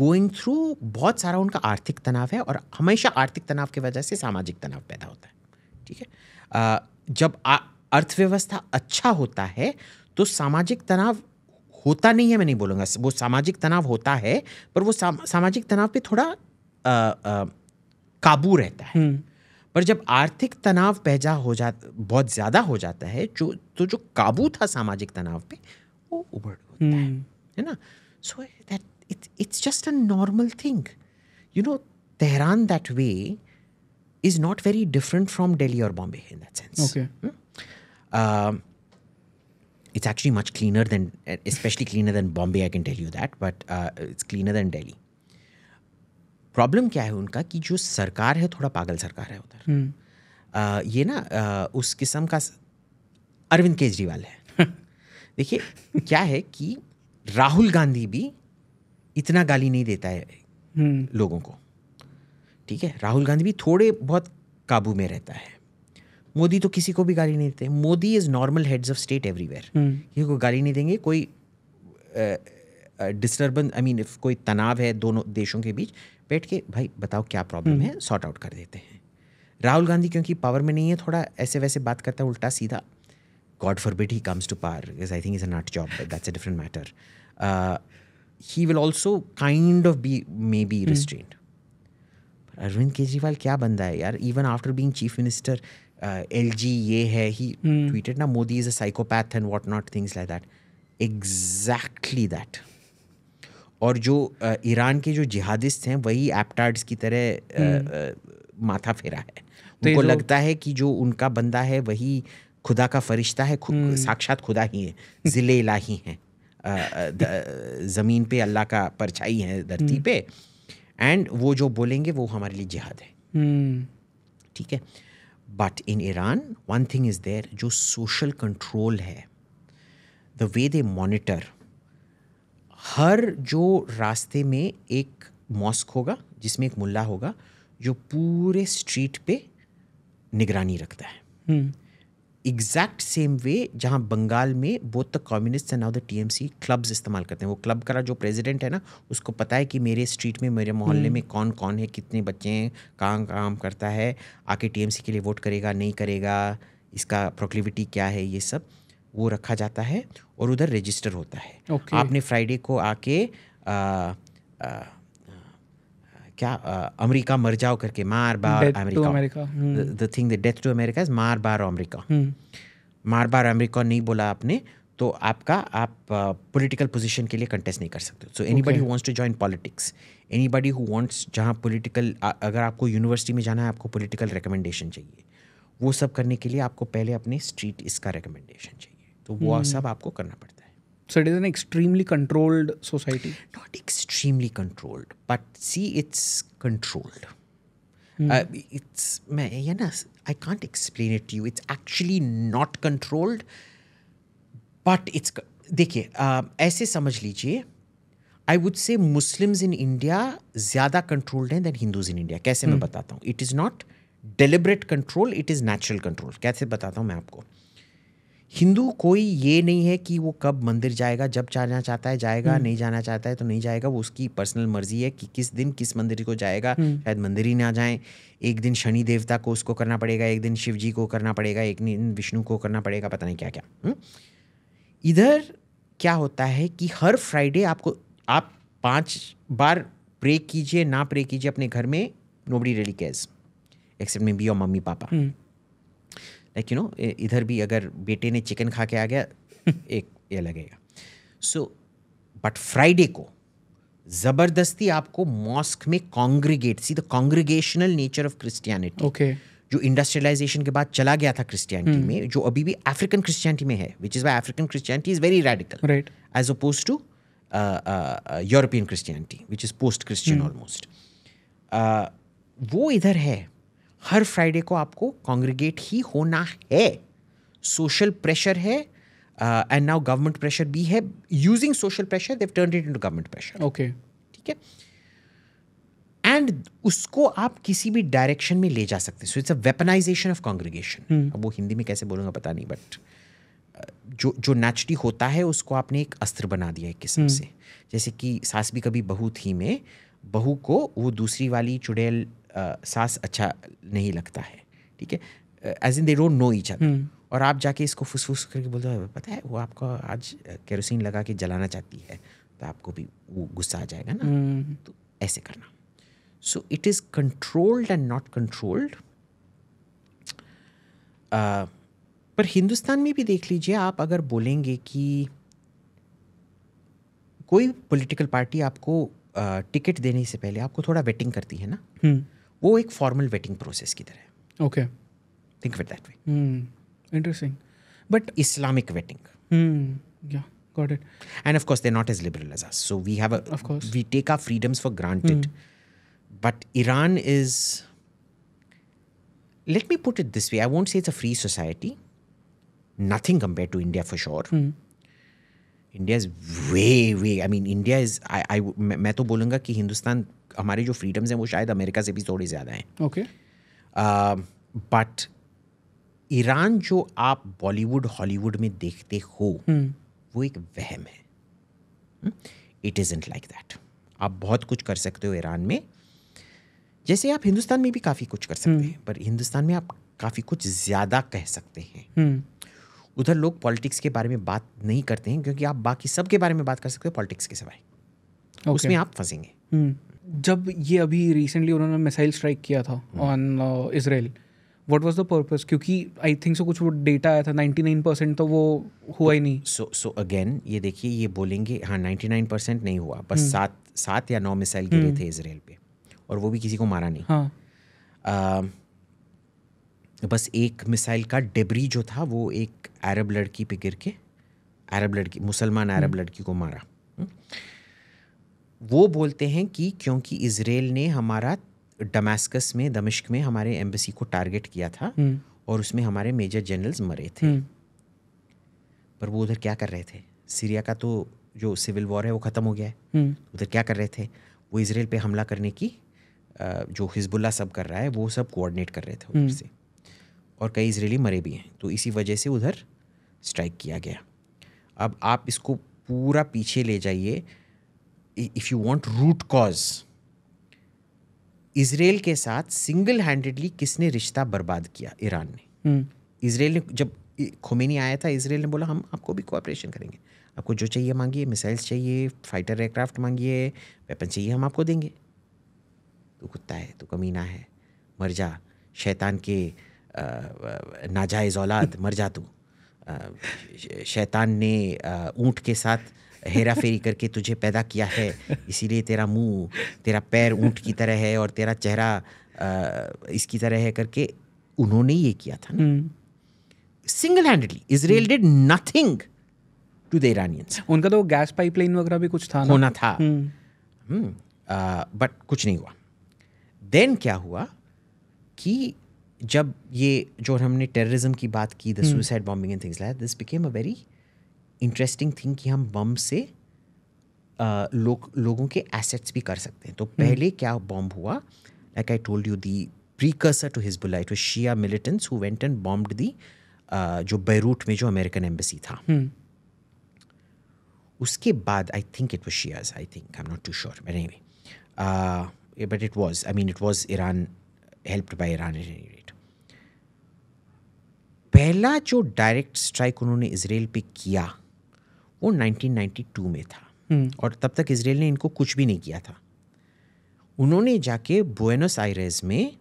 Speaker 1: going through बहुत सारा उनका आर्थिक तनाव है और हमेशा आर्थिक तनाव की वजह से सामाजिक तनाव पैदा होता है ठीक है जब अर्थव्यवस्था अच्छा होता है तो सामाजिक तनाव होता नहीं है मैं नहीं बोलूँगा वो सामाजिक तनाव होता है पर वो सामाजिक तनाव पे थोड़ा काबू रहता है हम्म। पर जब आर्थिक तनाव पैदा हो जा बहुत ज्यादा हो जाता है जो तो जो काबू था सामाजिक तनाव पे वो उबड़ है हम्म। है ना so that it's it's just a normal thing you know Tehran that way is not very different from Delhi और Bombay in that sense it's actually much cleaner than especially cleaner than Bombay I can tell you that but it's cleaner than Delhi problem क्या है उनका कि जो सरकार है थोड़ा पागल सरकार है उधर हम्म। ये ना आ, उस किस्म का अरविंद केजरीवाल है देखिए क्या है कि राहुल गांधी भी इतना गाली नहीं देता है हम्म। लोगों को ठीक है राहुल गांधी भी थोड़े बहुत काबू में रहता है मोदी तो किसी को भी गाली नहीं देते Modi is normal heads of state everywhere किसी को गाली नहीं देंगे कोई डिस्टर्बेंस आई मीन इफ कोई तनाव है दोनों देशों के बीच बैठ के भाई बताओ क्या प्रॉब्लम हम्म। है सॉर्ट आउट कर देते हैं राहुल गांधी क्योंकि पावर में नहीं है थोड़ा ऐसे वैसे बात करता है उल्टा सीधा god forbid he comes to power because I think is a nut job that's a different matter he will also kind of be maybe restrained Arvind Kejriwal क्या बंदा है यार even after being chief minister L G ये है ही hmm. Tweeted ना Modi is a psychopath and what not things like that exactly that और जो ईरान के जो जिहादिस्ट हैं वही एप्टार्ड्स की तरह हम्म। माथा फेरा है तो उनको लगता है कि जो उनका बंदा है वही खुदा का फरिश्ता है खुद हम्म। साक्षात खुदा ही है जिले इलाही हैं ज़मीन पे अल्लाह का परछाई है धरती हम्म। पे एंड वो जो बोलेंगे वो हमारे लिए जिहाद
Speaker 3: है
Speaker 1: ठीक है but in Iran one thing is there जो सोशल कंट्रोल है द वे दे मॉनिटर हर जो रास्ते में एक मॉस्क होगा जिसमें एक मुल्ला होगा जो पूरे स्ट्रीट पे निगरानी रखता है एग्जैक्ट सेम वे जहाँ बंगाल में both the communist and now the TMC clubs इस्तेमाल करते हैं वो क्लब का जो प्रेसिडेंट है ना उसको पता है कि मेरे स्ट्रीट में मेरे मोहल्ले हम्म। में कौन कौन है कितने बच्चे हैं कहाँ काम करता है आके टीएमसी के लिए वोट करेगा नहीं करेगा इसका प्रोक्लिविटी क्या है ये सब वो रखा जाता है और उधर रजिस्टर होता है okay. आपने फ्राइडे को आके आ, आ, क्या अमेरिका मर जाओ करके मार बार America the thing the death to America is मार बार अमेरिका hmm. मार बार अमेरिका नहीं बोला आपने तो आपका आप पॉलिटिकल uh, पोजीशन के लिए कंटेस्ट नहीं कर सकते so anybody wants to join politics anybody who wants जहाँ पोलिटिकल अगर आपको यूनिवर्सिटी में जाना है आपको पोलिटिकल रिकमेंडेशन चाहिए वो सब करने के लिए आपको पहले अपने स्ट्रीट इसका रिकमेंडेशन चाहिए तो वो हम्म। सब आपको करना पड़ता है so it is an extremely controlled society not extremely controlled but see it's controlled it's मैं ये ना I can't explain it you it's actually not controlled but it's देखिए uh, ऐसे समझ लीजिए I would say Muslims in India ज्यादा controlled हैं than Hindus in India कैसे मैं hmm. बताता हूँ it is not deliberate control it is natural control कैसे बताता हूँ मैं आपको hmm. हिंदू कोई ये नहीं है कि वो कब मंदिर जाएगा जब जाना चाहता है जाएगा हम्म। नहीं जाना चाहता है तो नहीं जाएगा वो उसकी पर्सनल मर्जी है कि किस दिन किस मंदिर को जाएगा हम्म। शायद मंदिर ही ना जाए एक दिन शनि देवता को उसको करना पड़ेगा एक दिन शिव जी को करना पड़ेगा एक दिन विष्णु को करना पड़ेगा पता नहीं क्या क्या हम्म? इधर क्या होता है कि हर फ्राइडे आपको आप पाँच बार प्रे कीजिए ना प्रे कीजिए अपने घर में nobody really cares except maybe और mummy papa like you know इधर भी अगर बेटे ने चिकन खा के आ गया एक ये लगेगा सो बट फ्राइडे को ज़बरदस्ती आपको मॉस्क में congregate see the congregational nature of Christianity okay जो इंडस्ट्रियलाइजेशन के बाद चला गया था क्रिस्टियनिटी hmm. में जो अभी भी अफ्रीकन क्रिस्टियनिटी में है which is why African Christianity is very radical right as opposed to European Christianity which is post Christian almost वो इधर है हर फ्राइडे को आपको कॉन्ग्रीगेट ही होना है सोशल प्रेशर है एंड नाउ गवर्नमेंट प्रेशर भी है using social pressure they've turn it into government pressure okay ठीक है एंड उसको आप किसी भी डायरेक्शन में ले जा सकते हैं so it's a weaponisation of congregation अब वो हिंदी में कैसे बोलूंगा पता नहीं बट uh, जो जो नेचुरली होता है उसको आपने एक अस्त्र बना दिया एक किस्म hmm. से जैसे कि सास भी कभी बहू थी में बहू को वो दूसरी वाली चुड़ैल सास अच्छा नहीं लगता है ठीक है as in they don't know each other और आप जाके इसको फुसफुस करके बोलते हो पता है वो आपको आज केरोसिन लगा के जलाना चाहती है तो आपको भी वो गुस्सा आ जाएगा ना हम्म। तो ऐसे करना so it is controlled and not controlled पर हिंदुस्तान में भी देख लीजिए आप अगर बोलेंगे कि कोई पॉलिटिकल पार्टी आपको टिकट देने से पहले आपको थोड़ा वेटिंग करती है ना hmm. वो एक फॉर्मल वेटिंग प्रोसेस की
Speaker 2: तरह okay think it that way interesting
Speaker 1: but Islamic
Speaker 2: vetting got it
Speaker 1: and of course they're not as liberal as us so we have a of course we take our freedoms for granted mm. but iran is let me put it this way i won't say it's a free society nothing compared to india for sure mm. India is India is I way I mean I, I, I, I तो बोलूँगा कि हिंदुस्तान हमारे जो freedoms हैं वो शायद America से भी थोड़ी ज़्यादा हैं ओके बट ईरान जो आप बॉलीवुड हॉलीवुड में देखते हो hmm. वो एक वहम है इट इज़ इंट लाइक दैट आप बहुत कुछ कर सकते हो ईरान में जैसे आप हिंदुस्तान में भी काफ़ी कुछ कर सकते hmm. हैं पर हिंदुस्तान में आप काफ़ी कुछ ज़्यादा कह सकते हैं hmm. उधर लोग पॉलिटिक्स के बारे में बात नहीं करते हैं क्योंकि आप बाकी सब के बारे में बात कर सकते हो पॉलिटिक्स के सिवाय
Speaker 2: okay. उसमें आप फंसेंगे जब ये अभी रिसेंटली उन्होंने मिसाइल स्ट्राइक किया था on Israel what was the purpose क्योंकि आई थिंक सो कुछ वो डेटा आया
Speaker 1: था नाइन्टी नाइन परसेंट तो वो हुआ ही नहीं सो सो अगेन ये देखिए ये बोलेंगे हाँ नाइन्टी नाइन परसेंट नहीं हुआ बस हम्म। सात सात या नौ मिसाइल गिरे हम्म। थे इसराइल पे और वो भी किसी को मारा नहीं हाँ आ, बस एक मिसाइल का डेबरी जो था वो एक अरब लड़की पे गिर के अरब लड़की मुसलमान अरब हम्म। लड़की को मारा हुँ? वो बोलते हैं कि क्योंकि इसराइल ने हमारा डमास्कस में दमिश्क में हमारे एम्बेसी को टारगेट किया था हम्म। और उसमें हमारे मेजर जनरल्स मरे थे हम्म। पर वो उधर क्या कर रहे थे सीरिया का तो जो सिविल वॉर है वो ख़त्म हो गया है हम्म। उधर क्या कर रहे थे वो इसराइल पे हमला करने की जो हिजबुल्ला सब कर रहा है वो सब कोऑर्डिनेट कर रहे थे उधर से और कई इसराइली मरे भी हैं तो इसी वजह से उधर स्ट्राइक किया गया अब आप इसको पूरा पीछे ले जाइए if you want root cause Israel के साथ सिंगल हैंडेडली किसने रिश्ता बर्बाद किया ईरान ने इसराइल हम्म। ने जब खुमेनी आया था इसराइल ने बोला हम आपको भी कोऑपरेशन करेंगे आपको जो चाहिए मांगिए मिसाइल्स चाहिए फाइटर एयरक्राफ्ट मांगिए वेपन चाहिए हम आपको देंगे तो कुत्ता है तो कमीना है मर जा शैतान के नाजायज़ औलाद मर जा तू शैतान ने ऊँट के साथ हेरा फेरी करके तुझे पैदा किया है इसीलिए तेरा मुंह तेरा पैर ऊँट की तरह है और तेरा चेहरा इसकी तरह है करके उन्होंने ये किया था single handedly Israel did nothing to the Iranians उनका तो गैस पाइपलाइन वगैरह भी कुछ था होना था बट
Speaker 2: हम्म।
Speaker 1: हम्म, कुछ नहीं हुआ देन क्या हुआ कि जब ये जो हमने टेररिज्म की बात की the suicide bombing and things like this became a very interesting thing कि हम बम से आ, लोग लोगों के एसेट्स भी कर सकते हैं तो हम्म। पहले क्या बॉम्ब हुआ like I told you the precursor to Hezbollah to Shia militants who went and bombed the जो बैरूट में जो अमेरिकन एम्बेसी था हम्म। उसके बाद I think it was Shias I think I am not too sure but any but it was I mean it was Iran helped by Iran at any rate पहला जो direct strike उन्होंने Israel पे किया वो 1992 में था हम्म। और तब तक इसराइल ने इनको कुछ भी नहीं किया था उन्होंने जाके बुएनस आयरस में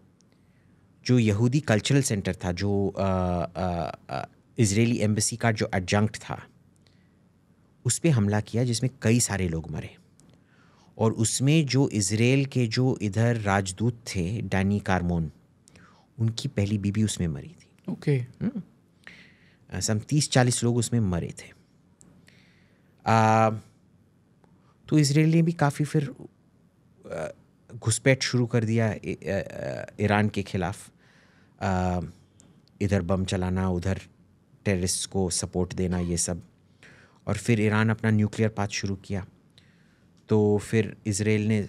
Speaker 1: जो यहूदी कल्चरल सेंटर था जो इसराइली एम्बेसी का जो एडजंक्ट था उस पर हमला किया जिसमें कई सारे लोग मरे और उसमें जो इसराइल के जो इधर राजदूत थे डैनी कारमोन उनकी पहली बीबी उसमें मरी थी ओके okay. सम हम्म। तीस चालीस लोग उसमें मरे थे Um, तो इसराइल ने भी काफ़ी फिर uh, घुसपैठ शुरू कर दिया uh, uh, ईरान के ख़िलाफ़ um, इधर बम चलाना उधर टेररिस्ट को सपोर्ट देना ये सब और फिर ईरान अपना न्यूक्लियर पाथ शुरू किया तो फिर इसराइल ने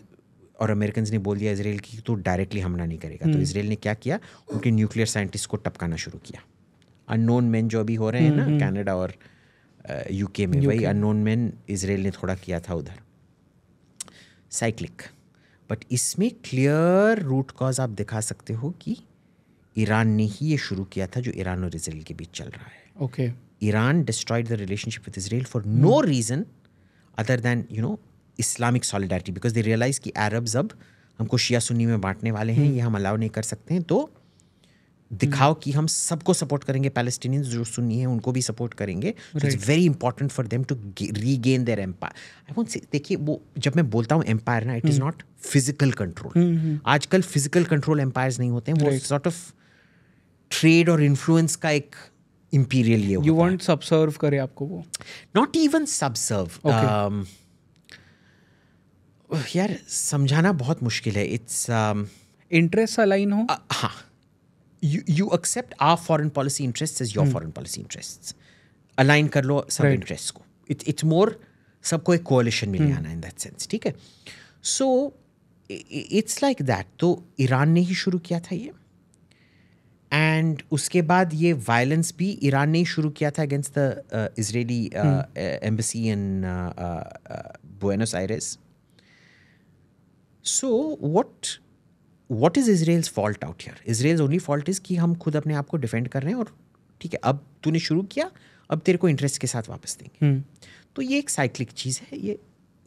Speaker 1: और अमेरिकन ने बोल दिया इसराइल की तो डायरेक्टली हमला नहीं करेगा तो हम्म। इसराइल ने क्या किया उनके न्यूक्लियर साइंटिस्ट को टपकाना शुरू किया अननोन मैन जो अभी हो रहे हैं हम्म, ना कनाडा हम्म। और यूके uh, में वही अनोन मैन इसराइल ने थोड़ा किया था उधर साइक्लिक बट इसमें क्लियर रूट कॉज आप दिखा सकते हो कि ईरान ने ही ये शुरू किया था जो ईरान और इसराइल के बीच चल रहा है okay Iran destroyed the relationship with Israel for no reason other than you know Islamic solidarity because they realise कि अरब्स अब हमको शिया सुन्नी में बांटने वाले हैं hmm. ये हम अलाउ नहीं कर सकते हैं तो दिखाओ कि हम सबको सपोर्ट करेंगे पैलेस्टीनियंस जो सुनी है उनको भी सपोर्ट करेंगे it's very important for them to regain their empire I would say देखिए वो जब मैं बोलता हूँ एम्पायर ना it is not physical control आजकल फिजिकल कंट्रोल एम्पायर नहीं होते हैं वो सॉर्ट ऑफ ट्रेड और इन्फ्लुएंस का एक इम्पीरियल ये यू वांट सबसर्व करे आपको वो नॉट इवन सबसर्व यार समझाना बहुत मुश्किल है इट्स इंटरेस्ट अलाइन हो हाँ you, you accept our foreign policy interests as your hmm. foreign policy interests. Align karlo sub interests. Ko. It, it's more sub coalition mil hmm. in that sense. Theek So it's like that. So Iran ne hi shuru kiya tha ye. And uske baad ye violence bhi Iran ne hi shuru kiya tha against the uh, Israeli uh, hmm. uh, embassy in Buenos Aires. So what what is Israel's fault out here Israel's only fault is कि हम खुद अपने आप को defend कर रहे हैं और ठीक है अब तूने शुरू किया अब तेरे को इंटरेस्ट के साथ वापस देंगे hmm. तो ये एक साइक्लिक चीज़ है ये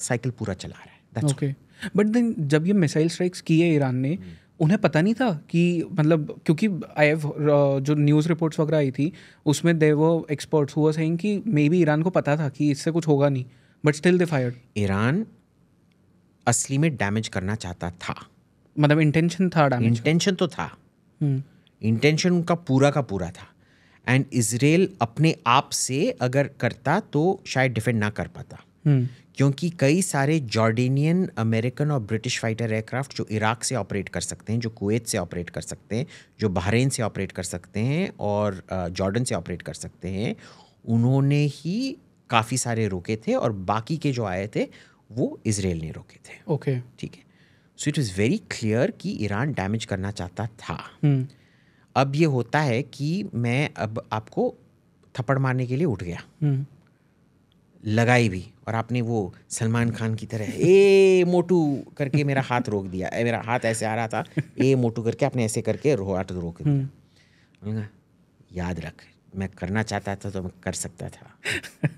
Speaker 1: साइकिल पूरा चला रहा है ओके बट देन जब ये
Speaker 2: मिसाइल स्ट्राइक्स किए ईरान ने hmm. उन्हें पता नहीं था कि मतलब क्योंकि आई हैव uh, जो न्यूज़ रिपोर्ट्स वगैरह आई थी उसमें दे वो एक्सपर्ट्स हुआ सेइंग कि मे बी ईरान को पता था कि इससे कुछ होगा नहीं but still they fire Iran
Speaker 1: असली में डैमेज करना चाहता था मतलब इंटेंशन था इंटेंशन तो था इंटेंशन हम्म। उनका पूरा का पूरा था एंड इसराइल अपने आप से अगर करता तो शायद डिफेंड ना कर पाता हम्म। क्योंकि कई सारे जॉर्डेनियन अमेरिकन और ब्रिटिश फाइटर एयरक्राफ्ट जो इराक से ऑपरेट कर सकते हैं जो कुवैत से ऑपरेट कर सकते हैं जो बहरेन से ऑपरेट कर सकते हैं और जॉर्डन से ऑपरेट कर सकते हैं उन्होंने ही काफ़ी सारे रोके थे और बाकी के जो आए थे वो इसराइल ने रोके थे ओके ठीक है so it is very clear कि ईरान डैमेज करना चाहता था हम्म। अब ये होता है कि मैं अब आपको थप्पड़ मारने के लिए उठ गया हम्म। लगाई भी और आपने वो सलमान खान की तरह ए मोटू करके मेरा हाथ रोक दिया ए, मेरा हाथ ऐसे आ रहा था ए मोटू करके आपने ऐसे करके रो हाथ रोक दिया हम्म। याद रख मैं करना चाहता था तो मैं कर सकता था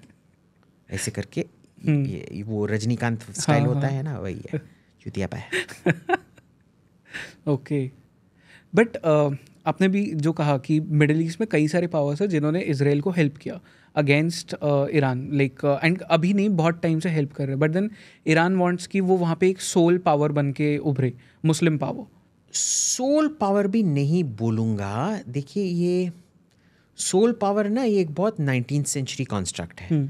Speaker 1: ऐसे करके ये, वो रजनीकांत हाँ, स्टाइल हाँ, होता हाँ. है ना वही है चुतिया पाया ओके
Speaker 2: बट आपने भी जो कहा कि मिडिल ईस्ट में कई सारे पावर्स हैं जिन्होंने इसराइल को हेल्प किया अगेंस्ट ईरान लाइक एंड अभी नहीं बहुत टाइम से हेल्प कर रहे बट देन ईरान वांट्स कि वो वहाँ पे एक सोल पावर बन के उभरे मुस्लिम पावर सोल
Speaker 1: पावर भी नहीं बोलूँगा देखिए ये सोल पावर ना ये एक बहुत नाइनटीन सेंचुरी कॉन्स्ट्रक्ट है हम्म.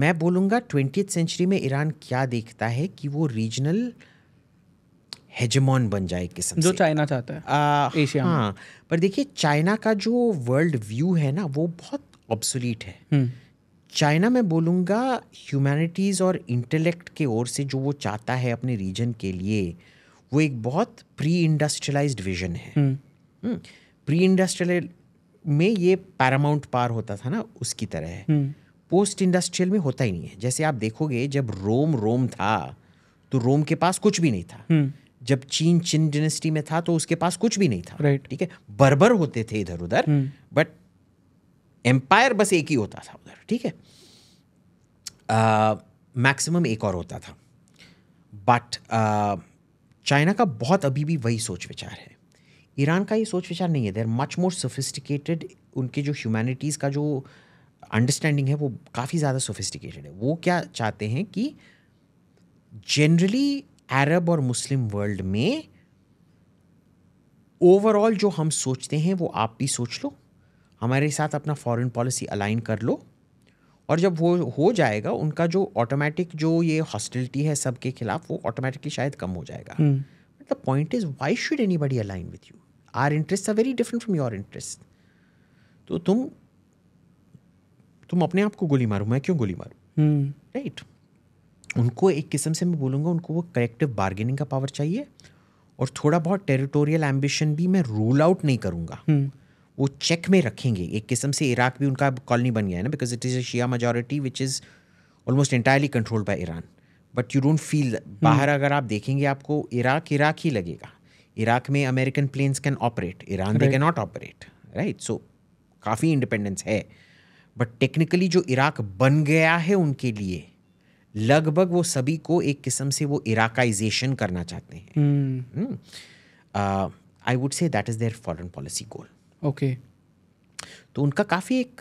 Speaker 1: मैं बोलूँगा ट्वेंटी सेंचुरी में ईरान क्या देखता है कि वो रीजनल regional... हेजमॉन बन जाए किस्म जो चाइना चाहता है आ, एशिया हाँ पर देखिए चाइना का जो वर्ल्ड व्यू है ना वो बहुत ऑब्सोलीट है हम्म। चाइना मैं बोलूँगा ह्यूमैनिटीज़ और इंटेलेक्ट के ओर से जो वो चाहता है अपने रीजन के लिए वो एक बहुत प्री इंडस्ट्रियलाइज्ड विजन है प्री हम्म। इंडस्ट्रियल हम्म, में ये पैरामाउंट पार होता था ना उसकी तरह है पोस्ट इंडस्ट्रियल में होता ही नहीं है जैसे आप देखोगे जब रोम रोम था तो रोम के पास कुछ भी नहीं था जब चीन चिन डिनेस्टी में था तो उसके पास कुछ भी नहीं था राइट right. ठीक है बर्बर होते थे इधर उधर बट एम्पायर हम्म। बस एक ही होता था उधर ठीक है मैक्सिमम एक और होता था बट चाइना का बहुत अभी भी वही सोच विचार है ईरान का ये सोच विचार नहीं है देर मच मोर सोफिस्टिकेटेड उनके जो ह्यूमैनिटीज़ का जो अंडरस्टैंडिंग है वो काफ़ी ज़्यादा सोफिस्टिकेटेड है वो क्या चाहते हैं कि जनरली अरब और मुस्लिम वर्ल्ड में ओवरऑल जो हम सोचते हैं वो आप भी सोच लो हमारे साथ अपना फॉरेन पॉलिसी अलाइन कर लो और जब वो हो जाएगा उनका जो ऑटोमेटिक जो ये हॉस्टिलिटी है सबके खिलाफ वो ऑटोमेटिकली शायद कम हो जाएगा
Speaker 3: but
Speaker 1: the point is why should anybody align with your interest are very different from your interest तो तुम तुम अपने आप को गोली मारो मैं क्यों गोली मारू राइट हम्म। hmm. right? उनको एक किस्म से मैं बोलूँगा उनको वो कलेक्टिव बार्गेनिंग का पावर चाहिए और थोड़ा बहुत टेरिटोरियल एम्बिशन भी मैं रूल आउट नहीं करूँगा हम्म। वो चेक में रखेंगे एक किस्म से इराक भी उनका कॉलोनी बन गया है ना because it is a Shia majority which is almost entirely controlled by Iran but you don't feel बाहर अगर आप देखेंगे आपको इराक इराक ही लगेगा इराक में American planes can operate Iran they can not operate right so काफ़ी independence है but technically जो इराक बन गया है उनके लिए लगभग वो सभी को एक किस्म से वो इराकाइजेशन करना चाहते
Speaker 2: हैं
Speaker 1: I would say that is their foreign policy goal okay तो उनका काफ़ी एक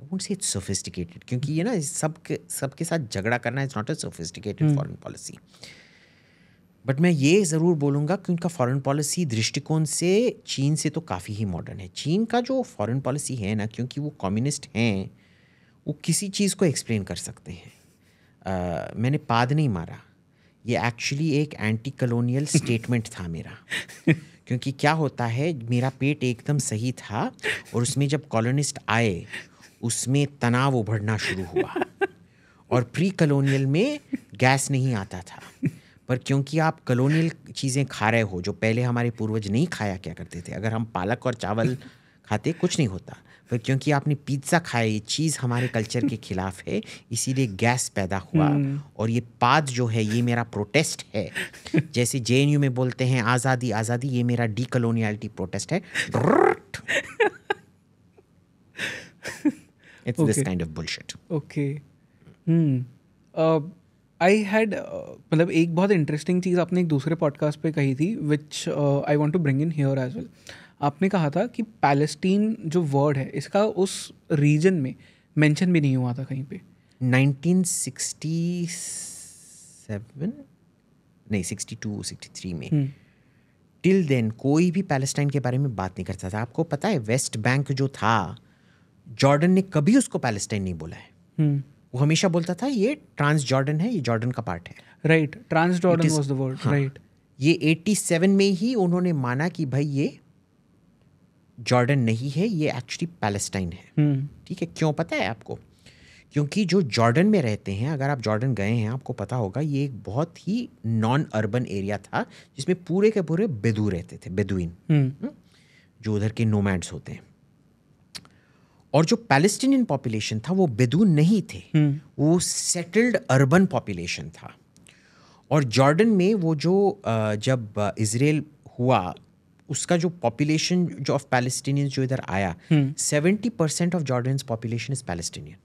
Speaker 1: I would say it's sophisticated क्योंकि ये ना सब सबके साथ झगड़ा करना is not a sophisticated foreign policy but मैं ये ज़रूर बोलूँगा कि उनका फॉरेन पॉलिसी दृष्टिकोण से चीन से तो काफ़ी ही मॉडर्न है चीन का जो फॉरेन पॉलिसी है ना क्योंकि वो कम्युनिस्ट हैं वो किसी चीज़ को एक्सप्लेन कर सकते हैं आ, मैंने पाद नहीं मारा ये एक्चुअली एक एंटी कलोनियल स्टेटमेंट था मेरा क्योंकि क्या होता है मेरा पेट एकदम सही था और उसमें जब कॉलोनिस्ट आए उसमें तनाव उभरना शुरू हुआ और प्री कलोनियल में गैस नहीं आता था पर क्योंकि आप कलोनियल चीज़ें खा रहे हो जो पहले हमारे पूर्वज नहीं खाया क्या करते थे अगर हम पालक और चावल खाते कुछ नहीं होता क्योंकि आपने पिज्ज़ा खाया ये चीज़ हमारे कल्चर के खिलाफ है इसीलिए गैस पैदा हुआ हम्म। और ये पाद जो है ये मेरा प्रोटेस्ट है जैसे जे में बोलते हैं आज़ादी आज़ादी ये मेरा डी कलोनियलिटी प्रोटेस्ट है it's this kind of bullshit
Speaker 2: okay I had मतलब एक बहुत इंटरेस्टिंग चीज़ आपने एक दूसरे पॉडकास्ट पे कही थी which I want to bring in here as well आपने कहा था कि पैलेस्टीन जो वर्ड है इसका उस रीजन में मेंशन भी नहीं हुआ था कहीं पे
Speaker 1: 1967 नहीं 62 63 में टिल हम्म। देन कोई भी पैलेस्टाइन के बारे में बात नहीं करता था आपको पता है वेस्ट बैंक जो था जॉर्डन ने कभी उसको पैलेस्टाइन नहीं बोला है हम्म। वो हमेशा बोलता था ये ट्रांस जॉर्डन है ये जॉर्डन का पार्ट है right Transjordan was the word right ये 87 में ही उन्होंने माना कि भाई ये जॉर्डन नहीं है ये एक्चुअली पैलेस्टाइन है हम्म। ठीक है क्यों पता है आपको क्योंकि जो जॉर्डन में रहते हैं अगर आप जॉर्डन गए हैं आपको पता होगा ये एक बहुत ही नॉन अर्बन एरिया था जिसमें पूरे के पूरे बेदू रहते थे बेदुइन हम्म। हम्म? जो उधर के नोमैड्स होते हैं और जो पैलेस्टीनियन पॉपुलेशन था वो बेदू नहीं थे वो सेटल्ड अर्बन पॉपुलेशन था और जॉर्डन में वो जो जब इसराइल हुआ उसका जो पॉपुलेशन जो ऑफ पैलेस्टीनियन जो इधर आया seventy percent of Jordan population is Palestinian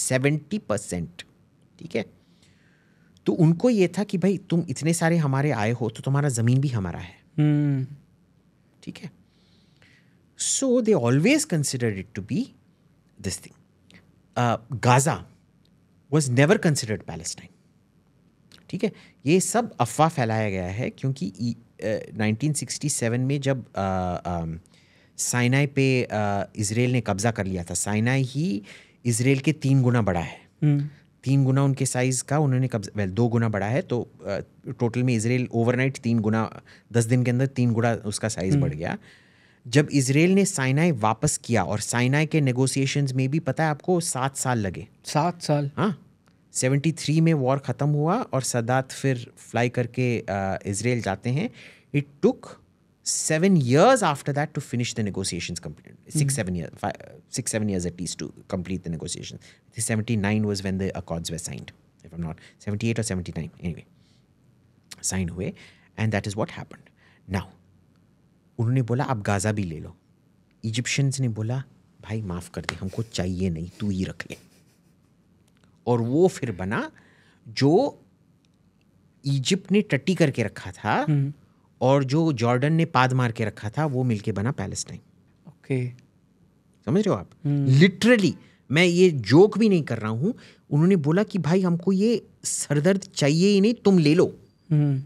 Speaker 1: seventy percent ठीक है तो उनको ये था कि भाई तुम इतने सारे हमारे आए हो तो तुम्हारा ज़मीन भी हमारा है हम्म। ठीक है so they always consider it to be this thing Gaza was never considered Palestine ठीक है ये सब अफवाह फैलाया गया है क्योंकि 1967 में जब साइनाई पे इसराइल ने कब्जा कर लिया था साइनाई ही इसराइल के तीन गुना बड़ा है हम्म। तीन गुना उनके साइज़ का उन्होंने कब्जा वेल दो गुना बढ़ा है तो टोटल में इसराइल ओवरनाइट तीन गुना दस दिन के अंदर तीन गुना उसका साइज़ हम्म। बढ़ गया जब इसराइल ने साइनाई वापस किया और साइनाई के नेगोशिएशंस में भी पता है आपको सात साल लगे सात साल हाँ 73 में वॉर ख़त्म हुआ और सदात फिर फ्लाई करके इसराइल जाते हैं it took seven years after that to finish the negotiation complete six seven year six seven years at least to complete the negotiation seventy nine was when the accords they signed if am not seventy eight और seventy nine anyway sign हुए and that is what happen now उन्होंने बोला आप Gaza भी ले लो Egyptians ने बोला भाई माफ़ कर दे हमको चाहिए नहीं तू ही रख ले और वो फिर बना जो इजिप्ट ने टट्टी करके रखा था हम्म। और जो जॉर्डन ने पाद मार के रखा था वो मिलके बना पैलेस्टाइन ओके समझ रहे हो आप लिटरली हम्म। मैं ये जोक भी नहीं कर रहा हूं उन्होंने बोला कि भाई हमको ये सरदर्द चाहिए ही नहीं तुम ले लो हम्म।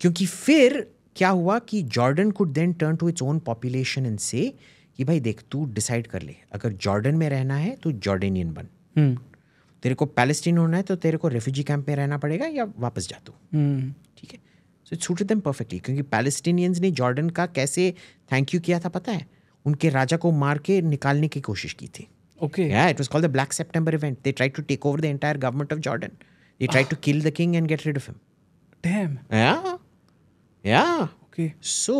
Speaker 1: क्योंकि फिर क्या हुआ कि Jordan could then turn to its own population and say कि भाई देख तू डिसाइड कर ले अगर जॉर्डन में रहना है तो जॉर्डेनियन बन तेरे को पैलेस्टीन होना है तो तेरे को रेफ्यूजी कैंप में रहना पड़ेगा या वापस जा तू हम्म। ठीक है so it suited them perfectly क्योंकि पैलेस्टीनियंस ने जॉर्डन का कैसे थैंक यू किया था पता है उनके राजा को मार के निकालने की कोशिश की थी ओके या it was called the black September event they tried to take over the entire government of Jordan they tried to kill the king and get rid of him damn yeah yeah okay so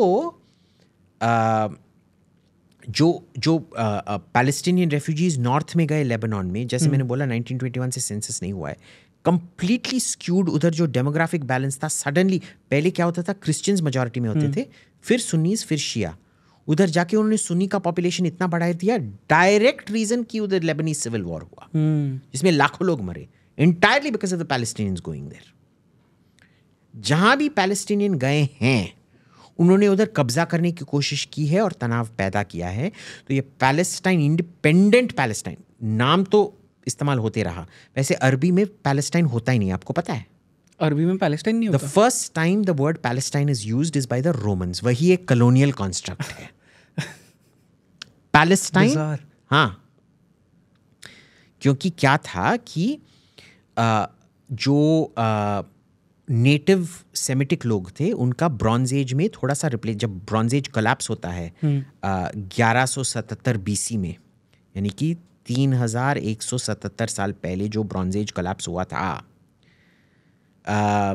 Speaker 1: जो जो Palestinian refugees north में गए Lebanon में जैसे हम्म। मैंने बोला 1921 से census नहीं हुआ है कंप्लीटली स्क्यूड उधर जो डेमोग्राफिक बैलेंस था सडनली पहले क्या होता था क्रिश्चियंस मेजोरिटी में होते हम्म। थे फिर सुन्नीस फिर शिया उधर जाके उन्होंने सुन्नी का पॉपुलेशन इतना बढ़ा दिया डायरेक्ट रीजन की उधर लेबनीज सिविल वॉर हुआ हम्म। जिसमें लाखों लोग मरे entirely because of the Palestinians going there जहां भी पैलेस्टीनियन गए हैं उन्होंने उधर कब्जा करने की कोशिश की है और तनाव पैदा किया है तो ये पैलेस्टाइन इंडिपेंडेंट पैलेस्टाइन नाम तो इस्तेमाल होते रहा वैसे अरबी में पैलेस्टाइन होता ही नहीं आपको पता है अरबी में पैलेस्टाइन नहीं होता the first time the word Palestine is use is by the Rome वही एक कलोनियल कॉन्स्ट्रक्ट है पैलेस्टाइन हाँ क्योंकि क्या था कि आ, जो आ, नेटिव सेमेटिक लोग थे उनका ब्रॉन्ज एज में थोड़ा सा रिप्लेस जब ब्रॉन्ज एज कलेप्स होता है हम्म। ग्यारह सौ सतहत्तर बीसी में यानी कि तीन हजार एक सौ सतहत्तर साल पहले जो ब्रॉन्ज एज कलेप्स हुआ था आ,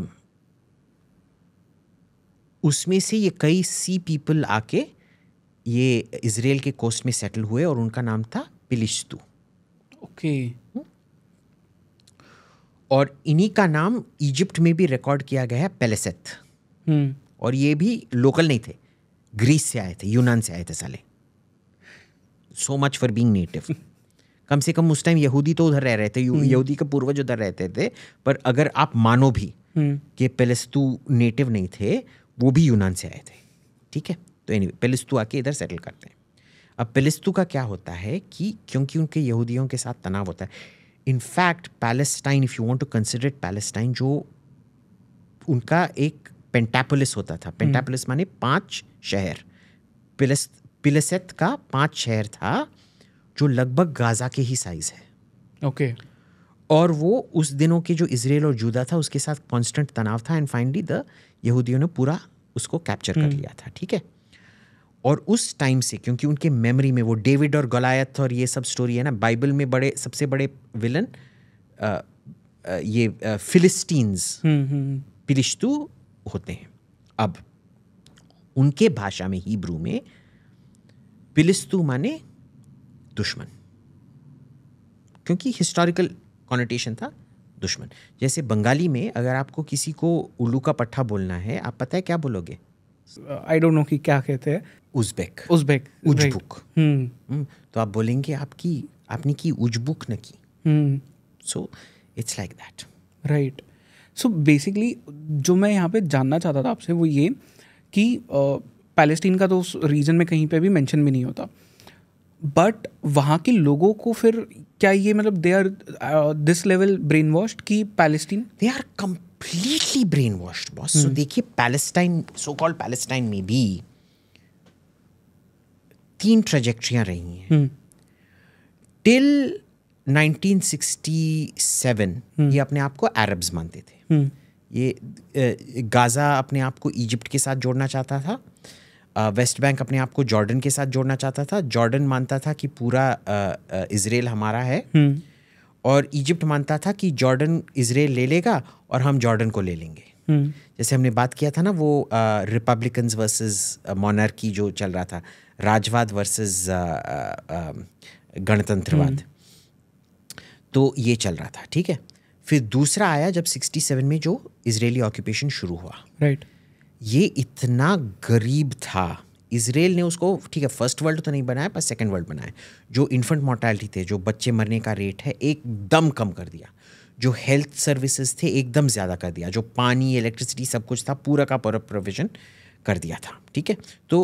Speaker 1: उसमें से ये कई सी पीपल आके ये इसराइल के कोस्ट में सेटल हुए और उनका नाम था पिलिश्तू ओके okay. हम्म। और इन्हीं का नाम इजिप्ट में भी रिकॉर्ड किया गया है पेलेसेथ हम्म। और ये भी लोकल नहीं थे ग्रीस से आए थे यूनान से आए थे साले so much for being native कम से कम उस टाइम यहूदी तो उधर रह रहे थे हम्म। यहूदी के पूर्वज उधर रहते थे पर अगर आप मानो भी हम्म। कि पेलेस्तु नेटिव नहीं थे वो भी यूनान से आए थे ठीक है तो एनी anyway, पेलिस्तु आके इधर सेटल करते हैं अब पेलिस्तु का क्या होता है कि क्योंकि उनके यहूदियों के साथ तनाव होता है in fact Palestine if you want to consider Palestine जो उनका एक पेंटापोलिस होता था पेंटापोलिस हम्म। माने पांच शहर पिलस का पांच शहर था जो लगभग गाज़ा के ही साइज़ है ओके okay. और वो उस दिनों के जो इसराइल और जुदा था उसके साथ कांस्टेंट तनाव था एंड फाइनली द यहूदियों ने पूरा उसको कैप्चर कर हम्म। लिया था ठीक है और उस टाइम से क्योंकि उनके मेमोरी में वो डेविड और गलायत और ये सब स्टोरी है ना बाइबल में बड़े सबसे बड़े विलन आ, आ, ये फिलिस्टीन्स हम्म, हम्म, हम्म। पिरिश्तू होते हैं अब उनके भाषा में हिब्रू में पिलिस्तु माने दुश्मन क्योंकि हिस्टोरिकल कॉनोटेशन था दुश्मन जैसे बंगाली में अगर आपको किसी को उल्लू का पट्ठा बोलना है आप पता है क्या बोलोगे आई डोंट नो कि क्या कहते हैं उजबेक उजबेक उजबुक हम्म। हम्म, तो आप बोलेंगे आपकी आपने की उजबुक न
Speaker 2: की
Speaker 1: so it's like that
Speaker 2: right so basically जो मैं यहाँ पे जानना चाहता था आपसे वो ये कि पैलेस्टीन का तो उस रीजन में कहीं पे भी मेंशन भी नहीं होता बट वहाँ
Speaker 1: के लोगों को फिर क्या ये मतलब they are this level brainwashed की Palestine they are completely brainwashed boss देखिए पैलेस्टाइन सो कॉल्ड पैलेस्टाइन में भी तीन ट्रेजेक्ट्रियाँ रही हैं टिल हम्म। 1967 हम्म। ये अपने आप को अरब्स मानते थे हम्म। ये गाज़ा अपने आप को इजिप्ट के साथ जोड़ना चाहता था वेस्ट बैंक अपने आप को जॉर्डन के साथ जोड़ना चाहता था जॉर्डन मानता था कि पूरा इसराइल हमारा है और इजिप्ट मानता था कि जॉर्डन इसराइल ले लेगा और हम जॉर्डन को ले लेंगे
Speaker 3: जैसे
Speaker 1: हमने बात किया था ना वो रिपब्लिकन्स वर्सेस मोनार्की जो चल रहा था राजवाद वर्सेस uh, uh, um, गणतंत्रवाद हम्म। तो ये चल रहा था ठीक है फिर दूसरा आया जब 67 में जो इसराइली ऑक्यूपेशन शुरू हुआ राइट right. ये इतना गरीब था इसराइल ने उसको ठीक है फर्स्ट वर्ल्ड तो नहीं बनाया पर सेकेंड वर्ल्ड बनाया जो इन्फेंट मोर्टैलिटी थे जो बच्चे मरने का रेट है एकदम कम कर दिया जो हेल्थ सर्विसेज थे एकदम ज़्यादा कर दिया जो पानी इलेक्ट्रिसिटी सब कुछ था पूरा का पूरा प्रोविजन कर दिया था ठीक है तो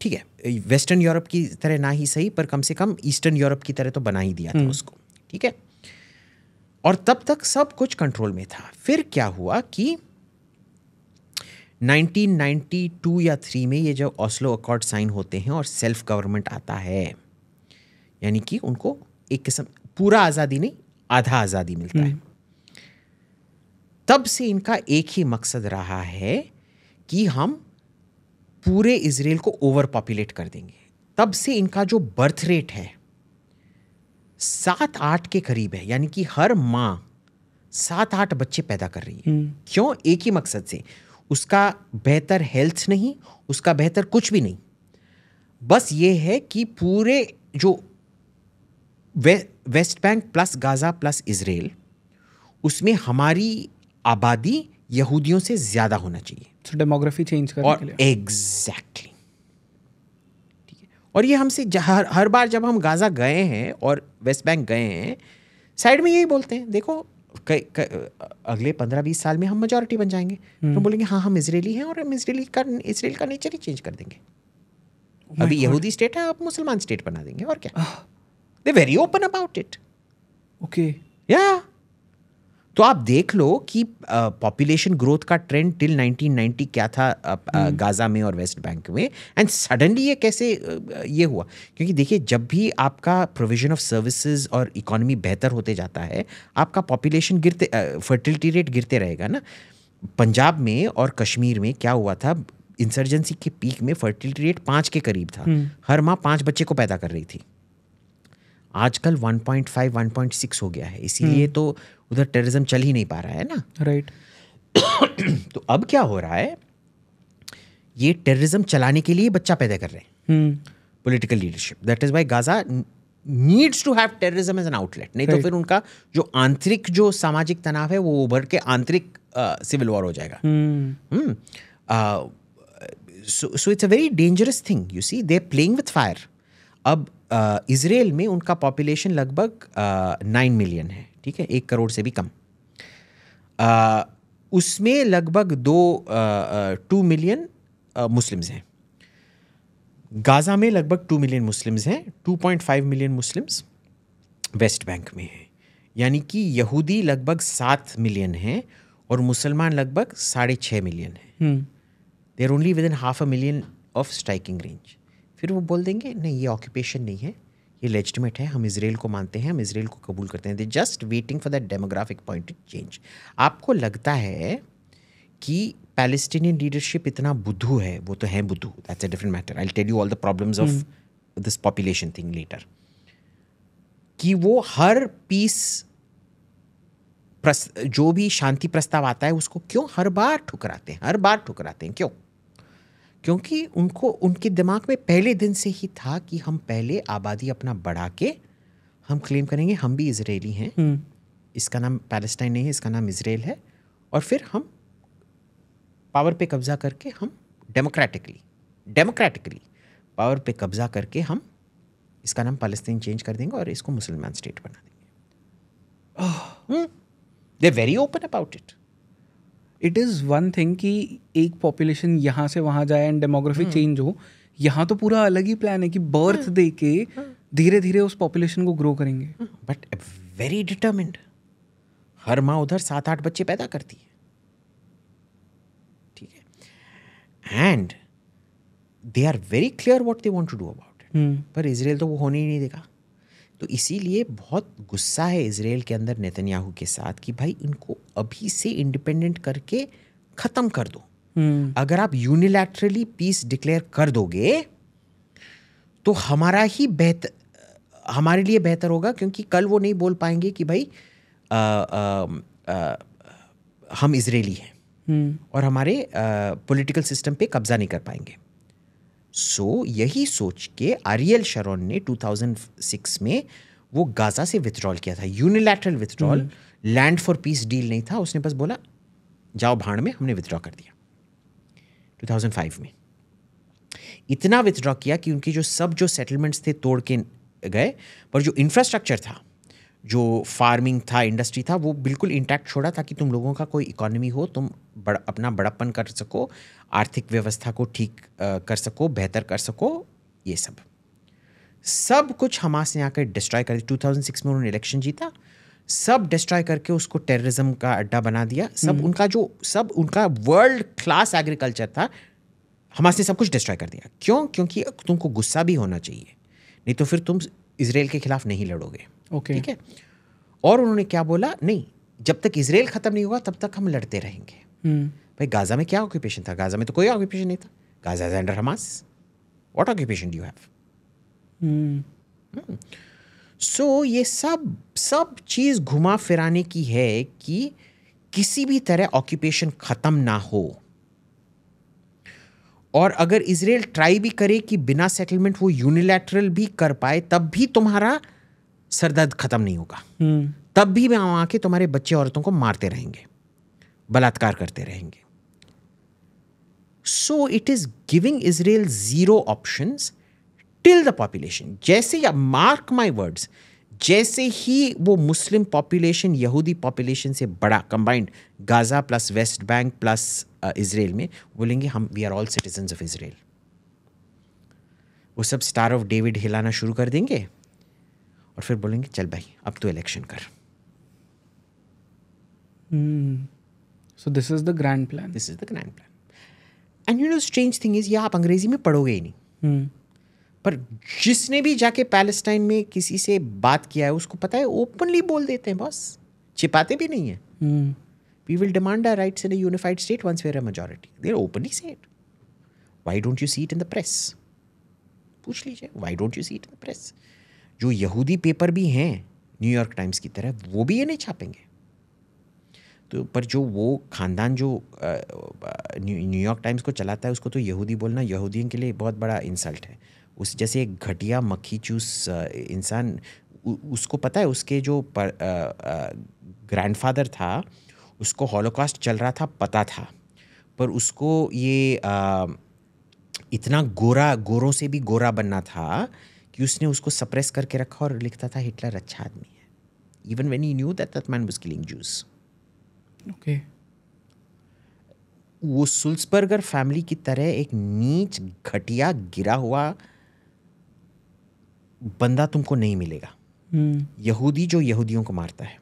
Speaker 1: ठीक है वेस्टर्न यूरोप की तरह ना ही सही पर कम से कम ईस्टर्न यूरोप की तरह तो बना ही दिया था हम्म। उसको ठीक है और तब तक सब कुछ कंट्रोल में था फिर क्या हुआ कि 1992 या थ्री में ये जब ऑस्लो अकॉर्ड साइन होते हैं और सेल्फ गवर्नमेंट आता है यानी कि उनको एक किस्म पूरा आज़ादी नहीं आधा आज़ादी मिलता है हम्म। तब से इनका एक ही मकसद रहा है कि हम पूरे इसराइल को ओवर पॉपुलेट कर देंगे तब से इनका जो बर्थ रेट है सात आठ के करीब है यानी कि हर माँ सात आठ बच्चे पैदा कर रही है हम्म। क्यों एक ही मकसद से उसका बेहतर हेल्थ नहीं उसका बेहतर कुछ भी नहीं बस ये है कि पूरे जो वे, West Bank plus Gaza plus Israel उसमें हमारी आबादी यहूदियों से ज़्यादा होना चाहिए सो डेमोग्राफी चेंज करने और के लिए एग्जैक्टली ठीक है और ये हमसे हर हर बार जब हम गाज़ा गए हैं और वेस्ट बैंक गए हैं साइड में यही बोलते हैं देखो क, अगले पंद्रह बीस साल में हम मेजोरिटी बन जाएंगे हम्म। तो हम बोलेंगे हाँ हम इसराइली हैं और हम इसराइली का इसराइल का नेचर ही चेंज कर देंगे oh अभी यहूदी स्टेट है आप मुसलमान स्टेट बना देंगे और क्या they very open about it okay या तो आप देख लो कि पॉपुलेशन ग्रोथ का ट्रेंड टिल 1990 क्या था हम्म। गाज़ा में और वेस्ट बैंक में एंड सडनली ये कैसे ये हुआ क्योंकि देखिए जब भी आपका प्रोविजन ऑफ सर्विसेज और इकोनॉमी बेहतर होते जाता है आपका पॉपुलेशन गिरते फर्टिलिटी रेट गिरते रहेगा ना पंजाब में और कश्मीर में क्या हुआ था इंसर्जेंसी के पीक में फर्टिलिटी रेट पाँच के करीब था हम्म। हर माँ पाँच बच्चे को पैदा कर रही थी आजकल 1.5 1.6 हो गया है इसीलिए हम्म। तो उधर टेररिज्म चल ही नहीं पा रहा है ना राइट right. तो अब क्या हो रहा है ये टेररिज्म चलाने के लिए बच्चा पैदा कर रहे हैं political leadership that is why Gaza needs to have terrorism as an outlet नहीं तो right. तो फिर उनका जो आंतरिक जो सामाजिक तनाव है वो उभर के आंतरिक सिविल वॉर हो जाएगा so
Speaker 3: hmm.
Speaker 1: It's hmm. A very dangerous thing you see they playing with fire अब इसराइल में उनका पॉपुलेशन लगभग नाइन मिलियन है ठीक है एक करोड़ से भी कम उसमें लगभग दो टू मिलियन मुस्लिम्स हैं गाज़ा में लगभग टू मिलियन मुस्लिम्स हैं two point five million Muslims West Bank में हैं यानी कि यहूदी लगभग सात मिलियन हैं और मुसलमान लगभग साढ़े छः मिलियन हैं there only within half a million of striking range फिर वो बोल देंगे नहीं ये ऑक्यूपेशन नहीं है ये लेजिटमेट है हम इसराइल को मानते हैं हम इसराइल को कबूल करते हैं they just waiting for that demographic point change आपको लगता है कि पैलेस्टीनियन लीडरशिप इतना बुद्धू है वो तो है बुद्धू that's a different matter I tell you all the problems of this population thing later कि वो हर पीस जो भी शांति प्रस्ताव आता है उसको क्यों हर बार ठुकराते हैं हर बार ठुकराते हैं क्यों क्योंकि उनको उनके दिमाग में पहले दिन से ही था कि हम पहले आबादी अपना बढ़ा के हम क्लेम करेंगे हम भी इसराइली हैं हम्म। इसका नाम पैलेस्टाइन नहीं है इसका नाम इसराइल है और फिर हम पावर पे कब्जा करके हम डेमोक्रेटिकली डेमोक्रेटिकली पावर पे कब्जा करके हम इसका नाम पालस्तीन चेंज कर देंगे और इसको मुसलमान स्टेट बना देंगे they very open about it
Speaker 2: it is one thing कि एक पॉपुलेशन यहाँ से वहाँ जाए एंड डेमोग्राफिक चेंज हो यहाँ तो पूरा अलग ही प्लान है कि बर्थ hmm. दे के hmm. धीरे धीरे उस पॉपुलेशन को
Speaker 1: ग्रो करेंगे बट वेरी डिटर्मिंड हर माँ उधर सात आठ बच्चे पैदा करती है ठीक है and they are very clear what they want to do about पर इसराइल तो वो होने ही नहीं देगा तो इसीलिए बहुत गुस्सा है इसराइल के अंदर नेतन्याहू के साथ कि भाई इनको अभी से इंडिपेंडेंट करके ख़त्म कर दो हम्म। अगर आप यूनिलैटरली पीस डिक्लेयर कर दोगे तो हमारा ही बेहतर हमारे लिए बेहतर होगा क्योंकि कल वो नहीं बोल पाएंगे कि भाई आ, आ, आ, हम इसराइली हैं हम्म। और हमारे पॉलिटिकल सिस्टम पे कब्जा नहीं कर पाएंगे सो so, यही सोच के आरियल शरोन ने 2006 में वो गाजा से विथड्रॉल किया था unilateral withdrawal land for peace deal नहीं था उसने बस बोला जाओ भाड़ में हमने विथड्रॉ कर दिया 2005 में इतना विथड्रॉ किया कि उनके जो सब जो सेटलमेंट्स थे तोड़ के गए पर जो इंफ्रास्ट्रक्चर था जो फार्मिंग था इंडस्ट्री था वो बिल्कुल इंटैक्ट छोड़ा ताकि तुम लोगों का कोई इकोनॉमी हो तुम बड़ा अपना बड़प्पन कर सको आर्थिक व्यवस्था को ठीक कर सको बेहतर कर सको ये सब सब कुछ हमास ने आकर डिस्ट्रॉय कर दिया टू में उन्होंने इलेक्शन जीता सब डिस्ट्रॉय करके उसको टेररिज्म का अड्डा बना दिया सब हम्म। उनका जो सब उनका वर्ल्ड क्लास एग्रीकल्चर था हमास ने सब कुछ डिस्ट्रॉय कर दिया क्यों क्योंकि तुमको गुस्सा भी होना चाहिए नहीं तो फिर तुम इसराइल के खिलाफ नहीं लड़ोगे ओके ठीक है और उन्होंने क्या बोला नहीं जब तक इसराइल ख़त्म नहीं होगा तब तक हम लड़ते रहेंगे हम्म। भाई गाजा में क्या ऑक्यूपेशन था गाजा में तो कोई ऑक्यूपेशन नहीं था Gaza is under Hamas what occupation do you have so ये सब सब चीज़ घुमा फिराने की है कि किसी भी तरह ऑक्यूपेशन ख़त्म ना हो और अगर इसराइल ट्राई भी करे कि बिना सेटलमेंट वो यूनिलैटरल भी कर पाए तब भी तुम्हारा सरदर्द ख़त्म नहीं होगा hmm. तब भी वहां आके तुम्हारे बच्चे औरतों को मारते रहेंगे बलात्कार करते रहेंगे so it is giving Israel zero option till the population जैसे या मार्क माई वर्ड्स जैसे ही वो मुस्लिम पॉपुलेशन यहूदी पॉपुलेशन से बड़ा combined Gaza plus West Bank plus Israel में बोलेंगे हम we are all citizen of Israel वो सब स्टार ऑफ डेविड हिलाना शुरू कर देंगे और फिर बोलेंगे चल भाई अब तो इलेक्शन कर so this is the grand plan this is the grand plan and you know strange thing is ये आप अंग्रेजी में पढ़ोगे ही नहीं hmm. पर जिसने भी जाके पैलेस्टाइन में किसी से बात किया है उसको पता है ओपनली बोल देते हैं बॉस छिपाते भी नहीं है we will demand our rights in unified state once we're a majority there openly said why don't you see it in the press पूछ लीजिए why don't you see it in the press जो यहूदी paper भी हैं New York times की तरह वो भी ये नहीं छापेंगे तो पर जो वो ख़ानदान जो न्यूयॉर्क टाइम्स को चलाता है उसको तो यहूदी बोलना यहूदियों के लिए बहुत बड़ा इंसल्ट है उस जैसे एक घटिया मक्खी चूस इंसान उसको पता है उसके जो ग्रैंडफादर था उसको हॉलोकास्ट चल रहा था पता था पर उसको ये आ, इतना गोरा गोरों से भी गोरा बनना था कि उसने उसको सप्रेस करके रखा और लिखता था हिटलर अच्छा आदमी है even when you knew that that man was killing Jews okay वो सुल्सबर्गर फैमिली की तरह एक नीच घटिया गिरा हुआ बंदा तुमको नहीं मिलेगा हम्म। यहूदी जो यहूदियों को मारता है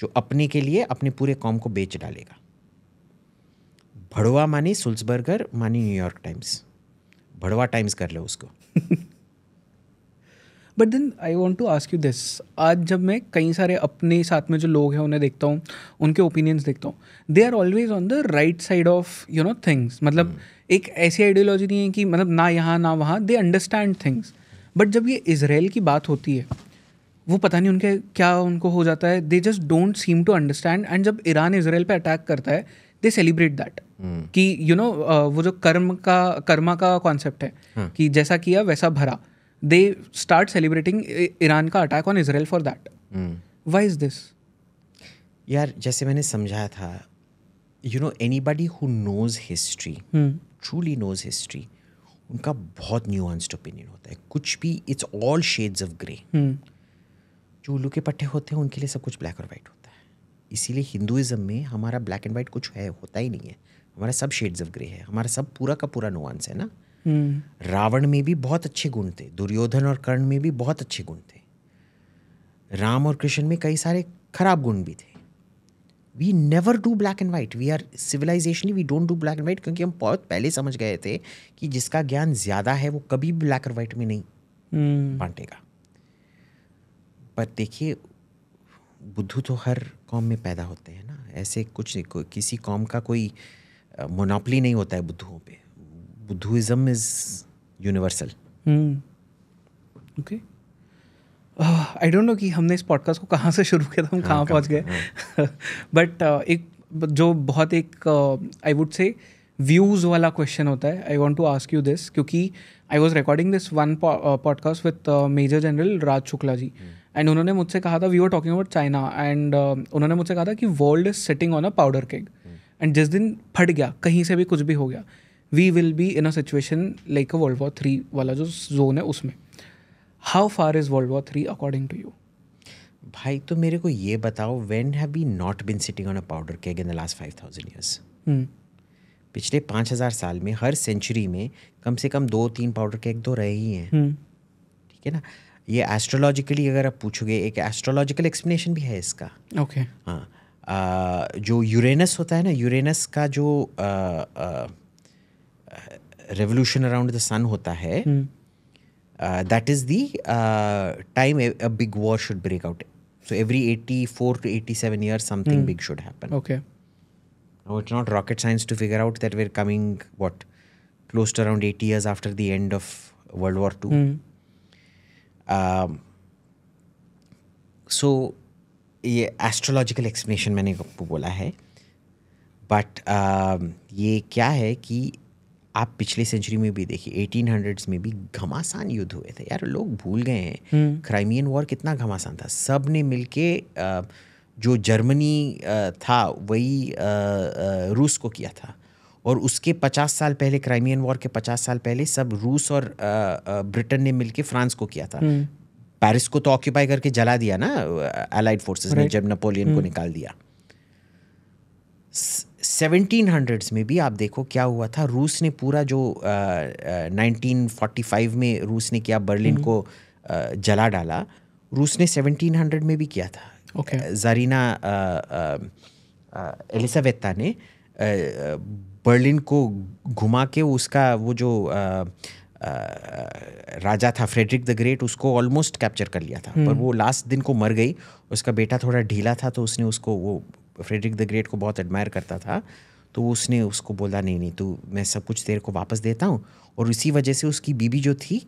Speaker 1: जो अपने के लिए अपने पूरे कॉम को बेच डालेगा भड़वा माने सुल्सबर्गर माने न्यूयॉर्क टाइम्स भड़वा टाइम्स कर लो उसको
Speaker 2: but then I want to ask you this आज जब मैं कई सारे अपने साथ में जो लोग हैं उन्हें देखता हूँ उनके ओपिनियंस देखता हूँ they are always on the right side of you know things मतलब hmm. एक ऐसी आइडियोलॉजी नहीं है कि मतलब ना यहाँ ना वहाँ दे अंडरस्टैंड थिंग्स बट जब ये इसराइल की बात होती है वो पता नहीं उनके क्या उनको हो जाता है they just don't seem to understand and जब ईरान इसराइल पर अटैक करता है दे सेलिब्रेट दैट कि यू you नो know, वो जो कर्म का कर्मा का कॉन्सेप्ट है hmm. कि जैसा किया वैसा भरा दे स्टार्ट सेलिब्रेटिंग ईरान का attack on Israel for that why is this
Speaker 1: यार जैसे मैंने समझाया था you know anybody who knows history truly knows history उनका बहुत न्यूआंस्ड ओपिनियन होता है कुछ भी it's all shades of grey
Speaker 3: जो
Speaker 1: उल्लू के पट्टे होते हैं उनके लिए सब कुछ ब्लैक और वाइट होता है इसीलिए हिंदुज़म में हमारा ब्लैक एंड वाइट कुछ है होता ही नहीं है हमारा सब शेड्स ऑफ ग्रे है हमारा सब पूरा का पूरा नुआंस है ना
Speaker 3: हम्म।
Speaker 1: रावण में भी बहुत अच्छे गुण थे दुर्योधन और कर्ण में भी बहुत अच्छे गुण थे राम और कृष्ण में कई सारे खराब गुण भी थे we never do black and white we are civilizationally we don't do black and white क्योंकि हम बहुत पहले समझ गए थे कि जिसका ज्ञान ज़्यादा है वो कभी भी ब्लैक एंड वाइट में नहीं हम्म। बांटेगा पर देखिए बुद्धू तो हर कॉम में पैदा होते हैं ना ऐसे कुछ नहीं, किसी कॉम का कोई मोनोपली नहीं होता है बुद्धुओं पर बुद्धुजम is universal
Speaker 2: okay I don't know कि हमने इस पॉडकास्ट को कहाँ से शुरू किया था हम हाँ, कहाँ पहुँच गए बट हाँ। uh, एक जो बहुत एक आई वुड से व्यूज़ वाला क्वेश्चन होता है I want to ask you this क्योंकि I was recording this one podcast with Major General Raj Shukla ji and hmm. उन्होंने मुझसे कहा था we are talking about China and उन्होंने मुझसे कहा था कि world is sitting on a powder cake and जिस दिन फट गया कहीं से भी कुछ भी हो गया we will be in a situation like a world war three वाला जो जोन है उसमें how far is world war three according to
Speaker 1: you भाई तो मेरे को ये बताओ when have we not been sitting on a powder keg in the last five thousand years पिछले पाँच हज़ार साल में हर सेंचुरी में कम से कम दो तीन पाउडर केक तो रहे ही हैं hmm. ठीक है ना ये एस्ट्रोलॉजिकली अगर आप पूछोगे एक एस्ट्रोलॉजिकल एक्सप्लेनेशन भी है इसका ओके okay. हाँ आ, जो यूरेनस होता है ना यूरेनस का जो ah, ah, revolution around the sun होता है that is the time a big war should break out so every 84 to 87 years something mm. big should happen okay now it's not rocket science to figure out that we're coming what close to around 80 years after the end of world war ii mm. um, so ये astrological explanation मैंने आपको बोला है but ये क्या है कि आप पिछले सेंचुरी में भी देखिए एटीन में भी घमासान युद्ध हुए थे यार लोग भूल गए हैं क्राइमियन हम्म। वॉर कितना घमासान था सब ने मिल जो जर्मनी था वही रूस को किया था और उसके 50 साल पहले क्राइमियन वॉर के 50 साल पहले सब रूस और ब्रिटेन ने मिलके फ्रांस को किया था पेरिस हम्म। को तो ऑक्यूपाई करके जला दिया ना अलाइड फोर्सेस ने जब नेपोलियन को हम्म। निकाल दिया सेवनटीन हंड्रेड्स में भी आप देखो क्या हुआ था रूस ने पूरा जो नाइनटीन फोर्टी फाइव में रूस ने किया बर्लिन हम्म। को आ, जला डाला रूस ने सेवनटीन हंड्रेड में भी किया था okay. जारीना एलिसावेता ने बर्लिन को घुमा के उसका वो जो आ, आ, राजा था फ्रेडरिक द ग्रेट उसको ऑलमोस्ट कैप्चर कर लिया था पर हम्म। वो लास्ट दिन को मर गई उसका बेटा थोड़ा ढीला था तो उसने उसको वो फ्रेडरिक द ग्रेट को बहुत एडमायर करता था तो उसने उसको बोला नहीं नहीं तू मैं सब कुछ तेरे को वापस देता हूँ और इसी वजह से उसकी बीबी जो थी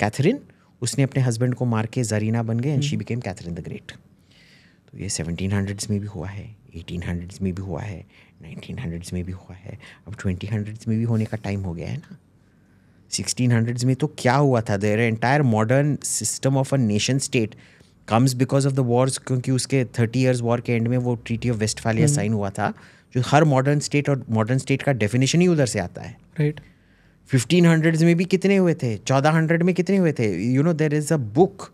Speaker 1: कैथरीन उसने अपने हस्बैंड को मार के जरीना बन गए and she became Catherine the Great तो ये सेवनटीन हंड्रेड्स में भी हुआ है एटीन हंड्रेड्स में भी हुआ है नाइनटीन हंड्रेड्स में भी हुआ है अब ट्वेंटी हंड्रेड्स में भी होने का टाइम हो गया है ना सिक्सटीन हंड्रेड्स में तो क्या हुआ था there entire modern system of a nation state comes because of the wars क्योंकि उसके थर्टी ईयर्स वॉर के एंड में वो treaty of Westphalia sign हुआ था जो हर मॉडर्न स्टेट और मॉडर्न स्टेट का डेफिनेशन ही उधर से आता है राइट फिफ्टीन हंड्रेड्स में भी कितने हुए थे चौदह हंड्रेड में कितने हुए थे you know there is a book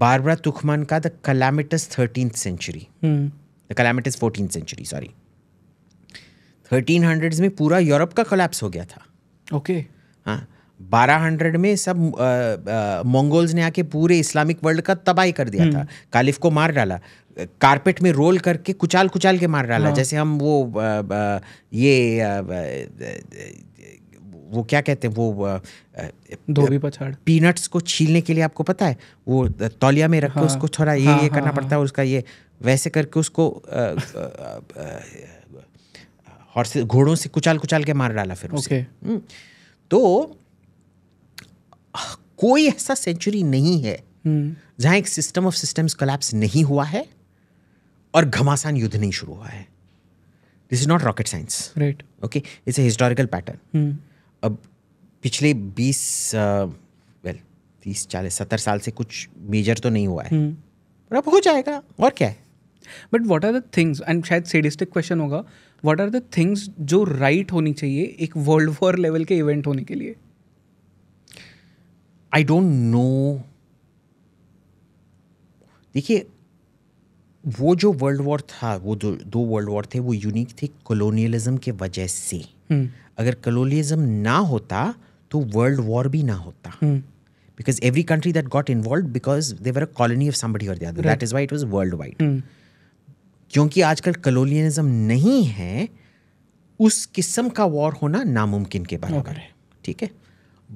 Speaker 1: Barbara Tuchman का the calamitous thirteen century
Speaker 2: the
Speaker 1: calamitous fourteen century sorry thirteen hundreds में पूरा यूरोप का कोलैप्स हो गया था ओके okay. हाँ 1200 में सब मंगोल्स ने आके पूरे इस्लामिक वर्ल्ड का तबाही कर दिया था हम्म। कालिफ को मार डाला कारपेट में रोल करके कुचाल कुचाल के मार डाला हाँ। जैसे हम वो ये वो क्या कहते हैं वो धोबी पछाड़ पीनट्स को छीलने के लिए आपको पता है वो तौलिया में रख के हाँ। उसको थोड़ा ये हाँ, ये करना पड़ता है उसका ये वैसे करके उसको हॉर्स घोड़ों से कुचाल कुचाल के मार डाला फिर उसे हम्म, तो कोई ऐसा सेंचुरी नहीं है हम्म। जहां एक सिस्टम ऑफ सिस्टम्स कलेप्स नहीं हुआ है और घमासान युद्ध नहीं शुरू हुआ है this is not rocket science right okay it's a historical pattern अब पिछले बीस वेल तीस चालीस सत्तर साल से कुछ मेजर तो नहीं हुआ है पर हम्म। अब हो जाएगा और क्या है but what are the things and शायद सेडिस्टिक क्वेश्चन होगा
Speaker 2: वॉट आर द थिंग्स जो राइट right होनी चाहिए एक वर्ल्ड वॉर लेवल के इवेंट होने के लिए
Speaker 1: आई डोंट नो देखिए वो जो वर्ल्ड वॉर था वो दो दो वर्ल्ड वॉर थे वो यूनिक थे कॉलोनियलिज्म के वजह से hmm. अगर कॉलोनियलिज्म ना होता तो वर्ल्ड वॉर भी ना होता
Speaker 3: because
Speaker 1: every country that got involve because they were a colony of somebody और that is why it was world wide क्योंकि आजकल कॉलोनियलिज्म नहीं है उस किस्म का वॉर होना नामुमकिन के बराबर है ठीक है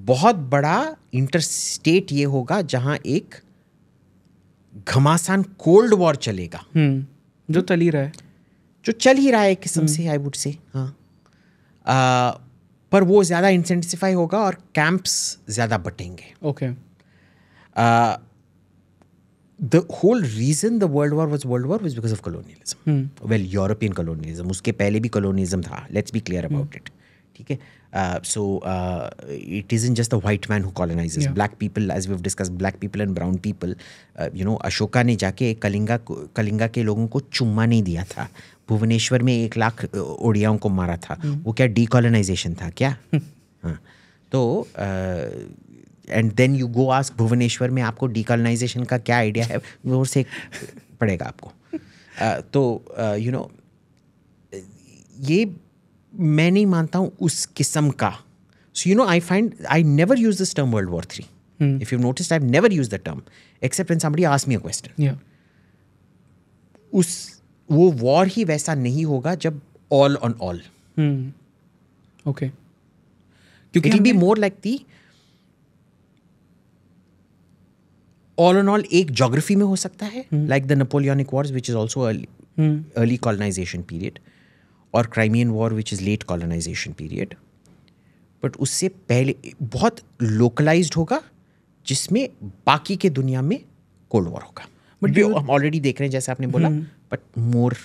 Speaker 1: बहुत बड़ा इंटरस्टेट ये होगा जहां एक घमासान कोल्ड वॉर चलेगा हम्म, जो चल ही रहा है जो चल ही रहा है किस्म हम्म। से आई वुड से हाँ आ, पर वो ज़्यादा इंसेंटिफाई होगा और कैंप्स ज़्यादा बटेंगे okay the whole reason the world war was world war was because of colonialism well European colonialism उसके पहले भी कॉलोनियलिज्म था let's be clear about it ठीक है so it is in just the white man who colonize black people as we discuss black people and brown people you know Ashoka ने जाके कलिंगा कलिंगा के लोगों को चुम्मा नहीं दिया था भुवनेश्वर में एक लाख uh, ओडियाओं को मारा था hmm. वो क्या डीकोलोनाइजेशन था क्या हाँ तो and then you go ask Bhubaneswar में आपको डीकोलोनाइजेशन का क्या आइडिया है वो से पड़ेगा आपको uh, तो you uh, know you know, ये मैं नहीं मानता हूँ उस किस्म का so you know I find I never use this term world war three if you notice I never use the term except in some as me a question उस वो वॉर ही वैसा नहीं होगा जब ऑल ऑन ऑल ओके क्योंकि it be more like the all on all एक geography में हो सकता है like the Napoleonic wars which is also early colonization period और Crimean war which is late colonization period but उससे पहले बहुत लोकलाइज होगा जिसमें बाकी के दुनिया में कोल्ड वॉर होगा बट हम ऑलरेडी देख रहे हैं जैसे आपने बोला but more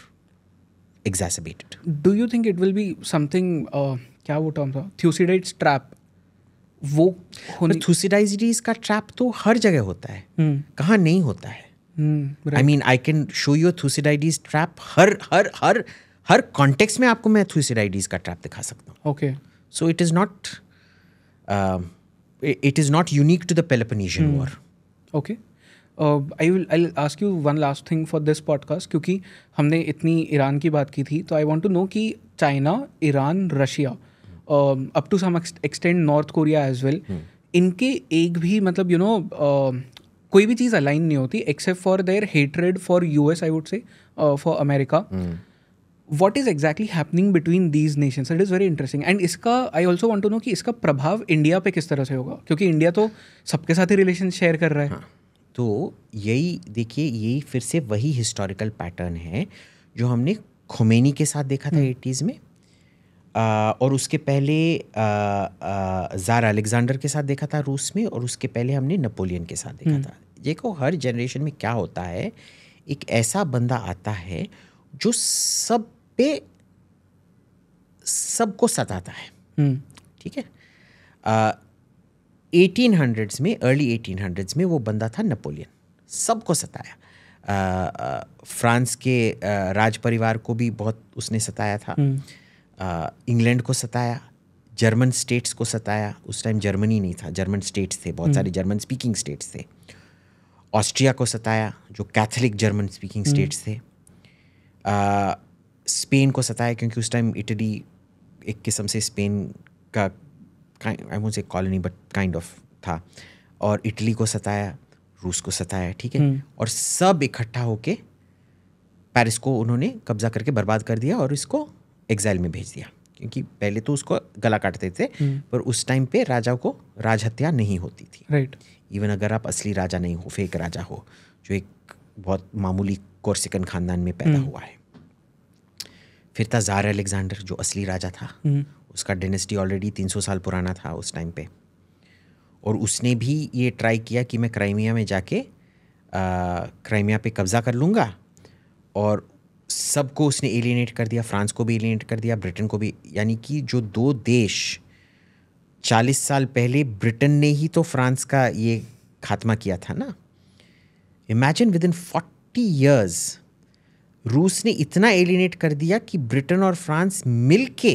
Speaker 1: exaggerated
Speaker 2: do you think it will be something क्या वो टर्म था थ्यूसीडाइट ट्रैप वो
Speaker 1: थ्यूसीडाइजीज का ट्रैप तो हर जगह होता है hmm. कहाँ नहीं होता है I mean I can show you Thucydides trap हर हर हर हर कॉन्टेक्स में आपको मैं थ्यूसिडाइडीज का ट्रैप दिखा सकता हूँ okay so it is not it is not unique to the war okay I will I
Speaker 2: ask you one last thing for this podcast क्योंकि हमने इतनी ईरान की बात की थी तो आई वॉन्ट टू नो कि China Iran Russia up to some extent North Korea as well इनके एक भी मतलब you you know know, uh, कोई भी चीज़ अलाइन नहीं होती except for their hatred for U S I would say for America what is exactly happening between these nation it is very interesting and इसका I also want to know कि इसका प्रभाव India पे किस तरह से
Speaker 1: होगा क्योंकि इंडिया तो सबके साथ ही रिलेशन शेयर कर रहा है हाँ, तो यही देखिए यही फिर से वही हिस्टोरिकल पैटर्न है जो हमने खुमेनी के साथ देखा था एटीज़ हम्म। में आ, और उसके पहले ज़ार अलेक्जेंडर के साथ देखा था रूस में और उसके पहले हमने नेपोलियन के साथ देखा हम्म। था देखो हर जनरेशन में क्या होता है एक ऐसा बंदा आता है जो सब पे सबको सताता है हम्म। ठीक है एटीन हंड्रेड्स में अर्ली एटीन हंड्रेड्स में वो बंदा था नेपोलियन सबको सताया फ्रांस के राज परिवार को भी बहुत उसने सताया था हम्म। इंग्लैंड को सताया जर्मन स्टेट्स को सताया उस टाइम जर्मनी नहीं था जर्मन स्टेट्स थे बहुत हम्म। सारे जर्मन स्पीकिंग स्टेट्स थे ऑस्ट्रिया को सताया जो कैथोलिक जर्मन स्पीकिंग स्टेट्स थे स्पेन को सताया क्योंकि उस टाइम इटली एक किस्म से स्पेन का आई से कॉलोनी बट काइंड ऑफ था और इटली को सताया रूस को सताया ठीक है हम्म। और सब इकट्ठा होके पेरिस को उन्होंने कब्जा करके बर्बाद कर दिया और इसको एग्जाइल में भेज दिया क्योंकि पहले तो उसको गला काटते थे हम्म। पर उस टाइम पे राजा को राजहत्या नहीं होती थी राइट इवन अगर आप असली राजा नहीं हो फेक राजा हो जो एक बहुत मामूली कोर्सिकन खानदान में पैदा हम्म। हुआ है फिर था ज़ार अलेक्ज़ांडर जो असली राजा था हम्म। उसका डेनेस्टी ऑलरेडी 300 साल पुराना था उस टाइम पे और उसने भी ये ट्राई किया कि मैं क्राइमिया में जाके क्राइमिया पे कब्ज़ा कर लूँगा और सबको उसने एलिनेट कर दिया फ्रांस को भी एलिनेट कर दिया ब्रिटेन को भी यानी कि जो दो देश चालीस साल पहले ब्रिटेन ने ही तो फ्रांस का ये खात्मा किया था ना imagine with in forty years रूस ने इतना एलिनेट कर दिया कि ब्रिटेन और फ्रांस मिलके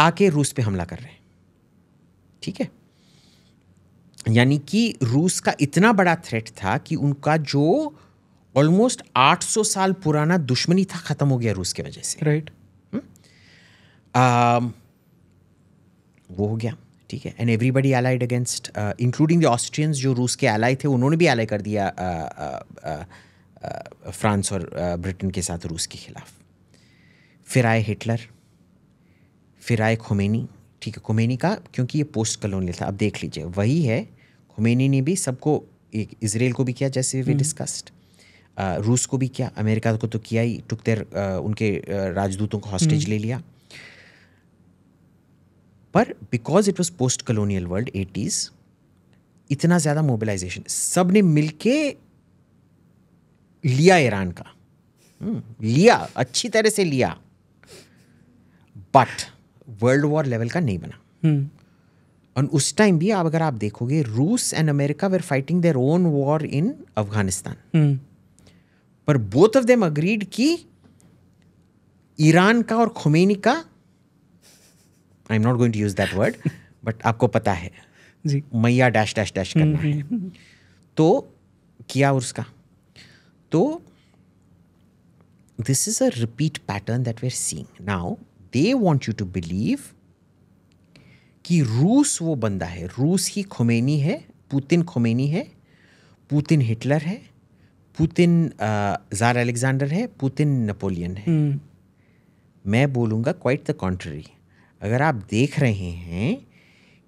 Speaker 1: आके रूस पे हमला कर रहे हैं ठीक है यानी कि रूस का इतना बड़ा थ्रेट था कि उनका जो ऑलमोस्ट 800 साल पुराना दुश्मनी था ख़त्म हो गया रूस की वजह से राइट right. हम्म? वो हो गया ठीक है and everybody allied against including the Austrians जो रूस के एलाई थे उन्होंने भी एलाई कर दिया uh, uh, uh, फ्रांस और ब्रिटेन के साथ रूस के खिलाफ फिर आए हिटलर फिर आए खोमेनी ठीक है खोमेनी का क्योंकि ये पोस्ट कलोनियल था अब देख लीजिए वही है खोमेनी ने भी सबको एक इसराइल को भी किया जैसे वी हम्म। डिस्कस्ड रूस को भी किया अमेरिका को तो किया ही टुक देर उनके राजदूतों को हॉस्टेज हम्म। ले लिया पर because it was post colonial world eighties इतना ज़्यादा मोबिलाइजेशन सब ने मिल लिया ईरान का हम्म, लिया अच्छी तरह से लिया बट वर्ल्ड वॉर लेवल का नहीं बना और हम्म। उस टाइम भी आप अगर आप देखोगे रूस and America were fighting their own war in Afghanistan पर बोथ ऑफ देम अग्रीड कि ईरान का और खुमेनी का I am not going to use that word but आपको पता है जी मैया डैश डैश डैश करना है हम्म, तो किया उसका तो this is a repeat pattern that we are seeing now they want you to believe कि रूस वो बंदा है रूस ही खोमेनी है पुतिन खोमेनी है पुतिन हिटलर है पुतिन जार अलेक्जेंडर है पुतिन नेपोलियन है hmm. मैं बोलूँगा क्वाइट द कॉन्ट्री अगर आप देख रहे हैं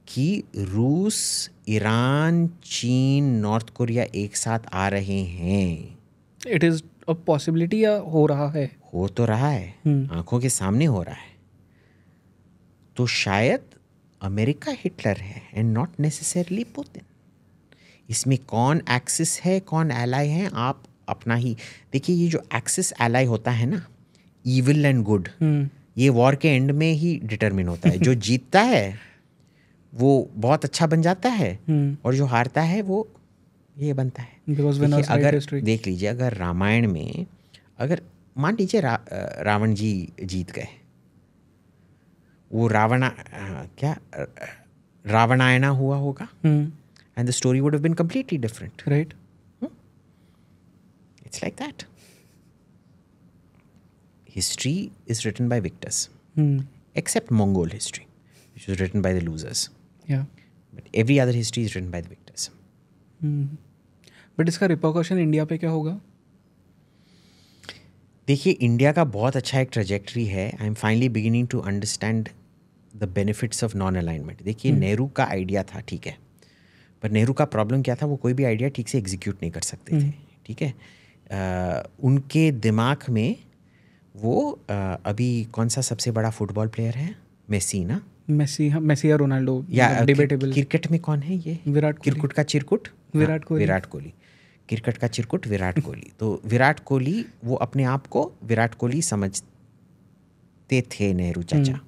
Speaker 1: कि रूस ईरान चीन नॉर्थ कोरिया एक साथ आ रहे हैं इट इज अ पॉसिबिलिटी
Speaker 2: या हो रहा है
Speaker 1: हो तो रहा है हम्म। आंखों के सामने हो रहा है तो शायद अमेरिका हिटलर है एंड नॉट नेसेसरली पुतिन इसमें कौन एक्सिस है कौन एलाई है आप अपना ही देखिए ये जो एक्सिस एलाई होता है ना इविल एंड गुड ये वॉर के एंड में ही डिटरमिन होता है जो जीतता है वो बहुत अच्छा बन जाता है हम्म। और जो हारता है वो ये बनता है अगर देख लीजिए अगर रामायण में अगर मान लीजिए रा, रावण जी जीत गए वो रावण क्या रावणायना हुआ होगा and the story would have been completely different right it's like that history is written by victors except Mongol history which is written by the losers
Speaker 2: but
Speaker 1: every other history is written by the victors
Speaker 2: but हम्म। इसका repercussion India पे क्या होगा
Speaker 1: देखिए India का बहुत अच्छा एक ट्रेजेक्ट्री है I am finally beginning to understand the benefits of non alignment देखिए हम्म। नेहरू का आइडिया था ठीक है पर नेहरू का प्रॉब्लम क्या था वो कोई भी आइडिया ठीक से एग्जीक्यूट नहीं कर सकते थे हम्म। ठीक है आ, उनके दिमाग में वो आ, अभी कौन सा सबसे बड़ा फुटबॉल प्लेयर है मेसी ना
Speaker 2: मेसी हाँ, मेसी या रोनाल्डो
Speaker 1: या डिबेटेबल क्रिकेट में कौन है ये विराट क्रिकेट का चिरकुट हाँ, विराट कोहली विराट कोहली क्रिकेट का चिरकुट विराट कोहली तो विराट कोहली वो अपने आप को विराट कोहली समझते थे नेहरू चाचा हम्म।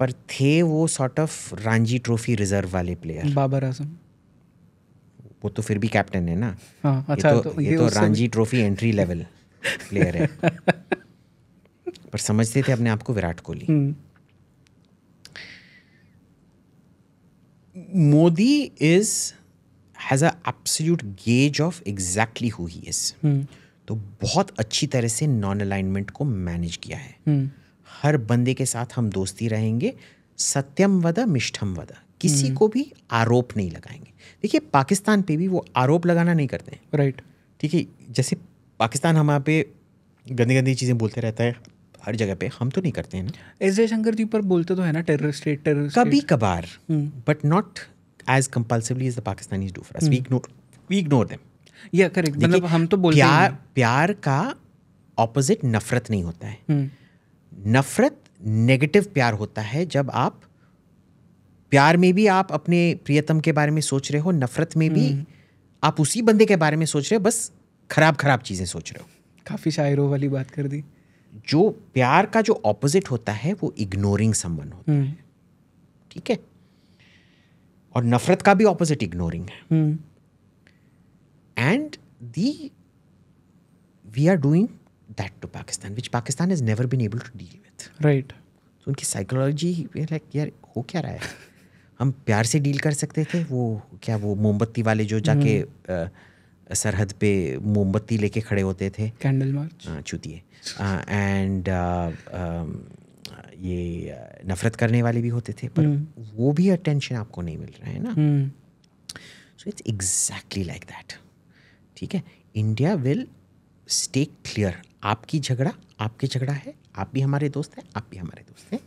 Speaker 1: पर थे वो sort of Ranji trophy reserve वाले प्लेयर बाबर आजम वो तो फिर भी कैप्टन है ना आ, हाँ, अच्छा, ये तो, तो ये, ये तो Ranji trophy entry level player है पर समझते थे अपने आप को विराट कोहली हम्म। Modi is has an absolute gauge of exactly who he is. Hmm. तो बहुत अच्छी तरह से नॉन अलाइनमेंट को मैनेज किया है hmm. हर बंदे के साथ हम दोस्ती रहेंगे सत्यम वदा मिष्ठम वदा किसी hmm. को भी आरोप नहीं लगाएंगे देखिए पाकिस्तान पे भी वो आरोप लगाना नहीं करते हैं राइट ठीक है जैसे पाकिस्तान हमारे पे गंदी गंदी चीज़ें बोलते रहता है हर जगह पे हम तो नहीं करते हैं ना एस जयशंकर जी पर बोलते तो है ना टेररिस्ट टेररिस्ट कभी कभार but not as compulsively is the Pakistani do for we ignore we ignore them या करेक्ट मतलब हम तो बोलते प्यार प्यार का ऑपोजिट नफरत नहीं होता है हम्म। नफरत नेगेटिव प्यार होता है जब आप प्यार में भी आप अपने प्रियतम के बारे में सोच रहे हो नफरत में भी हम्म। आप उसी बंदे के बारे में सोच रहे हो बस खराब खराब चीज़ें सोच रहे हो
Speaker 2: काफ़ी शायरों वाली बात कर दी
Speaker 1: जो प्यार का जो ऑपोजिट होता है वो इग्नोरिंग समवन होता है हम्म। ठीक है और नफरत का भी ऑपोजिट इग्नोरिंग है and the we are doing that to Pakistan which Pakistan is never been able to deal with right तो उनकी साइकोलॉजी लाइक यार हो क्या रहा है हम प्यार से डील कर सकते थे वो क्या वो मोमबत्ती वाले जो जाके hmm. सरहद पे मोमबत्ती लेके खड़े होते थे कैंडल मार्च हाँ, चूतिए एंड ये नफरत करने वाले भी होते थे पर हम्म। वो भी अटेंशन आपको नहीं मिल रहा है ना so it's exactly like that ठीक है इंडिया विल स्टे क्लियर आपकी झगड़ा आपके झगड़ा है आप भी हमारे दोस्त हैं आप भी हमारे दोस्त हैं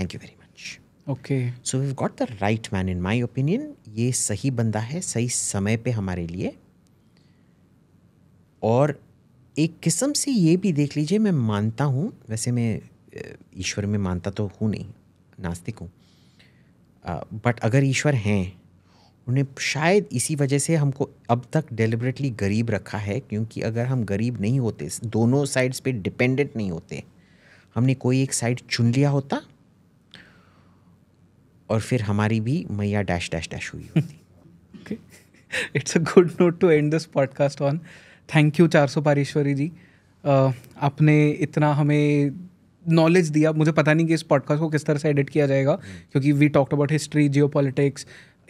Speaker 1: thank you very much okay so we got the right man in my opinion ये सही बंदा है सही समय पे हमारे लिए और एक किस्म से ये भी देख लीजिए मैं मानता हूँ वैसे मैं ईश्वर में मानता तो हूँ नहीं नास्तिक हूँ बट अगर ईश्वर हैं उन्हें शायद इसी वजह से हमको अब तक डेलिबरेटली गरीब रखा है क्योंकि अगर हम गरीब नहीं होते दोनों साइड्स पे डिपेंडेंट नहीं होते हमने कोई एक साइड चुन लिया होता और फिर हमारी भी मैया डैश डैश डैश हुई होती
Speaker 2: it's a good note to end this podcast on thank you चार सौ पारेश्वरी जी आपने इतना हमें नॉलेज दिया मुझे पता नहीं कि इस पॉडकास्ट को किस तरह से एडिट किया जाएगा hmm. क्योंकि we talked about history geo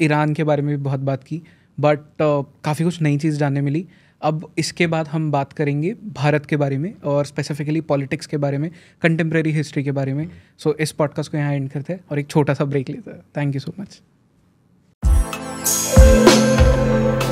Speaker 2: Iran के बारे में भी बहुत बात की बट uh, काफ़ी कुछ नई चीज़ जानने मिली अब इसके बाद हम बात करेंगे भारत के बारे में और स्पेसिफिकली पॉलिटिक्स के बारे में कंटेम्प्रेरी हिस्ट्री के बारे में सो hmm. so, इस पॉडकास्ट को यहाँ एंड करते हैं और एक छोटा सा ब्रेक लेते हैं थैंक यू सो मच